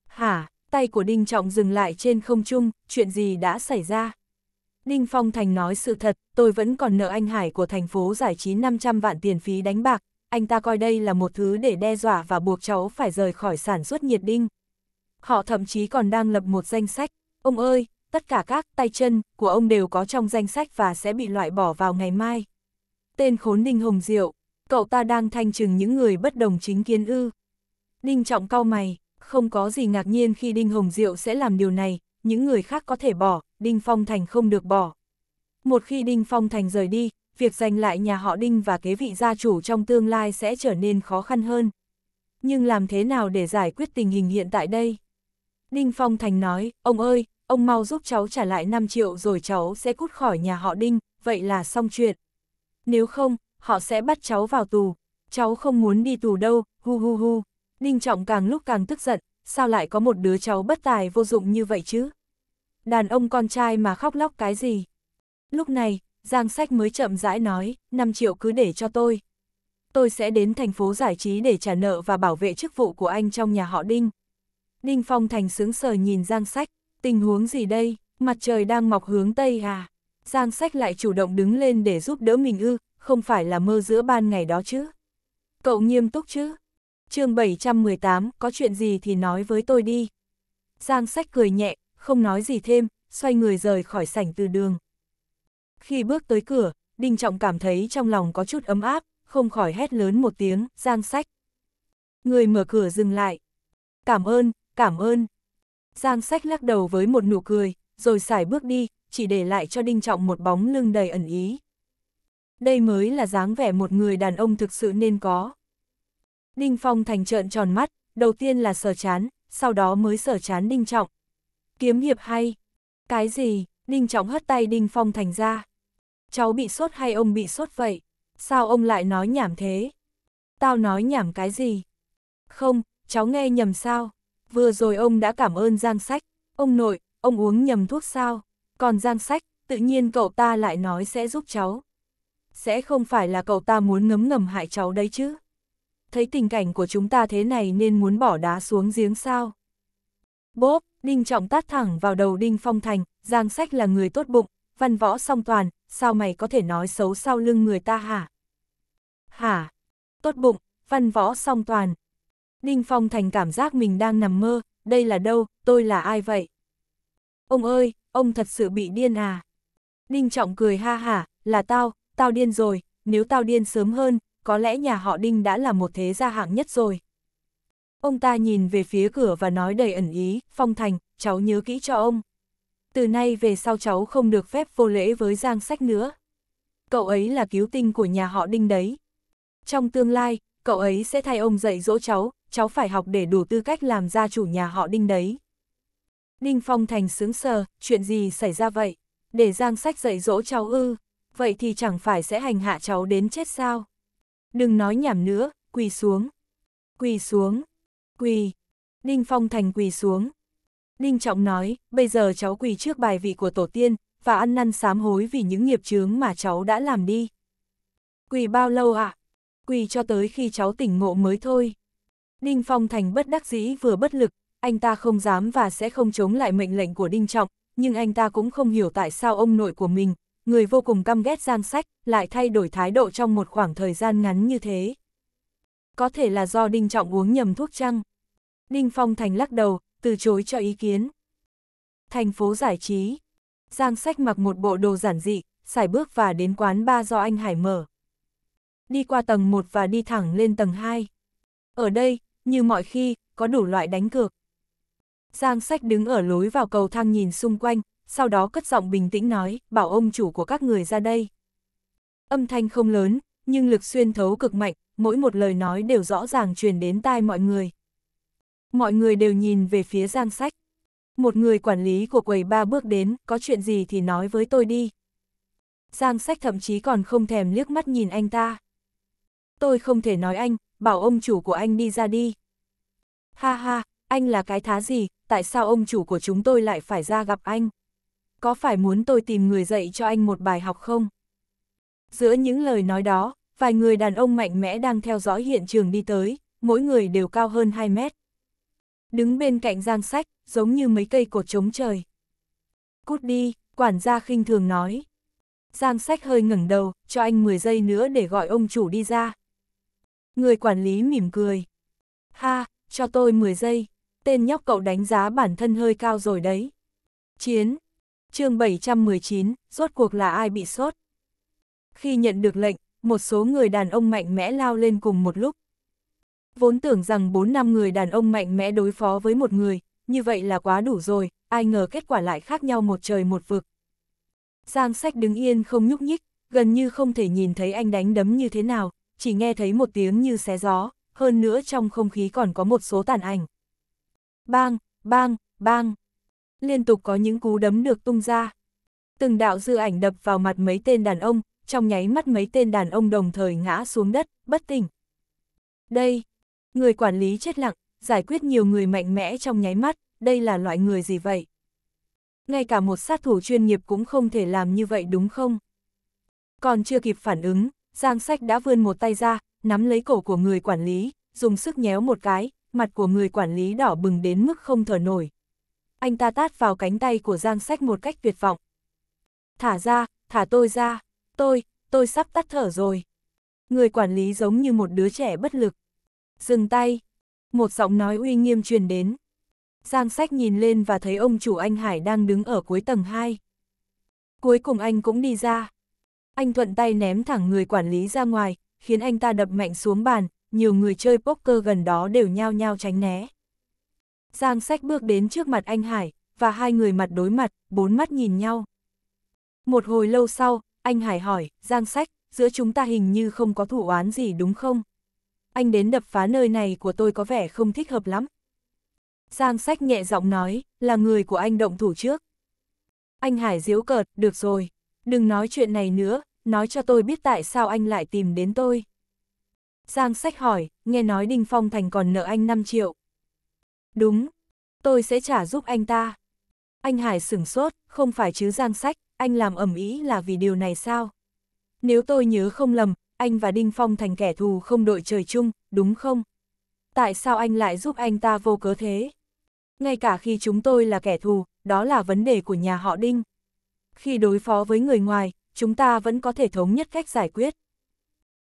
[SPEAKER 1] Hả, tay của Đinh Trọng dừng lại trên không trung, chuyện gì đã xảy ra? Ninh Phong Thành nói sự thật, tôi vẫn còn nợ anh Hải của thành phố giải trí 500 vạn tiền phí đánh bạc, anh ta coi đây là một thứ để đe dọa và buộc cháu phải rời khỏi sản xuất nhiệt đinh. Họ thậm chí còn đang lập một danh sách, ông ơi, tất cả các tay chân của ông đều có trong danh sách và sẽ bị loại bỏ vào ngày mai. Tên khốn Ninh Hồng Diệu, cậu ta đang thanh trừng những người bất đồng chính kiến ư. Ninh trọng cau mày, không có gì ngạc nhiên khi Đinh Hồng Diệu sẽ làm điều này, những người khác có thể bỏ, Đinh Phong Thành không được bỏ. Một khi Đinh Phong Thành rời đi, việc giành lại nhà họ Đinh và kế vị gia chủ trong tương lai sẽ trở nên khó khăn hơn. Nhưng làm thế nào để giải quyết tình hình hiện tại đây? Đinh Phong Thành nói, ông ơi, ông mau giúp cháu trả lại 5 triệu rồi cháu sẽ cút khỏi nhà họ Đinh, vậy là xong chuyện. Nếu không, họ sẽ bắt cháu vào tù. Cháu không muốn đi tù đâu, hu hu hu. Đinh Trọng càng lúc càng tức giận, sao lại có một đứa cháu bất tài vô dụng như vậy chứ? đàn ông con trai mà khóc lóc cái gì. Lúc này, Giang Sách mới chậm rãi nói, 5 triệu cứ để cho tôi. Tôi sẽ đến thành phố giải trí để trả nợ và bảo vệ chức vụ của anh trong nhà họ Đinh. Đinh Phong Thành sướng sờ nhìn Giang Sách, tình huống gì đây, mặt trời đang mọc hướng Tây à? Giang Sách lại chủ động đứng lên để giúp đỡ mình ư, không phải là mơ giữa ban ngày đó chứ. Cậu nghiêm túc chứ? chương 718, có chuyện gì thì nói với tôi đi. Giang Sách cười nhẹ, không nói gì thêm, xoay người rời khỏi sảnh từ đường. Khi bước tới cửa, Đinh Trọng cảm thấy trong lòng có chút ấm áp, không khỏi hét lớn một tiếng, giang sách. Người mở cửa dừng lại. Cảm ơn, cảm ơn. Giang sách lắc đầu với một nụ cười, rồi xài bước đi, chỉ để lại cho Đinh Trọng một bóng lưng đầy ẩn ý. Đây mới là dáng vẻ một người đàn ông thực sự nên có. Đinh Phong thành trợn tròn mắt, đầu tiên là sờ chán, sau đó mới sờ chán Đinh Trọng. Kiếm hiệp hay? Cái gì? Đinh Trọng hất tay Đinh Phong Thành ra. Cháu bị sốt hay ông bị sốt vậy? Sao ông lại nói nhảm thế? Tao nói nhảm cái gì? Không, cháu nghe nhầm sao? Vừa rồi ông đã cảm ơn Giang Sách. Ông nội, ông uống nhầm thuốc sao? Còn Giang Sách, tự nhiên cậu ta lại nói sẽ giúp cháu. Sẽ không phải là cậu ta muốn ngấm ngầm hại cháu đấy chứ? Thấy tình cảnh của chúng ta thế này nên muốn bỏ đá xuống giếng sao? Bốp, Đinh Trọng tát thẳng vào đầu Đinh Phong Thành, Giang Sách là người tốt bụng, văn võ song toàn, sao mày có thể nói xấu sau lưng người ta hả? Hả? Tốt bụng, văn võ song toàn. Đinh Phong Thành cảm giác mình đang nằm mơ, đây là đâu, tôi là ai vậy? Ông ơi, ông thật sự bị điên à? Đinh Trọng cười ha hả, là tao, tao điên rồi, nếu tao điên sớm hơn, có lẽ nhà họ Đinh đã là một thế gia hạng nhất rồi. Ông ta nhìn về phía cửa và nói đầy ẩn ý, Phong Thành, cháu nhớ kỹ cho ông. Từ nay về sau cháu không được phép vô lễ với Giang Sách nữa. Cậu ấy là cứu tinh của nhà họ Đinh đấy. Trong tương lai, cậu ấy sẽ thay ông dạy dỗ cháu, cháu phải học để đủ tư cách làm gia chủ nhà họ Đinh đấy. Đinh Phong Thành sướng sờ, chuyện gì xảy ra vậy? Để Giang Sách dạy dỗ cháu ư, vậy thì chẳng phải sẽ hành hạ cháu đến chết sao? Đừng nói nhảm nữa, quỳ xuống. Quỳ xuống, quỳ. đinh Phong Thành quỳ xuống. đinh Trọng nói, bây giờ cháu quỳ trước bài vị của tổ tiên, và ăn năn sám hối vì những nghiệp chướng mà cháu đã làm đi. Quỳ bao lâu ạ? À? Quỳ cho tới khi cháu tỉnh ngộ mới thôi. đinh Phong Thành bất đắc dĩ vừa bất lực, anh ta không dám và sẽ không chống lại mệnh lệnh của Đinh Trọng, nhưng anh ta cũng không hiểu tại sao ông nội của mình, người vô cùng căm ghét gian sách, lại thay đổi thái độ trong một khoảng thời gian ngắn như thế có thể là do Đinh Trọng uống nhầm thuốc chăng? Đinh Phong Thành lắc đầu, từ chối cho ý kiến. Thành phố giải trí. Giang sách mặc một bộ đồ giản dị, xài bước và đến quán ba do anh Hải mở. Đi qua tầng 1 và đi thẳng lên tầng 2. Ở đây, như mọi khi, có đủ loại đánh cược. Giang sách đứng ở lối vào cầu thang nhìn xung quanh, sau đó cất giọng bình tĩnh nói, bảo ông chủ của các người ra đây. Âm thanh không lớn, nhưng lực xuyên thấu cực mạnh, mỗi một lời nói đều rõ ràng truyền đến tai mọi người. Mọi người đều nhìn về phía Giang Sách. Một người quản lý của quầy ba bước đến, có chuyện gì thì nói với tôi đi. Giang Sách thậm chí còn không thèm liếc mắt nhìn anh ta. Tôi không thể nói anh, bảo ông chủ của anh đi ra đi. Ha ha, anh là cái thá gì, tại sao ông chủ của chúng tôi lại phải ra gặp anh? Có phải muốn tôi tìm người dạy cho anh một bài học không? Giữa những lời nói đó, vài người đàn ông mạnh mẽ đang theo dõi hiện trường đi tới, mỗi người đều cao hơn 2 mét. Đứng bên cạnh giang sách, giống như mấy cây cột chống trời. Cút đi, quản gia khinh thường nói. Giang sách hơi ngẩng đầu, cho anh 10 giây nữa để gọi ông chủ đi ra. Người quản lý mỉm cười. Ha, cho tôi 10 giây. Tên nhóc cậu đánh giá bản thân hơi cao rồi đấy. Chiến. chương 719, rốt cuộc là ai bị sốt? Khi nhận được lệnh, một số người đàn ông mạnh mẽ lao lên cùng một lúc. Vốn tưởng rằng 4 năm người đàn ông mạnh mẽ đối phó với một người, như vậy là quá đủ rồi, ai ngờ kết quả lại khác nhau một trời một vực. Giang sách đứng yên không nhúc nhích, gần như không thể nhìn thấy anh đánh đấm như thế nào, chỉ nghe thấy một tiếng như xé gió, hơn nữa trong không khí còn có một số tàn ảnh. Bang, bang, bang. Liên tục có những cú đấm được tung ra. Từng đạo dư ảnh đập vào mặt mấy tên đàn ông, trong nháy mắt mấy tên đàn ông đồng thời ngã xuống đất, bất tỉnh. Đây, người quản lý chết lặng, giải quyết nhiều người mạnh mẽ trong nháy mắt, đây là loại người gì vậy? Ngay cả một sát thủ chuyên nghiệp cũng không thể làm như vậy đúng không? Còn chưa kịp phản ứng, Giang Sách đã vươn một tay ra, nắm lấy cổ của người quản lý, dùng sức nhéo một cái, mặt của người quản lý đỏ bừng đến mức không thở nổi. Anh ta tát vào cánh tay của Giang Sách một cách tuyệt vọng. Thả ra, thả tôi ra tôi, tôi sắp tắt thở rồi. Người quản lý giống như một đứa trẻ bất lực. Dừng tay. Một giọng nói uy nghiêm truyền đến. Giang sách nhìn lên và thấy ông chủ anh Hải đang đứng ở cuối tầng 2. Cuối cùng anh cũng đi ra. Anh thuận tay ném thẳng người quản lý ra ngoài, khiến anh ta đập mạnh xuống bàn, nhiều người chơi poker gần đó đều nhao nhao tránh né. Giang sách bước đến trước mặt anh Hải, và hai người mặt đối mặt, bốn mắt nhìn nhau. Một hồi lâu sau, anh Hải hỏi, Giang Sách, giữa chúng ta hình như không có thủ oán gì đúng không? Anh đến đập phá nơi này của tôi có vẻ không thích hợp lắm. Giang Sách nhẹ giọng nói, là người của anh động thủ trước. Anh Hải diếu cợt, được rồi, đừng nói chuyện này nữa, nói cho tôi biết tại sao anh lại tìm đến tôi. Giang Sách hỏi, nghe nói Đinh Phong Thành còn nợ anh 5 triệu. Đúng, tôi sẽ trả giúp anh ta. Anh Hải sửng sốt, không phải chứ Giang Sách, anh làm ẩm ý là vì điều này sao? Nếu tôi nhớ không lầm, anh và Đinh Phong thành kẻ thù không đội trời chung, đúng không? Tại sao anh lại giúp anh ta vô cớ thế? Ngay cả khi chúng tôi là kẻ thù, đó là vấn đề của nhà họ Đinh. Khi đối phó với người ngoài, chúng ta vẫn có thể thống nhất cách giải quyết.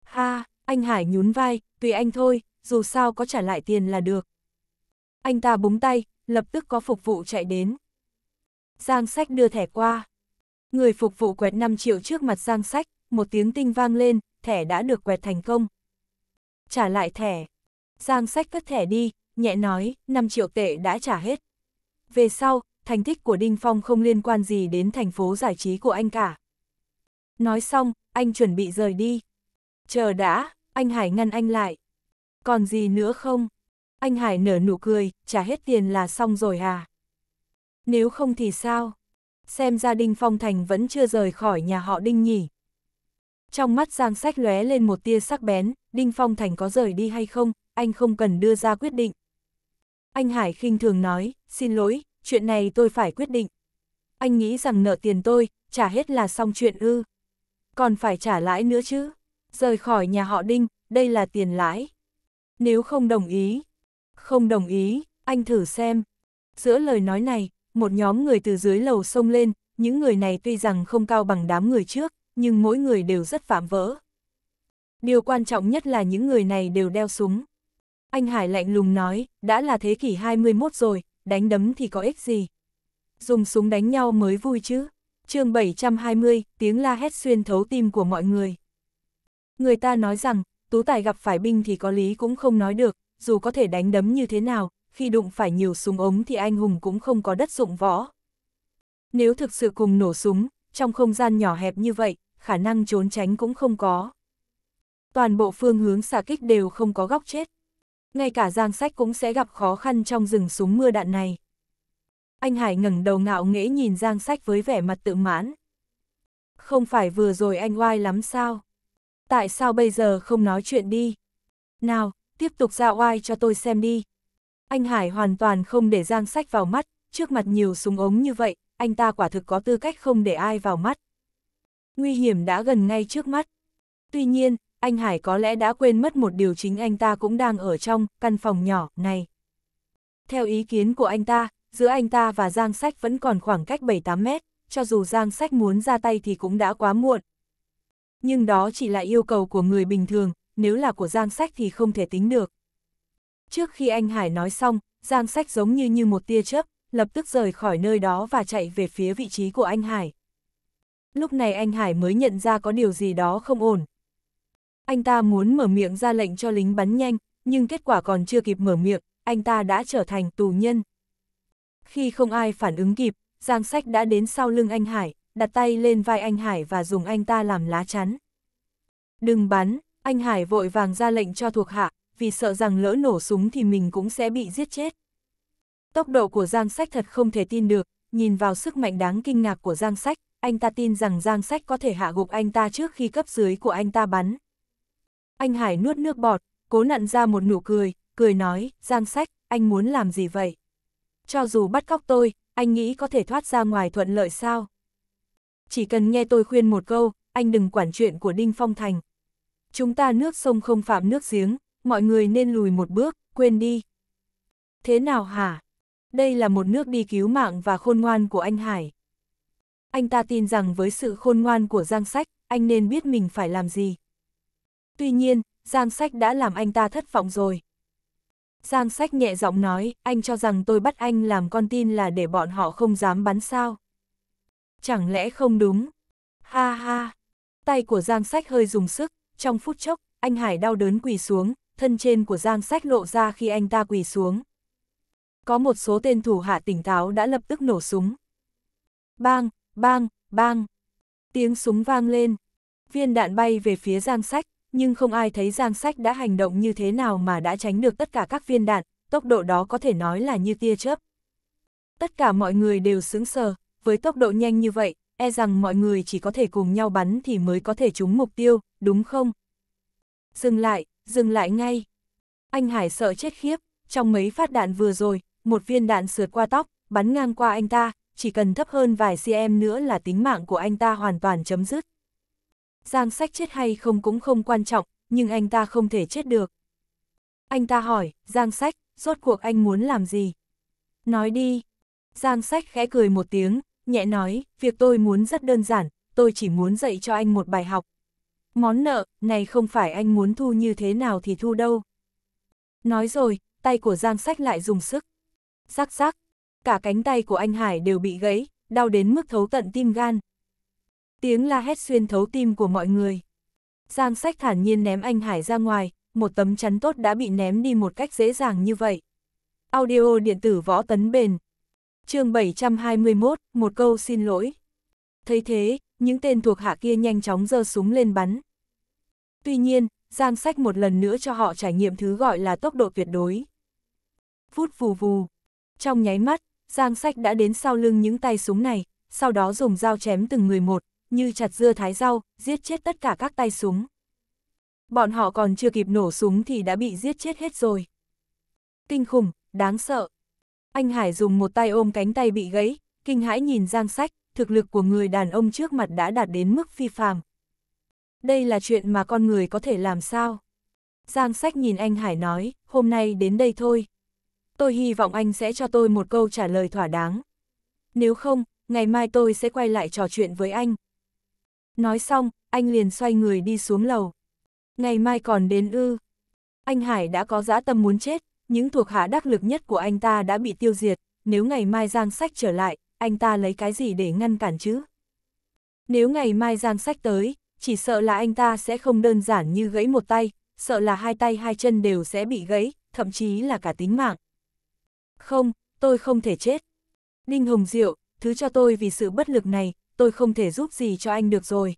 [SPEAKER 1] Ha, anh Hải nhún vai, tùy anh thôi, dù sao có trả lại tiền là được. Anh ta búng tay, lập tức có phục vụ chạy đến. Giang sách đưa thẻ qua. Người phục vụ quẹt 5 triệu trước mặt Giang Sách, một tiếng tinh vang lên, thẻ đã được quẹt thành công. Trả lại thẻ. Giang Sách vứt thẻ đi, nhẹ nói, 5 triệu tệ đã trả hết. Về sau, thành tích của Đinh Phong không liên quan gì đến thành phố giải trí của anh cả. Nói xong, anh chuẩn bị rời đi. Chờ đã, anh Hải ngăn anh lại. Còn gì nữa không? Anh Hải nở nụ cười, trả hết tiền là xong rồi à? Nếu không thì sao? xem ra Đinh Phong Thành vẫn chưa rời khỏi nhà họ Đinh nhỉ. Trong mắt Giang Sách lóe lên một tia sắc bén, Đinh Phong Thành có rời đi hay không, anh không cần đưa ra quyết định. Anh Hải khinh thường nói, xin lỗi, chuyện này tôi phải quyết định. Anh nghĩ rằng nợ tiền tôi, trả hết là xong chuyện ư. Còn phải trả lãi nữa chứ. Rời khỏi nhà họ Đinh, đây là tiền lãi. Nếu không đồng ý, không đồng ý, anh thử xem. Giữa lời nói này, một nhóm người từ dưới lầu sông lên, những người này tuy rằng không cao bằng đám người trước, nhưng mỗi người đều rất phạm vỡ. Điều quan trọng nhất là những người này đều đeo súng. Anh Hải lạnh lùng nói, đã là thế kỷ 21 rồi, đánh đấm thì có ích gì. Dùng súng đánh nhau mới vui chứ. chương 720, tiếng la hét xuyên thấu tim của mọi người. Người ta nói rằng, tú tài gặp phải binh thì có lý cũng không nói được, dù có thể đánh đấm như thế nào, khi đụng phải nhiều súng ống thì anh hùng cũng không có đất dụng võ. Nếu thực sự cùng nổ súng, trong không gian nhỏ hẹp như vậy, khả năng trốn tránh cũng không có. Toàn bộ phương hướng xạ kích đều không có góc chết. Ngay cả giang sách cũng sẽ gặp khó khăn trong rừng súng mưa đạn này. Anh Hải ngẩng đầu ngạo nghễ nhìn giang sách với vẻ mặt tự mãn. Không phải vừa rồi anh oai lắm sao? Tại sao bây giờ không nói chuyện đi? Nào, tiếp tục ra oai cho tôi xem đi, anh Hải hoàn toàn không để Giang Sách vào mắt, trước mặt nhiều súng ống như vậy, anh ta quả thực có tư cách không để ai vào mắt. Nguy hiểm đã gần ngay trước mắt. Tuy nhiên, anh Hải có lẽ đã quên mất một điều chính anh ta cũng đang ở trong căn phòng nhỏ này. Theo ý kiến của anh ta, giữa anh ta và Giang Sách vẫn còn khoảng cách 7-8 mét, cho dù Giang Sách muốn ra tay thì cũng đã quá muộn. Nhưng đó chỉ là yêu cầu của người bình thường, nếu là của Giang Sách thì không thể tính được. Trước khi anh Hải nói xong, Giang Sách giống như như một tia chớp, lập tức rời khỏi nơi đó và chạy về phía vị trí của anh Hải. Lúc này anh Hải mới nhận ra có điều gì đó không ổn. Anh ta muốn mở miệng ra lệnh cho lính bắn nhanh, nhưng kết quả còn chưa kịp mở miệng, anh ta đã trở thành tù nhân. Khi không ai phản ứng kịp, Giang Sách đã đến sau lưng anh Hải, đặt tay lên vai anh Hải và dùng anh ta làm lá chắn. Đừng bắn, anh Hải vội vàng ra lệnh cho thuộc hạ, vì sợ rằng lỡ nổ súng thì mình cũng sẽ bị giết chết. Tốc độ của Giang Sách thật không thể tin được, nhìn vào sức mạnh đáng kinh ngạc của Giang Sách, anh ta tin rằng Giang Sách có thể hạ gục anh ta trước khi cấp dưới của anh ta bắn. Anh Hải nuốt nước bọt, cố nặn ra một nụ cười, cười nói, Giang Sách, anh muốn làm gì vậy? Cho dù bắt cóc tôi, anh nghĩ có thể thoát ra ngoài thuận lợi sao? Chỉ cần nghe tôi khuyên một câu, anh đừng quản chuyện của Đinh Phong Thành. Chúng ta nước sông không phạm nước giếng, mọi người nên lùi một bước, quên đi. Thế nào hả? Đây là một nước đi cứu mạng và khôn ngoan của anh Hải. Anh ta tin rằng với sự khôn ngoan của Giang Sách, anh nên biết mình phải làm gì. Tuy nhiên, Giang Sách đã làm anh ta thất vọng rồi. Giang Sách nhẹ giọng nói, anh cho rằng tôi bắt anh làm con tin là để bọn họ không dám bắn sao. Chẳng lẽ không đúng? Ha ha! Tay của Giang Sách hơi dùng sức, trong phút chốc, anh Hải đau đớn quỳ xuống, thân trên của Giang Sách lộ ra khi anh ta quỳ xuống. Có một số tên thủ hạ tỉnh táo đã lập tức nổ súng. Bang, bang, bang. Tiếng súng vang lên. Viên đạn bay về phía Giang Sách, nhưng không ai thấy Giang Sách đã hành động như thế nào mà đã tránh được tất cả các viên đạn, tốc độ đó có thể nói là như tia chớp. Tất cả mọi người đều sững sờ, với tốc độ nhanh như vậy, e rằng mọi người chỉ có thể cùng nhau bắn thì mới có thể trúng mục tiêu, đúng không? Dừng lại, dừng lại ngay. Anh Hải sợ chết khiếp, trong mấy phát đạn vừa rồi, một viên đạn sượt qua tóc, bắn ngang qua anh ta, chỉ cần thấp hơn vài cm nữa là tính mạng của anh ta hoàn toàn chấm dứt. Giang sách chết hay không cũng không quan trọng, nhưng anh ta không thể chết được. Anh ta hỏi, Giang sách, rốt cuộc anh muốn làm gì? Nói đi. Giang sách khẽ cười một tiếng, nhẹ nói, việc tôi muốn rất đơn giản, tôi chỉ muốn dạy cho anh một bài học, Món nợ, này không phải anh muốn thu như thế nào thì thu đâu. Nói rồi, tay của Giang Sách lại dùng sức. Rắc rắc, cả cánh tay của anh Hải đều bị gãy, đau đến mức thấu tận tim gan. Tiếng la hét xuyên thấu tim của mọi người. Giang Sách thản nhiên ném anh Hải ra ngoài, một tấm chắn tốt đã bị ném đi một cách dễ dàng như vậy. Audio điện tử võ tấn bền. chương 721, một câu xin lỗi. Thấy thế, những tên thuộc hạ kia nhanh chóng giơ súng lên bắn. Tuy nhiên, Giang Sách một lần nữa cho họ trải nghiệm thứ gọi là tốc độ tuyệt đối. Phút vù vù. Trong nháy mắt, Giang Sách đã đến sau lưng những tay súng này, sau đó dùng dao chém từng người một, như chặt dưa thái rau, giết chết tất cả các tay súng. Bọn họ còn chưa kịp nổ súng thì đã bị giết chết hết rồi. Kinh khủng, đáng sợ. Anh Hải dùng một tay ôm cánh tay bị gãy, kinh hãi nhìn Giang Sách, thực lực của người đàn ông trước mặt đã đạt đến mức phi phàm, đây là chuyện mà con người có thể làm sao? Giang sách nhìn anh Hải nói, hôm nay đến đây thôi. Tôi hy vọng anh sẽ cho tôi một câu trả lời thỏa đáng. Nếu không, ngày mai tôi sẽ quay lại trò chuyện với anh. Nói xong, anh liền xoay người đi xuống lầu. Ngày mai còn đến ư. Anh Hải đã có dã tâm muốn chết, những thuộc hạ đắc lực nhất của anh ta đã bị tiêu diệt. Nếu ngày mai Giang Sách trở lại, anh ta lấy cái gì để ngăn cản chứ? Nếu ngày mai Giang Sách tới, chỉ sợ là anh ta sẽ không đơn giản như gãy một tay, sợ là hai tay hai chân đều sẽ bị gãy, thậm chí là cả tính mạng. Không, tôi không thể chết. Ninh Hồng Diệu, thứ cho tôi vì sự bất lực này, tôi không thể giúp gì cho anh được rồi.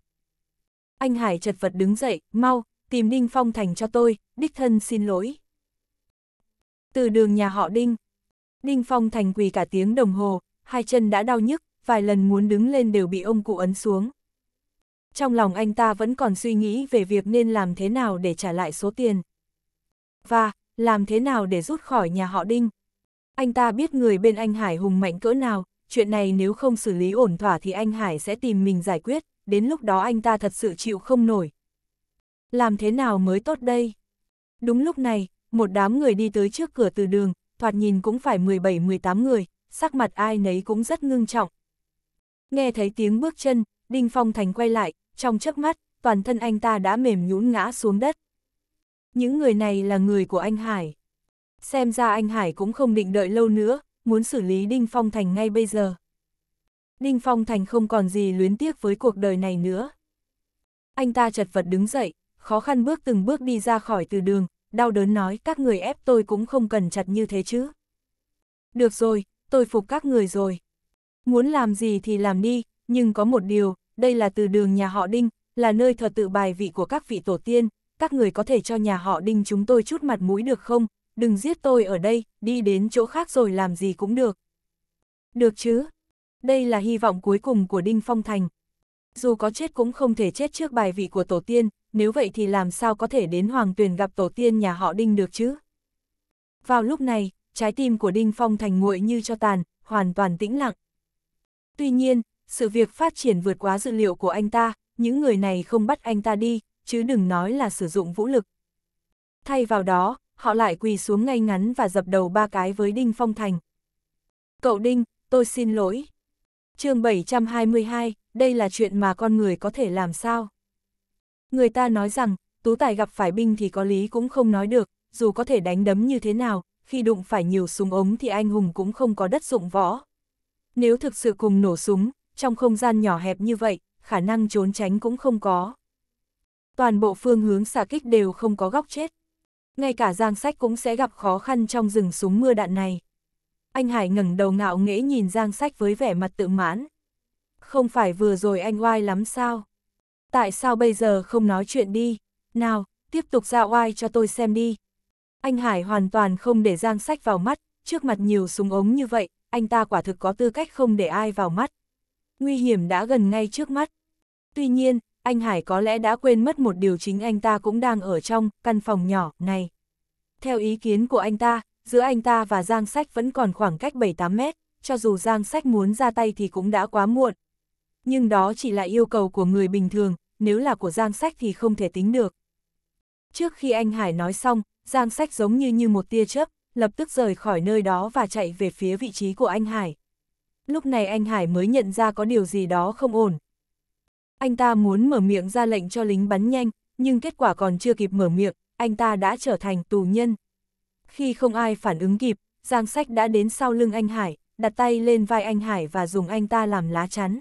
[SPEAKER 1] Anh Hải chật vật đứng dậy, mau, tìm Ninh Phong Thành cho tôi, đích thân xin lỗi. Từ đường nhà họ Đinh, Ninh Phong Thành quỳ cả tiếng đồng hồ, hai chân đã đau nhức, vài lần muốn đứng lên đều bị ông cụ ấn xuống trong lòng anh ta vẫn còn suy nghĩ về việc nên làm thế nào để trả lại số tiền. Và, làm thế nào để rút khỏi nhà họ Đinh. Anh ta biết người bên anh Hải hùng mạnh cỡ nào, chuyện này nếu không xử lý ổn thỏa thì anh Hải sẽ tìm mình giải quyết, đến lúc đó anh ta thật sự chịu không nổi. Làm thế nào mới tốt đây? Đúng lúc này, một đám người đi tới trước cửa từ đường, thoạt nhìn cũng phải 17-18 người, sắc mặt ai nấy cũng rất ngưng trọng. Nghe thấy tiếng bước chân, Đinh Phong Thành quay lại, trong chớp mắt, toàn thân anh ta đã mềm nhũn ngã xuống đất. Những người này là người của anh Hải. Xem ra anh Hải cũng không định đợi lâu nữa, muốn xử lý Đinh Phong Thành ngay bây giờ. Đinh Phong Thành không còn gì luyến tiếc với cuộc đời này nữa. Anh ta chật vật đứng dậy, khó khăn bước từng bước đi ra khỏi từ đường, đau đớn nói các người ép tôi cũng không cần chặt như thế chứ. Được rồi, tôi phục các người rồi. Muốn làm gì thì làm đi, nhưng có một điều, đây là từ đường nhà họ Đinh, là nơi thờ tự bài vị của các vị tổ tiên, các người có thể cho nhà họ Đinh chúng tôi chút mặt mũi được không, đừng giết tôi ở đây, đi đến chỗ khác rồi làm gì cũng được. Được chứ? Đây là hy vọng cuối cùng của Đinh Phong Thành. Dù có chết cũng không thể chết trước bài vị của tổ tiên, nếu vậy thì làm sao có thể đến Hoàng Tuyền gặp tổ tiên nhà họ Đinh được chứ? Vào lúc này, trái tim của Đinh Phong Thành nguội như cho tàn, hoàn toàn tĩnh lặng. Tuy nhiên, sự việc phát triển vượt quá dự liệu của anh ta, những người này không bắt anh ta đi, chứ đừng nói là sử dụng vũ lực. Thay vào đó, họ lại quỳ xuống ngay ngắn và dập đầu ba cái với Đinh Phong Thành. Cậu Đinh, tôi xin lỗi. chương 722, đây là chuyện mà con người có thể làm sao? Người ta nói rằng, tú tài gặp phải binh thì có lý cũng không nói được, dù có thể đánh đấm như thế nào, khi đụng phải nhiều súng ống thì anh hùng cũng không có đất dụng võ. Nếu thực sự cùng nổ súng, trong không gian nhỏ hẹp như vậy, khả năng trốn tránh cũng không có. Toàn bộ phương hướng xạ kích đều không có góc chết. Ngay cả giang sách cũng sẽ gặp khó khăn trong rừng súng mưa đạn này. Anh Hải ngẩng đầu ngạo nghễ nhìn giang sách với vẻ mặt tự mãn. Không phải vừa rồi anh oai lắm sao? Tại sao bây giờ không nói chuyện đi? Nào, tiếp tục ra oai cho tôi xem đi. Anh Hải hoàn toàn không để giang sách vào mắt, trước mặt nhiều súng ống như vậy, anh ta quả thực có tư cách không để ai vào mắt nguy hiểm đã gần ngay trước mắt. Tuy nhiên, anh Hải có lẽ đã quên mất một điều chính anh ta cũng đang ở trong căn phòng nhỏ này. Theo ý kiến của anh ta, giữa anh ta và Giang Sách vẫn còn khoảng cách 7-8 mét, cho dù Giang Sách muốn ra tay thì cũng đã quá muộn. Nhưng đó chỉ là yêu cầu của người bình thường, nếu là của Giang Sách thì không thể tính được. Trước khi anh Hải nói xong, Giang Sách giống như như một tia chớp, lập tức rời khỏi nơi đó và chạy về phía vị trí của anh Hải lúc này anh Hải mới nhận ra có điều gì đó không ổn. Anh ta muốn mở miệng ra lệnh cho lính bắn nhanh, nhưng kết quả còn chưa kịp mở miệng, anh ta đã trở thành tù nhân. Khi không ai phản ứng kịp, Giang Sách đã đến sau lưng anh Hải, đặt tay lên vai anh Hải và dùng anh ta làm lá chắn.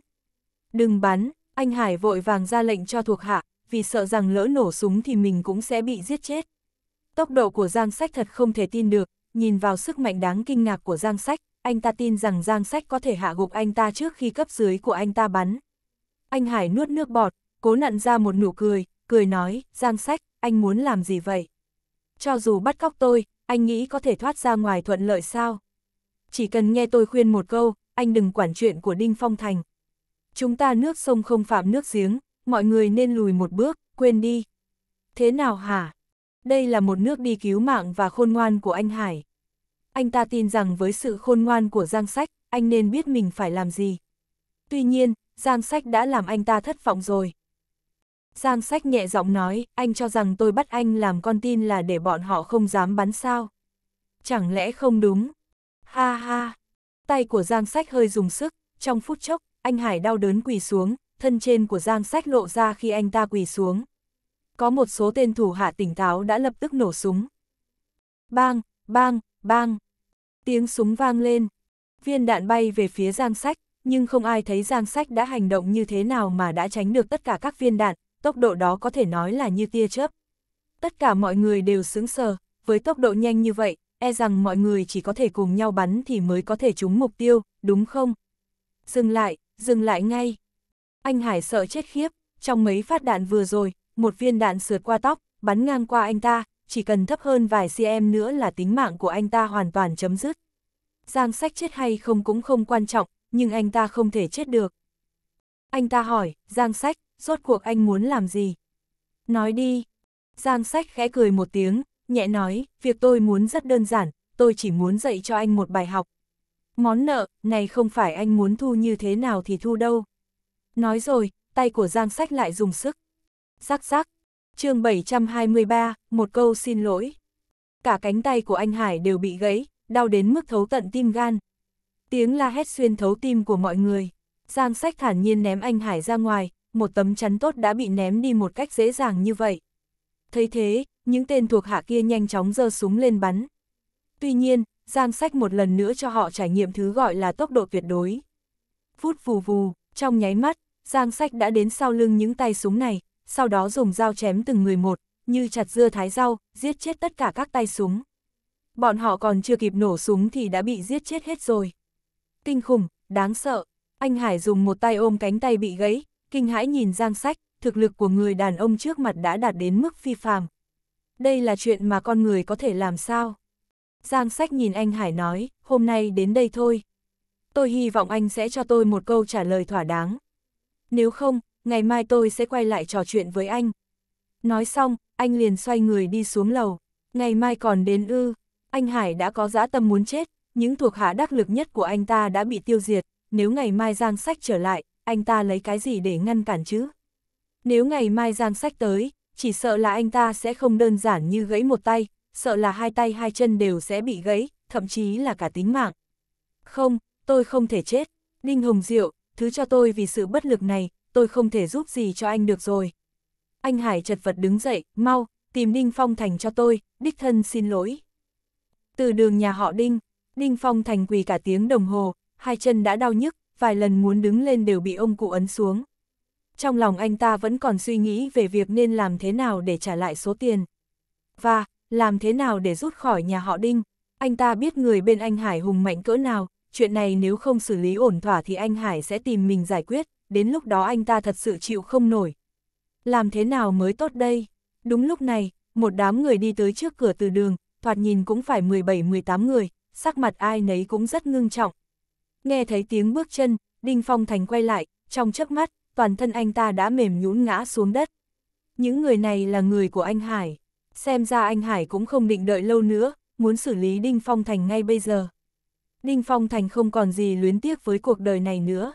[SPEAKER 1] Đừng bắn, anh Hải vội vàng ra lệnh cho thuộc hạ, vì sợ rằng lỡ nổ súng thì mình cũng sẽ bị giết chết. Tốc độ của Giang Sách thật không thể tin được, nhìn vào sức mạnh đáng kinh ngạc của Giang Sách, anh ta tin rằng Giang Sách có thể hạ gục anh ta trước khi cấp dưới của anh ta bắn. Anh Hải nuốt nước bọt, cố nặn ra một nụ cười, cười nói, Giang Sách, anh muốn làm gì vậy? Cho dù bắt cóc tôi, anh nghĩ có thể thoát ra ngoài thuận lợi sao? Chỉ cần nghe tôi khuyên một câu, anh đừng quản chuyện của Đinh Phong Thành. Chúng ta nước sông không phạm nước giếng, mọi người nên lùi một bước, quên đi. Thế nào hả? Đây là một nước đi cứu mạng và khôn ngoan của anh Hải anh ta tin rằng với sự khôn ngoan của Giang Sách, anh nên biết mình phải làm gì. Tuy nhiên, Giang Sách đã làm anh ta thất vọng rồi. Giang Sách nhẹ giọng nói, anh cho rằng tôi bắt anh làm con tin là để bọn họ không dám bắn sao. Chẳng lẽ không đúng? Ha ha! Tay của Giang Sách hơi dùng sức, trong phút chốc, anh Hải đau đớn quỳ xuống, thân trên của Giang Sách lộ ra khi anh ta quỳ xuống. Có một số tên thủ hạ tỉnh táo đã lập tức nổ súng. Bang, bang, bang. Tiếng súng vang lên, viên đạn bay về phía giang sách, nhưng không ai thấy giang sách đã hành động như thế nào mà đã tránh được tất cả các viên đạn, tốc độ đó có thể nói là như tia chớp. Tất cả mọi người đều sững sờ, với tốc độ nhanh như vậy, e rằng mọi người chỉ có thể cùng nhau bắn thì mới có thể trúng mục tiêu, đúng không? Dừng lại, dừng lại ngay. Anh Hải sợ chết khiếp, trong mấy phát đạn vừa rồi, một viên đạn sượt qua tóc, bắn ngang qua anh ta, chỉ cần thấp hơn vài cm nữa là tính mạng của anh ta hoàn toàn chấm dứt. Giang sách chết hay không cũng không quan trọng, nhưng anh ta không thể chết được. Anh ta hỏi, Giang sách, rốt cuộc anh muốn làm gì? Nói đi. Giang sách khẽ cười một tiếng, nhẹ nói, việc tôi muốn rất đơn giản, tôi chỉ muốn dạy cho anh một bài học. Món nợ, này không phải anh muốn thu như thế nào thì thu đâu. Nói rồi, tay của Giang sách lại dùng sức. Rắc rắc, chương 723, một câu xin lỗi. Cả cánh tay của anh Hải đều bị gãy, đau đến mức thấu tận tim gan. Tiếng la hét xuyên thấu tim của mọi người. Giang sách thản nhiên ném anh Hải ra ngoài, một tấm chắn tốt đã bị ném đi một cách dễ dàng như vậy. Thấy thế, những tên thuộc hạ kia nhanh chóng giơ súng lên bắn. Tuy nhiên, Giang sách một lần nữa cho họ trải nghiệm thứ gọi là tốc độ tuyệt đối. Phút vù vù, trong nháy mắt, Giang sách đã đến sau lưng những tay súng này, sau đó dùng dao chém từng người một, như chặt dưa thái rau, giết chết tất cả các tay súng. Bọn họ còn chưa kịp nổ súng thì đã bị giết chết hết rồi. Kinh khủng, đáng sợ, anh Hải dùng một tay ôm cánh tay bị gãy, kinh hãi nhìn Giang Sách, thực lực của người đàn ông trước mặt đã đạt đến mức phi phàm. Đây là chuyện mà con người có thể làm sao? Giang Sách nhìn anh Hải nói, hôm nay đến đây thôi. Tôi hy vọng anh sẽ cho tôi một câu trả lời thỏa đáng. Nếu không, ngày mai tôi sẽ quay lại trò chuyện với anh. Nói xong, anh liền xoay người đi xuống lầu. Ngày mai còn đến ư, anh Hải đã có dã tâm muốn chết, những thuộc hạ đắc lực nhất của anh ta đã bị tiêu diệt, nếu ngày mai Giang Sách trở lại, anh ta lấy cái gì để ngăn cản chứ? Nếu ngày mai Giang Sách tới, chỉ sợ là anh ta sẽ không đơn giản như gãy một tay, sợ là hai tay hai chân đều sẽ bị gãy, thậm chí là cả tính mạng. Không, tôi không thể chết. Ninh Hồng Diệu, thứ cho tôi vì sự bất lực này, tôi không thể giúp gì cho anh được rồi. Anh Hải chật vật đứng dậy, mau, tìm đinh Phong Thành cho tôi, đích thân xin lỗi. Từ đường nhà họ Đinh, đinh Phong Thành quỳ cả tiếng đồng hồ, hai chân đã đau nhức, vài lần muốn đứng lên đều bị ông cụ ấn xuống. Trong lòng anh ta vẫn còn suy nghĩ về việc nên làm thế nào để trả lại số tiền. Và, làm thế nào để rút khỏi nhà họ Đinh. Anh ta biết người bên anh Hải hùng mạnh cỡ nào, chuyện này nếu không xử lý ổn thỏa thì anh Hải sẽ tìm mình giải quyết, đến lúc đó anh ta thật sự chịu không nổi. Làm thế nào mới tốt đây? Đúng lúc này, một đám người đi tới trước cửa từ đường, thoạt nhìn cũng phải 17-18 người, sắc mặt ai nấy cũng rất ngưng trọng. Nghe thấy tiếng bước chân, Đinh Phong Thành quay lại, trong chớp mắt, toàn thân anh ta đã mềm nhũn ngã xuống đất. Những người này là người của anh Hải, xem ra anh Hải cũng không định đợi lâu nữa, muốn xử lý Đinh Phong Thành ngay bây giờ. Đinh Phong Thành không còn gì luyến tiếc với cuộc đời này nữa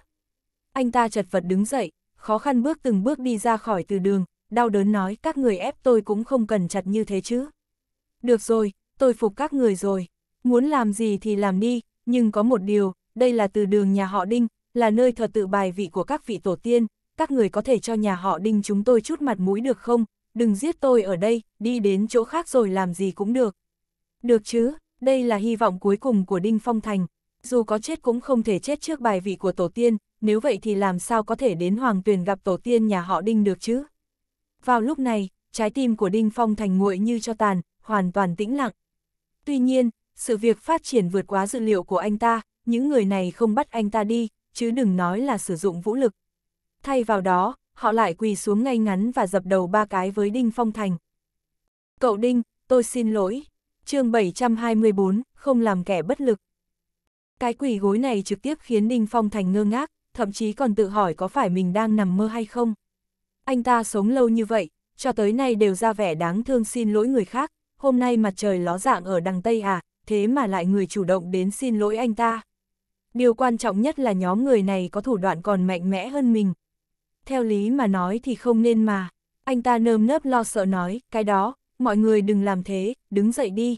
[SPEAKER 1] anh ta chật vật đứng dậy, khó khăn bước từng bước đi ra khỏi từ đường, đau đớn nói các người ép tôi cũng không cần chặt như thế chứ. Được rồi, tôi phục các người rồi, muốn làm gì thì làm đi, nhưng có một điều, đây là từ đường nhà họ Đinh, là nơi thờ tự bài vị của các vị tổ tiên, các người có thể cho nhà họ Đinh chúng tôi chút mặt mũi được không, đừng giết tôi ở đây, đi đến chỗ khác rồi làm gì cũng được. Được chứ, đây là hy vọng cuối cùng của Đinh Phong Thành, dù có chết cũng không thể chết trước bài vị của tổ tiên, nếu vậy thì làm sao có thể đến hoàng tuyền gặp tổ tiên nhà họ Đinh được chứ? Vào lúc này, trái tim của Đinh Phong thành nguội như cho tàn, hoàn toàn tĩnh lặng. Tuy nhiên, sự việc phát triển vượt quá dự liệu của anh ta, những người này không bắt anh ta đi, chứ đừng nói là sử dụng vũ lực. Thay vào đó, họ lại quỳ xuống ngay ngắn và dập đầu ba cái với Đinh Phong Thành. Cậu Đinh, tôi xin lỗi. chương 724, không làm kẻ bất lực. Cái quỳ gối này trực tiếp khiến Đinh Phong Thành ngơ ngác, thậm chí còn tự hỏi có phải mình đang nằm mơ hay không. Anh ta sống lâu như vậy, cho tới nay đều ra vẻ đáng thương xin lỗi người khác, hôm nay mặt trời ló dạng ở đằng Tây à, thế mà lại người chủ động đến xin lỗi anh ta. Điều quan trọng nhất là nhóm người này có thủ đoạn còn mạnh mẽ hơn mình. Theo lý mà nói thì không nên mà, anh ta nơm nớp lo sợ nói, cái đó, mọi người đừng làm thế, đứng dậy đi.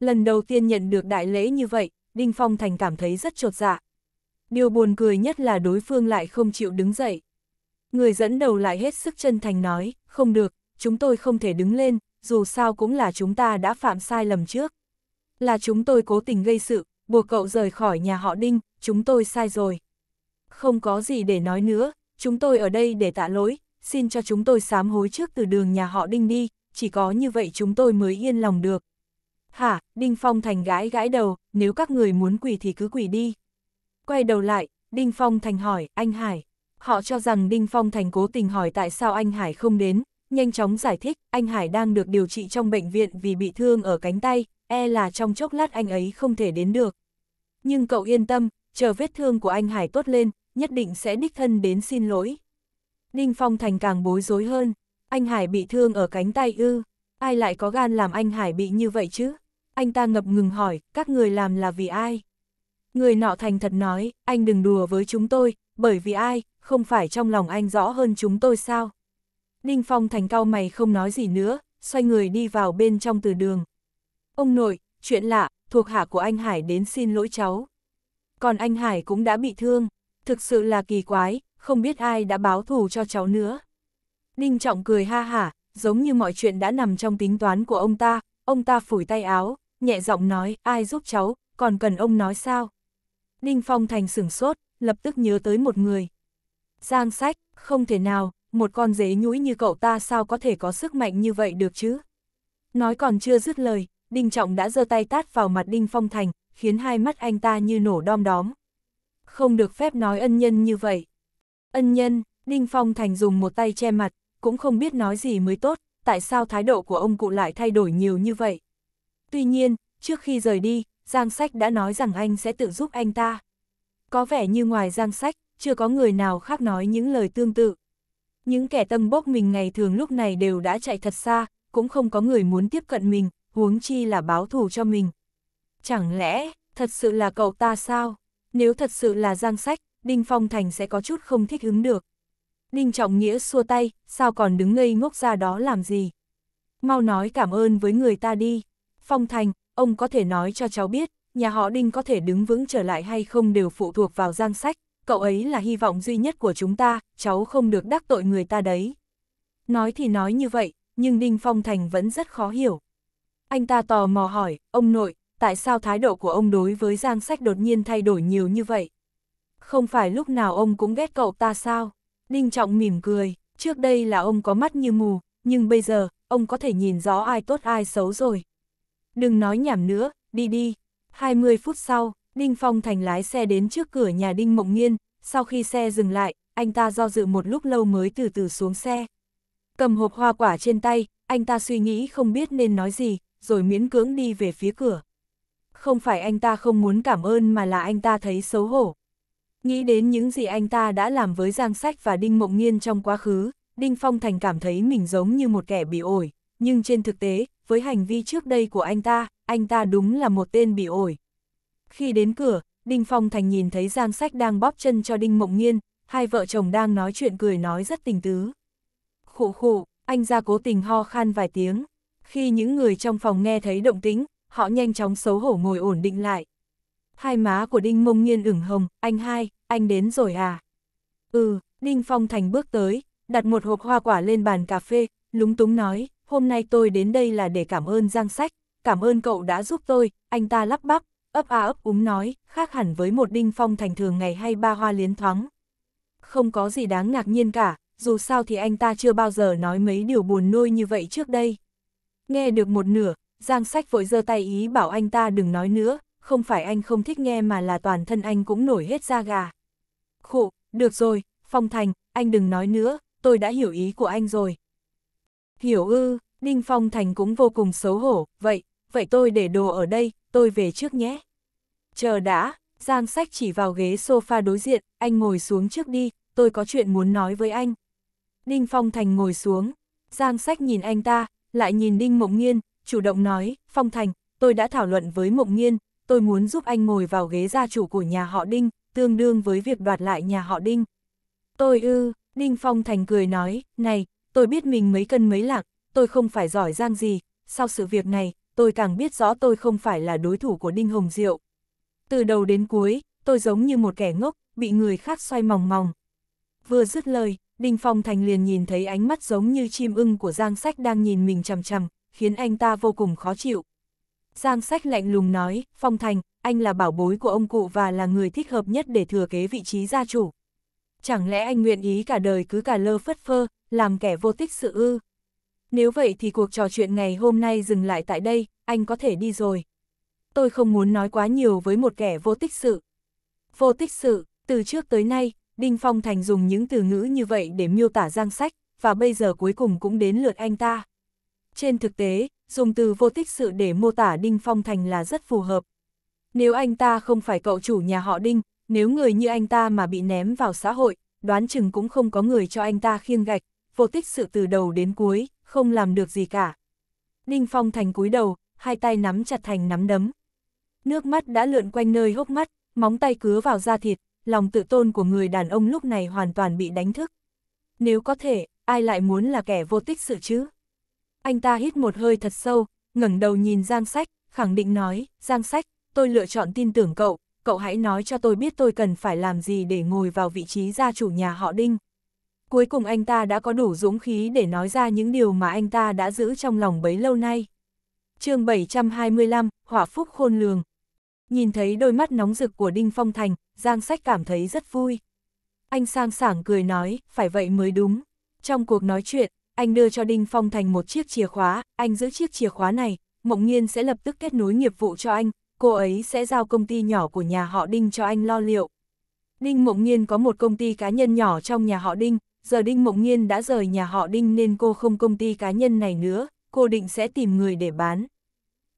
[SPEAKER 1] Lần đầu tiên nhận được đại lễ như vậy, Đinh Phong Thành cảm thấy rất trột dạ. Điều buồn cười nhất là đối phương lại không chịu đứng dậy. Người dẫn đầu lại hết sức chân thành nói, không được, chúng tôi không thể đứng lên, dù sao cũng là chúng ta đã phạm sai lầm trước. Là chúng tôi cố tình gây sự, buộc cậu rời khỏi nhà họ Đinh, chúng tôi sai rồi. Không có gì để nói nữa, chúng tôi ở đây để tạ lỗi, xin cho chúng tôi sám hối trước từ đường nhà họ Đinh đi, chỉ có như vậy chúng tôi mới yên lòng được. Hả, Đinh Phong Thành gãi gãi đầu, nếu các người muốn quỷ thì cứ quỷ đi. Quay đầu lại, Đinh Phong Thành hỏi, anh Hải. Họ cho rằng Đinh Phong Thành cố tình hỏi tại sao anh Hải không đến, nhanh chóng giải thích, anh Hải đang được điều trị trong bệnh viện vì bị thương ở cánh tay, e là trong chốc lát anh ấy không thể đến được. Nhưng cậu yên tâm, chờ vết thương của anh Hải tốt lên, nhất định sẽ đích thân đến xin lỗi. Đinh Phong Thành càng bối rối hơn, anh Hải bị thương ở cánh tay ư, ai lại có gan làm anh Hải bị như vậy chứ? Anh ta ngập ngừng hỏi, các người làm là vì ai? Người nọ thành thật nói, anh đừng đùa với chúng tôi, bởi vì ai, không phải trong lòng anh rõ hơn chúng tôi sao. Đinh Phong thành cao mày không nói gì nữa, xoay người đi vào bên trong từ đường. Ông nội, chuyện lạ, thuộc hạ của anh Hải đến xin lỗi cháu. Còn anh Hải cũng đã bị thương, thực sự là kỳ quái, không biết ai đã báo thù cho cháu nữa. Đinh Trọng cười ha hả, giống như mọi chuyện đã nằm trong tính toán của ông ta, ông ta phủi tay áo, nhẹ giọng nói, ai giúp cháu, còn cần ông nói sao? Đinh Phong Thành sửng sốt, lập tức nhớ tới một người. Giang sách, không thể nào, một con dế nhũi như cậu ta sao có thể có sức mạnh như vậy được chứ? Nói còn chưa dứt lời, Đinh Trọng đã giơ tay tát vào mặt Đinh Phong Thành, khiến hai mắt anh ta như nổ đom đóm. Không được phép nói ân nhân như vậy. Ân nhân, Đinh Phong Thành dùng một tay che mặt, cũng không biết nói gì mới tốt, tại sao thái độ của ông cụ lại thay đổi nhiều như vậy. Tuy nhiên, trước khi rời đi, Giang Sách đã nói rằng anh sẽ tự giúp anh ta. Có vẻ như ngoài Giang Sách, chưa có người nào khác nói những lời tương tự. Những kẻ tâm bốc mình ngày thường lúc này đều đã chạy thật xa, cũng không có người muốn tiếp cận mình, huống chi là báo thù cho mình. Chẳng lẽ, thật sự là cậu ta sao? Nếu thật sự là Giang Sách, Đinh Phong Thành sẽ có chút không thích ứng được. Đinh Trọng Nghĩa xua tay, sao còn đứng ngây ngốc ra đó làm gì? Mau nói cảm ơn với người ta đi. Phong Thành, ông có thể nói cho cháu biết, nhà họ Đinh có thể đứng vững trở lại hay không đều phụ thuộc vào giang sách, cậu ấy là hy vọng duy nhất của chúng ta, cháu không được đắc tội người ta đấy. Nói thì nói như vậy, nhưng Đinh Phong Thành vẫn rất khó hiểu. Anh ta tò mò hỏi, ông nội, tại sao thái độ của ông đối với giang sách đột nhiên thay đổi nhiều như vậy? Không phải lúc nào ông cũng ghét cậu ta sao? Đinh Trọng mỉm cười, trước đây là ông có mắt như mù, nhưng bây giờ, ông có thể nhìn rõ ai tốt ai xấu rồi, đừng nói nhảm nữa, đi đi. 20 phút sau, Đinh Phong Thành lái xe đến trước cửa nhà Đinh Mộng Nghiên, sau khi xe dừng lại, anh ta do dự một lúc lâu mới từ từ xuống xe. Cầm hộp hoa quả trên tay, anh ta suy nghĩ không biết nên nói gì, rồi miễn cưỡng đi về phía cửa. Không phải anh ta không muốn cảm ơn mà là anh ta thấy xấu hổ. Nghĩ đến những gì anh ta đã làm với Giang Sách và Đinh Mộng Nghiên trong quá khứ, Đinh Phong Thành cảm thấy mình giống như một kẻ bị ổi, nhưng trên thực tế, với hành vi trước đây của anh ta, anh ta đúng là một tên bị ổi. Khi đến cửa, Đinh Phong Thành nhìn thấy Giang Sách đang bóp chân cho Đinh Mộng nhiên, hai vợ chồng đang nói chuyện cười nói rất tình tứ. Khụ khụ, anh ra cố tình ho khan vài tiếng. Khi những người trong phòng nghe thấy động tĩnh, họ nhanh chóng xấu hổ ngồi ổn định lại. Hai má của Đinh Mông Nhiên ửng hồng, anh hai, anh đến rồi à? Ừ, Đinh Phong Thành bước tới, đặt một hộp hoa quả lên bàn cà phê, lúng túng nói, hôm nay tôi đến đây là để cảm ơn Giang Sách, cảm ơn cậu đã giúp tôi, anh ta lắp bắp, ấp a ấp úng nói, khác hẳn với một đinh phong thành thường ngày hay ba hoa liến thoáng. Không có gì đáng ngạc nhiên cả, dù sao thì anh ta chưa bao giờ nói mấy điều buồn nôi như vậy trước đây. Nghe được một nửa, Giang Sách vội giơ tay ý bảo anh ta đừng nói nữa, không phải anh không thích nghe mà là toàn thân anh cũng nổi hết da gà. Khụ, được rồi, Phong Thành, anh đừng nói nữa, tôi đã hiểu ý của anh rồi, Hiểu ư, Đinh Phong Thành cũng vô cùng xấu hổ, vậy, vậy tôi để đồ ở đây, tôi về trước nhé. Chờ đã, Giang Sách chỉ vào ghế sofa đối diện, anh ngồi xuống trước đi, tôi có chuyện muốn nói với anh. Đinh Phong Thành ngồi xuống, Giang Sách nhìn anh ta, lại nhìn Đinh Mộng Nghiên, chủ động nói, Phong Thành, tôi đã thảo luận với Mộng Nghiên, tôi muốn giúp anh ngồi vào ghế gia chủ của nhà họ Đinh, tương đương với việc đoạt lại nhà họ Đinh. Tôi ư, Đinh Phong Thành cười nói, này, tôi biết mình mấy cân mấy lạc, tôi không phải giỏi giang gì, sau sự việc này, tôi càng biết rõ tôi không phải là đối thủ của Đinh Hồng Diệu. Từ đầu đến cuối, tôi giống như một kẻ ngốc, bị người khác xoay mòng mòng. Vừa dứt lời, Đinh Phong Thành liền nhìn thấy ánh mắt giống như chim ưng của Giang Sách đang nhìn mình chằm chằm, khiến anh ta vô cùng khó chịu. Giang Sách lạnh lùng nói, Phong Thành, anh là bảo bối của ông cụ và là người thích hợp nhất để thừa kế vị trí gia chủ chẳng lẽ anh nguyện ý cả đời cứ cả lơ phất phơ, làm kẻ vô tích sự ư? Nếu vậy thì cuộc trò chuyện ngày hôm nay dừng lại tại đây, anh có thể đi rồi. Tôi không muốn nói quá nhiều với một kẻ vô tích sự. Vô tích sự, từ trước tới nay, Đinh Phong Thành dùng những từ ngữ như vậy để miêu tả giang sách, và bây giờ cuối cùng cũng đến lượt anh ta. Trên thực tế, dùng từ vô tích sự để mô tả Đinh Phong Thành là rất phù hợp. Nếu anh ta không phải cậu chủ nhà họ Đinh, nếu người như anh ta mà bị ném vào xã hội, đoán chừng cũng không có người cho anh ta khiêng gạch, vô tích sự từ đầu đến cuối, không làm được gì cả. Đinh Phong Thành cúi đầu, hai tay nắm chặt thành nắm đấm. Nước mắt đã lượn quanh nơi hốc mắt, móng tay cứa vào da thịt, lòng tự tôn của người đàn ông lúc này hoàn toàn bị đánh thức. Nếu có thể, ai lại muốn là kẻ vô tích sự chứ? Anh ta hít một hơi thật sâu, ngẩng đầu nhìn Giang Sách, khẳng định nói, Giang Sách, tôi lựa chọn tin tưởng cậu, cậu hãy nói cho tôi biết tôi cần phải làm gì để ngồi vào vị trí gia chủ nhà họ Đinh. Cuối cùng anh ta đã có đủ dũng khí để nói ra những điều mà anh ta đã giữ trong lòng bấy lâu nay. chương 725, Hỏa Phúc Khôn Lường Nhìn thấy đôi mắt nóng rực của Đinh Phong Thành, Giang Sách cảm thấy rất vui. Anh sang sảng cười nói, phải vậy mới đúng. Trong cuộc nói chuyện, anh đưa cho Đinh Phong Thành một chiếc chìa khóa, anh giữ chiếc chìa khóa này, Mộng Nhiên sẽ lập tức kết nối nghiệp vụ cho anh, cô ấy sẽ giao công ty nhỏ của nhà họ Đinh cho anh lo liệu. Đinh Mộng Nhiên có một công ty cá nhân nhỏ trong nhà họ Đinh, giờ Đinh Mộng Nhiên đã rời nhà họ Đinh nên cô không công ty cá nhân này nữa, cô định sẽ tìm người để bán.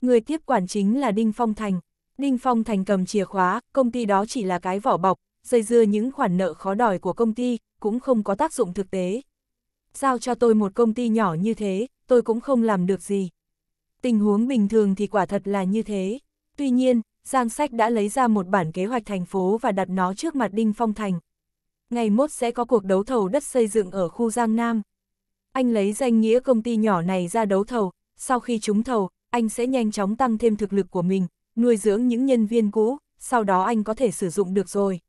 [SPEAKER 1] Người tiếp quản chính là Đinh Phong Thành. Đinh Phong Thành cầm chìa khóa, công ty đó chỉ là cái vỏ bọc, dây dưa những khoản nợ khó đòi của công ty, cũng không có tác dụng thực tế. Giao cho tôi một công ty nhỏ như thế, tôi cũng không làm được gì. Tình huống bình thường thì quả thật là như thế. Tuy nhiên, Giang Sách đã lấy ra một bản kế hoạch thành phố và đặt nó trước mặt Đinh Phong Thành. Ngày mốt sẽ có cuộc đấu thầu đất xây dựng ở khu Giang Nam. Anh lấy danh nghĩa công ty nhỏ này ra đấu thầu, sau khi trúng thầu, anh sẽ nhanh chóng tăng thêm thực lực của mình, nuôi dưỡng những nhân viên cũ, sau đó anh có thể sử dụng được rồi.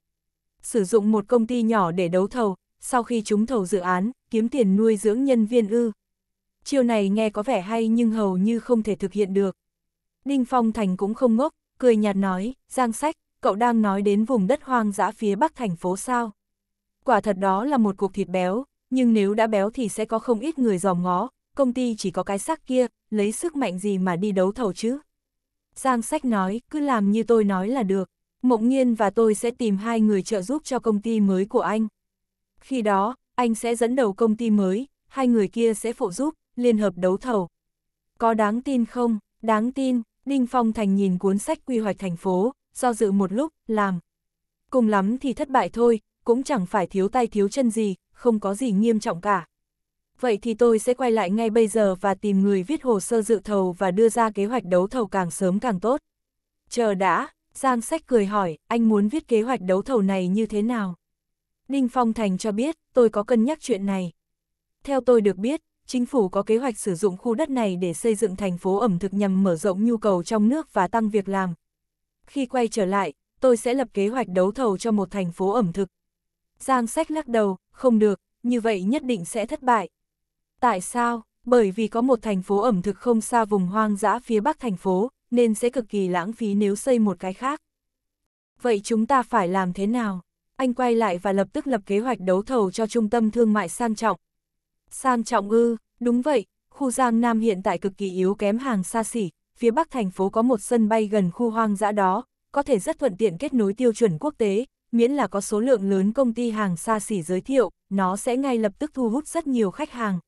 [SPEAKER 1] Sử dụng một công ty nhỏ để đấu thầu, sau khi trúng thầu dự án, kiếm tiền nuôi dưỡng nhân viên ư. Chiêu này nghe có vẻ hay nhưng hầu như không thể thực hiện được. Ninh Phong Thành cũng không ngốc, cười nhạt nói, Giang Sách, cậu đang nói đến vùng đất hoang dã phía bắc thành phố sao. Quả thật đó là một cục thịt béo, nhưng nếu đã béo thì sẽ có không ít người dòm ngó, công ty chỉ có cái xác kia, lấy sức mạnh gì mà đi đấu thầu chứ. Giang Sách nói, cứ làm như tôi nói là được, Mộng Nhiên và tôi sẽ tìm hai người trợ giúp cho công ty mới của anh. Khi đó, anh sẽ dẫn đầu công ty mới, hai người kia sẽ phụ giúp, liên hợp đấu thầu. Có đáng tin không? Đáng tin, Đinh Phong Thành nhìn cuốn sách quy hoạch thành phố, do dự một lúc, làm. Cùng lắm thì thất bại thôi, cũng chẳng phải thiếu tay thiếu chân gì, không có gì nghiêm trọng cả. Vậy thì tôi sẽ quay lại ngay bây giờ và tìm người viết hồ sơ dự thầu và đưa ra kế hoạch đấu thầu càng sớm càng tốt. Chờ đã, Giang Sách cười hỏi, anh muốn viết kế hoạch đấu thầu này như thế nào? Ninh Phong Thành cho biết, tôi có cân nhắc chuyện này. Theo tôi được biết, chính phủ có kế hoạch sử dụng khu đất này để xây dựng thành phố ẩm thực nhằm mở rộng nhu cầu trong nước và tăng việc làm. Khi quay trở lại, tôi sẽ lập kế hoạch đấu thầu cho một thành phố ẩm thực. Giang sách lắc đầu, không được, như vậy nhất định sẽ thất bại. Tại sao? Bởi vì có một thành phố ẩm thực không xa vùng hoang dã phía bắc thành phố, nên sẽ cực kỳ lãng phí nếu xây một cái khác. Vậy chúng ta phải làm thế nào? Anh quay lại và lập tức lập kế hoạch đấu thầu cho trung tâm thương mại sang trọng, Sang trọng ư, đúng vậy, khu Giang Nam hiện tại cực kỳ yếu kém hàng xa xỉ, phía bắc thành phố có một sân bay gần khu hoang dã đó, có thể rất thuận tiện kết nối tiêu chuẩn quốc tế, miễn là có số lượng lớn công ty hàng xa xỉ giới thiệu, nó sẽ ngay lập tức thu hút rất nhiều khách hàng.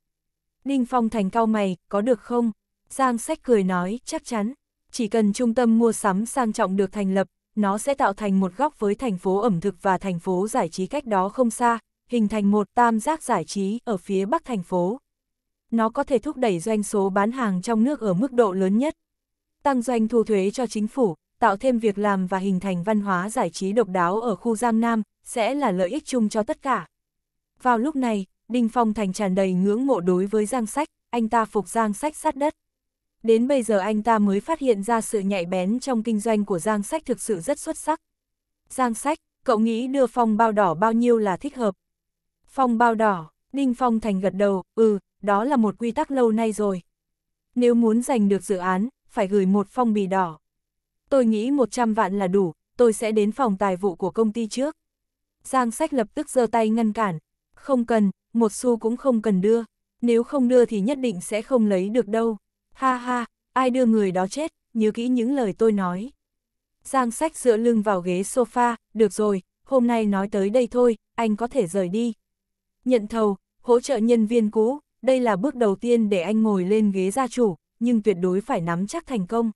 [SPEAKER 1] Ninh Phong Thành cao mày, có được không? Giang Sách cười nói, chắc chắn. Chỉ cần trung tâm mua sắm sang trọng được thành lập, nó sẽ tạo thành một góc với thành phố ẩm thực và thành phố giải trí cách đó không xa, hình thành một tam giác giải trí ở phía bắc thành phố. Nó có thể thúc đẩy doanh số bán hàng trong nước ở mức độ lớn nhất, tăng doanh thu thuế cho chính phủ, tạo thêm việc làm và hình thành văn hóa giải trí độc đáo ở khu Giang Nam, sẽ là lợi ích chung cho tất cả. Vào lúc này, Đinh Phong Thành tràn đầy ngưỡng mộ đối với Giang Sách, anh ta phục Giang Sách sát đất. Đến bây giờ anh ta mới phát hiện ra sự nhạy bén trong kinh doanh của Giang Sách thực sự rất xuất sắc. Giang Sách, cậu nghĩ đưa Phong bao đỏ bao nhiêu là thích hợp, Phong bao đỏ, Ninh Phong Thành gật đầu, ừ, đó là một quy tắc lâu nay rồi. Nếu muốn giành được dự án, phải gửi một phong bì đỏ. Tôi nghĩ 100 vạn là đủ, tôi sẽ đến phòng tài vụ của công ty trước. Giang sách lập tức giơ tay ngăn cản. Không cần, một xu cũng không cần đưa. Nếu không đưa thì nhất định sẽ không lấy được đâu. Ha ha, ai đưa người đó chết, nhớ kỹ những lời tôi nói. Giang sách dựa lưng vào ghế sofa, được rồi, hôm nay nói tới đây thôi, anh có thể rời đi nhận thầu, hỗ trợ nhân viên cũ, đây là bước đầu tiên để anh ngồi lên ghế gia chủ, nhưng tuyệt đối phải nắm chắc thành công.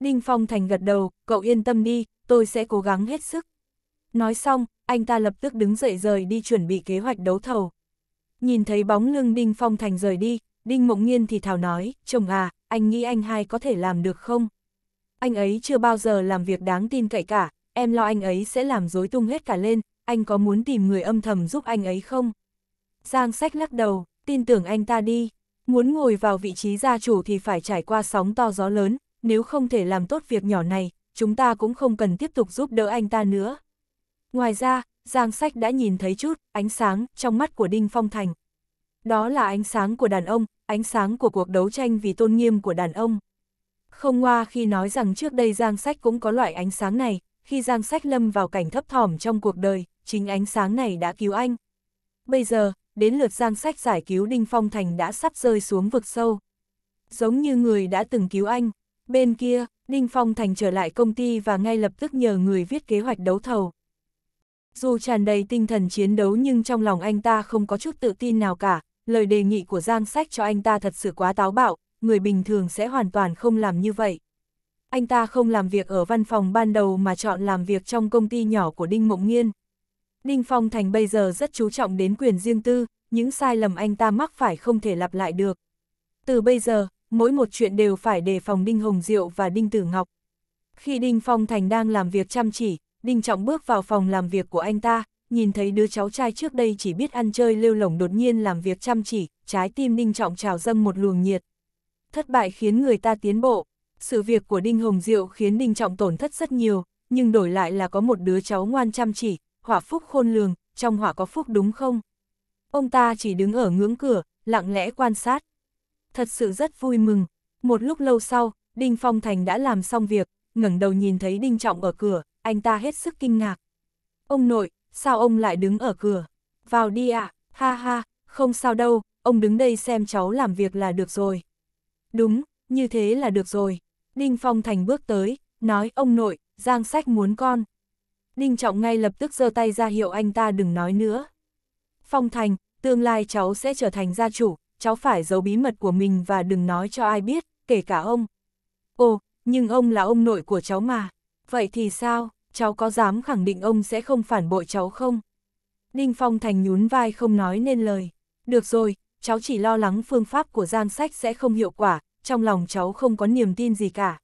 [SPEAKER 1] Đinh Phong Thành gật đầu, cậu yên tâm đi, tôi sẽ cố gắng hết sức. Nói xong, anh ta lập tức đứng dậy rời đi chuẩn bị kế hoạch đấu thầu. Nhìn thấy bóng lưng Đinh Phong Thành rời đi, Đinh Mộng Nghiên thì thảo nói, chồng à, anh nghĩ anh hai có thể làm được không? Anh ấy chưa bao giờ làm việc đáng tin cậy cả, em lo anh ấy sẽ làm dối tung hết cả lên, anh có muốn tìm người âm thầm giúp anh ấy không? Giang sách lắc đầu, tin tưởng anh ta đi. Muốn ngồi vào vị trí gia chủ thì phải trải qua sóng to gió lớn, nếu không thể làm tốt việc nhỏ này, chúng ta cũng không cần tiếp tục giúp đỡ anh ta nữa. Ngoài ra, Giang Sách đã nhìn thấy chút ánh sáng trong mắt của Đinh Phong Thành. Đó là ánh sáng của đàn ông, ánh sáng của cuộc đấu tranh vì tôn nghiêm của đàn ông. Không ngoa khi nói rằng trước đây Giang Sách cũng có loại ánh sáng này, khi Giang Sách lâm vào cảnh thấp thỏm trong cuộc đời, chính ánh sáng này đã cứu anh. Bây giờ, đến lượt Giang Sách giải cứu Đinh Phong Thành đã sắp rơi xuống vực sâu. Giống như người đã từng cứu anh, bên kia, Đinh Phong Thành trở lại công ty và ngay lập tức nhờ người viết kế hoạch đấu thầu. Dù tràn đầy tinh thần chiến đấu nhưng trong lòng anh ta không có chút tự tin nào cả, lời đề nghị của Giang Sách cho anh ta thật sự quá táo bạo, người bình thường sẽ hoàn toàn không làm như vậy. Anh ta không làm việc ở văn phòng ban đầu mà chọn làm việc trong công ty nhỏ của Đinh Mộng Nghiên. Đinh Phong Thành bây giờ rất chú trọng đến quyền riêng tư, những sai lầm anh ta mắc phải không thể lặp lại được. Từ bây giờ, mỗi một chuyện đều phải đề phòng Đinh Hồng Diệu và Đinh Tử Ngọc. Khi Đinh Phong Thành đang làm việc chăm chỉ, Đinh Trọng bước vào phòng làm việc của anh ta, nhìn thấy đứa cháu trai trước đây chỉ biết ăn chơi lêu lỏng đột nhiên làm việc chăm chỉ, trái tim Đinh Trọng trào dâng một luồng nhiệt. Thất bại khiến người ta tiến bộ. Sự việc của Đinh Hồng Diệu khiến Đinh Trọng tổn thất rất nhiều, nhưng đổi lại là có một đứa cháu ngoan chăm chỉ, hỏa phúc khôn lường, trong hỏa có phúc đúng không? Ông ta chỉ đứng ở ngưỡng cửa, lặng lẽ quan sát. Thật sự rất vui mừng. Một lúc lâu sau, Đinh Phong Thành đã làm xong việc, ngẩng đầu nhìn thấy Đinh Trọng ở cửa, anh ta hết sức kinh ngạc. Ông nội, sao ông lại đứng ở cửa? Vào đi ạ, à, ha ha, không sao đâu, ông đứng đây xem cháu làm việc là được rồi. Đúng, như thế là được rồi. Đinh Phong Thành bước tới, nói ông nội, Giang Sách muốn con. Đinh Trọng ngay lập tức giơ tay ra hiệu anh ta đừng nói nữa. Phong Thành, tương lai cháu sẽ trở thành gia chủ, cháu phải giấu bí mật của mình và đừng nói cho ai biết, kể cả ông. Ồ, nhưng ông là ông nội của cháu mà. Vậy thì sao, cháu có dám khẳng định ông sẽ không phản bội cháu không? Đinh Phong Thành nhún vai không nói nên lời. Được rồi, cháu chỉ lo lắng phương pháp của Giang sách sẽ không hiệu quả, trong lòng cháu không có niềm tin gì cả.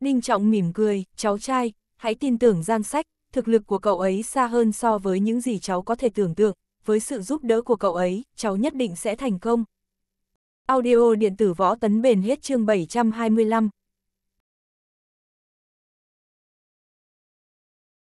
[SPEAKER 1] Đinh Trọng mỉm cười, cháu trai, hãy tin tưởng Giang sách, thực lực của cậu ấy xa hơn so với những gì cháu có thể tưởng tượng, với sự giúp đỡ của cậu ấy, cháu nhất định sẽ thành công. Audio điện tử võ tấn bền hết chương 725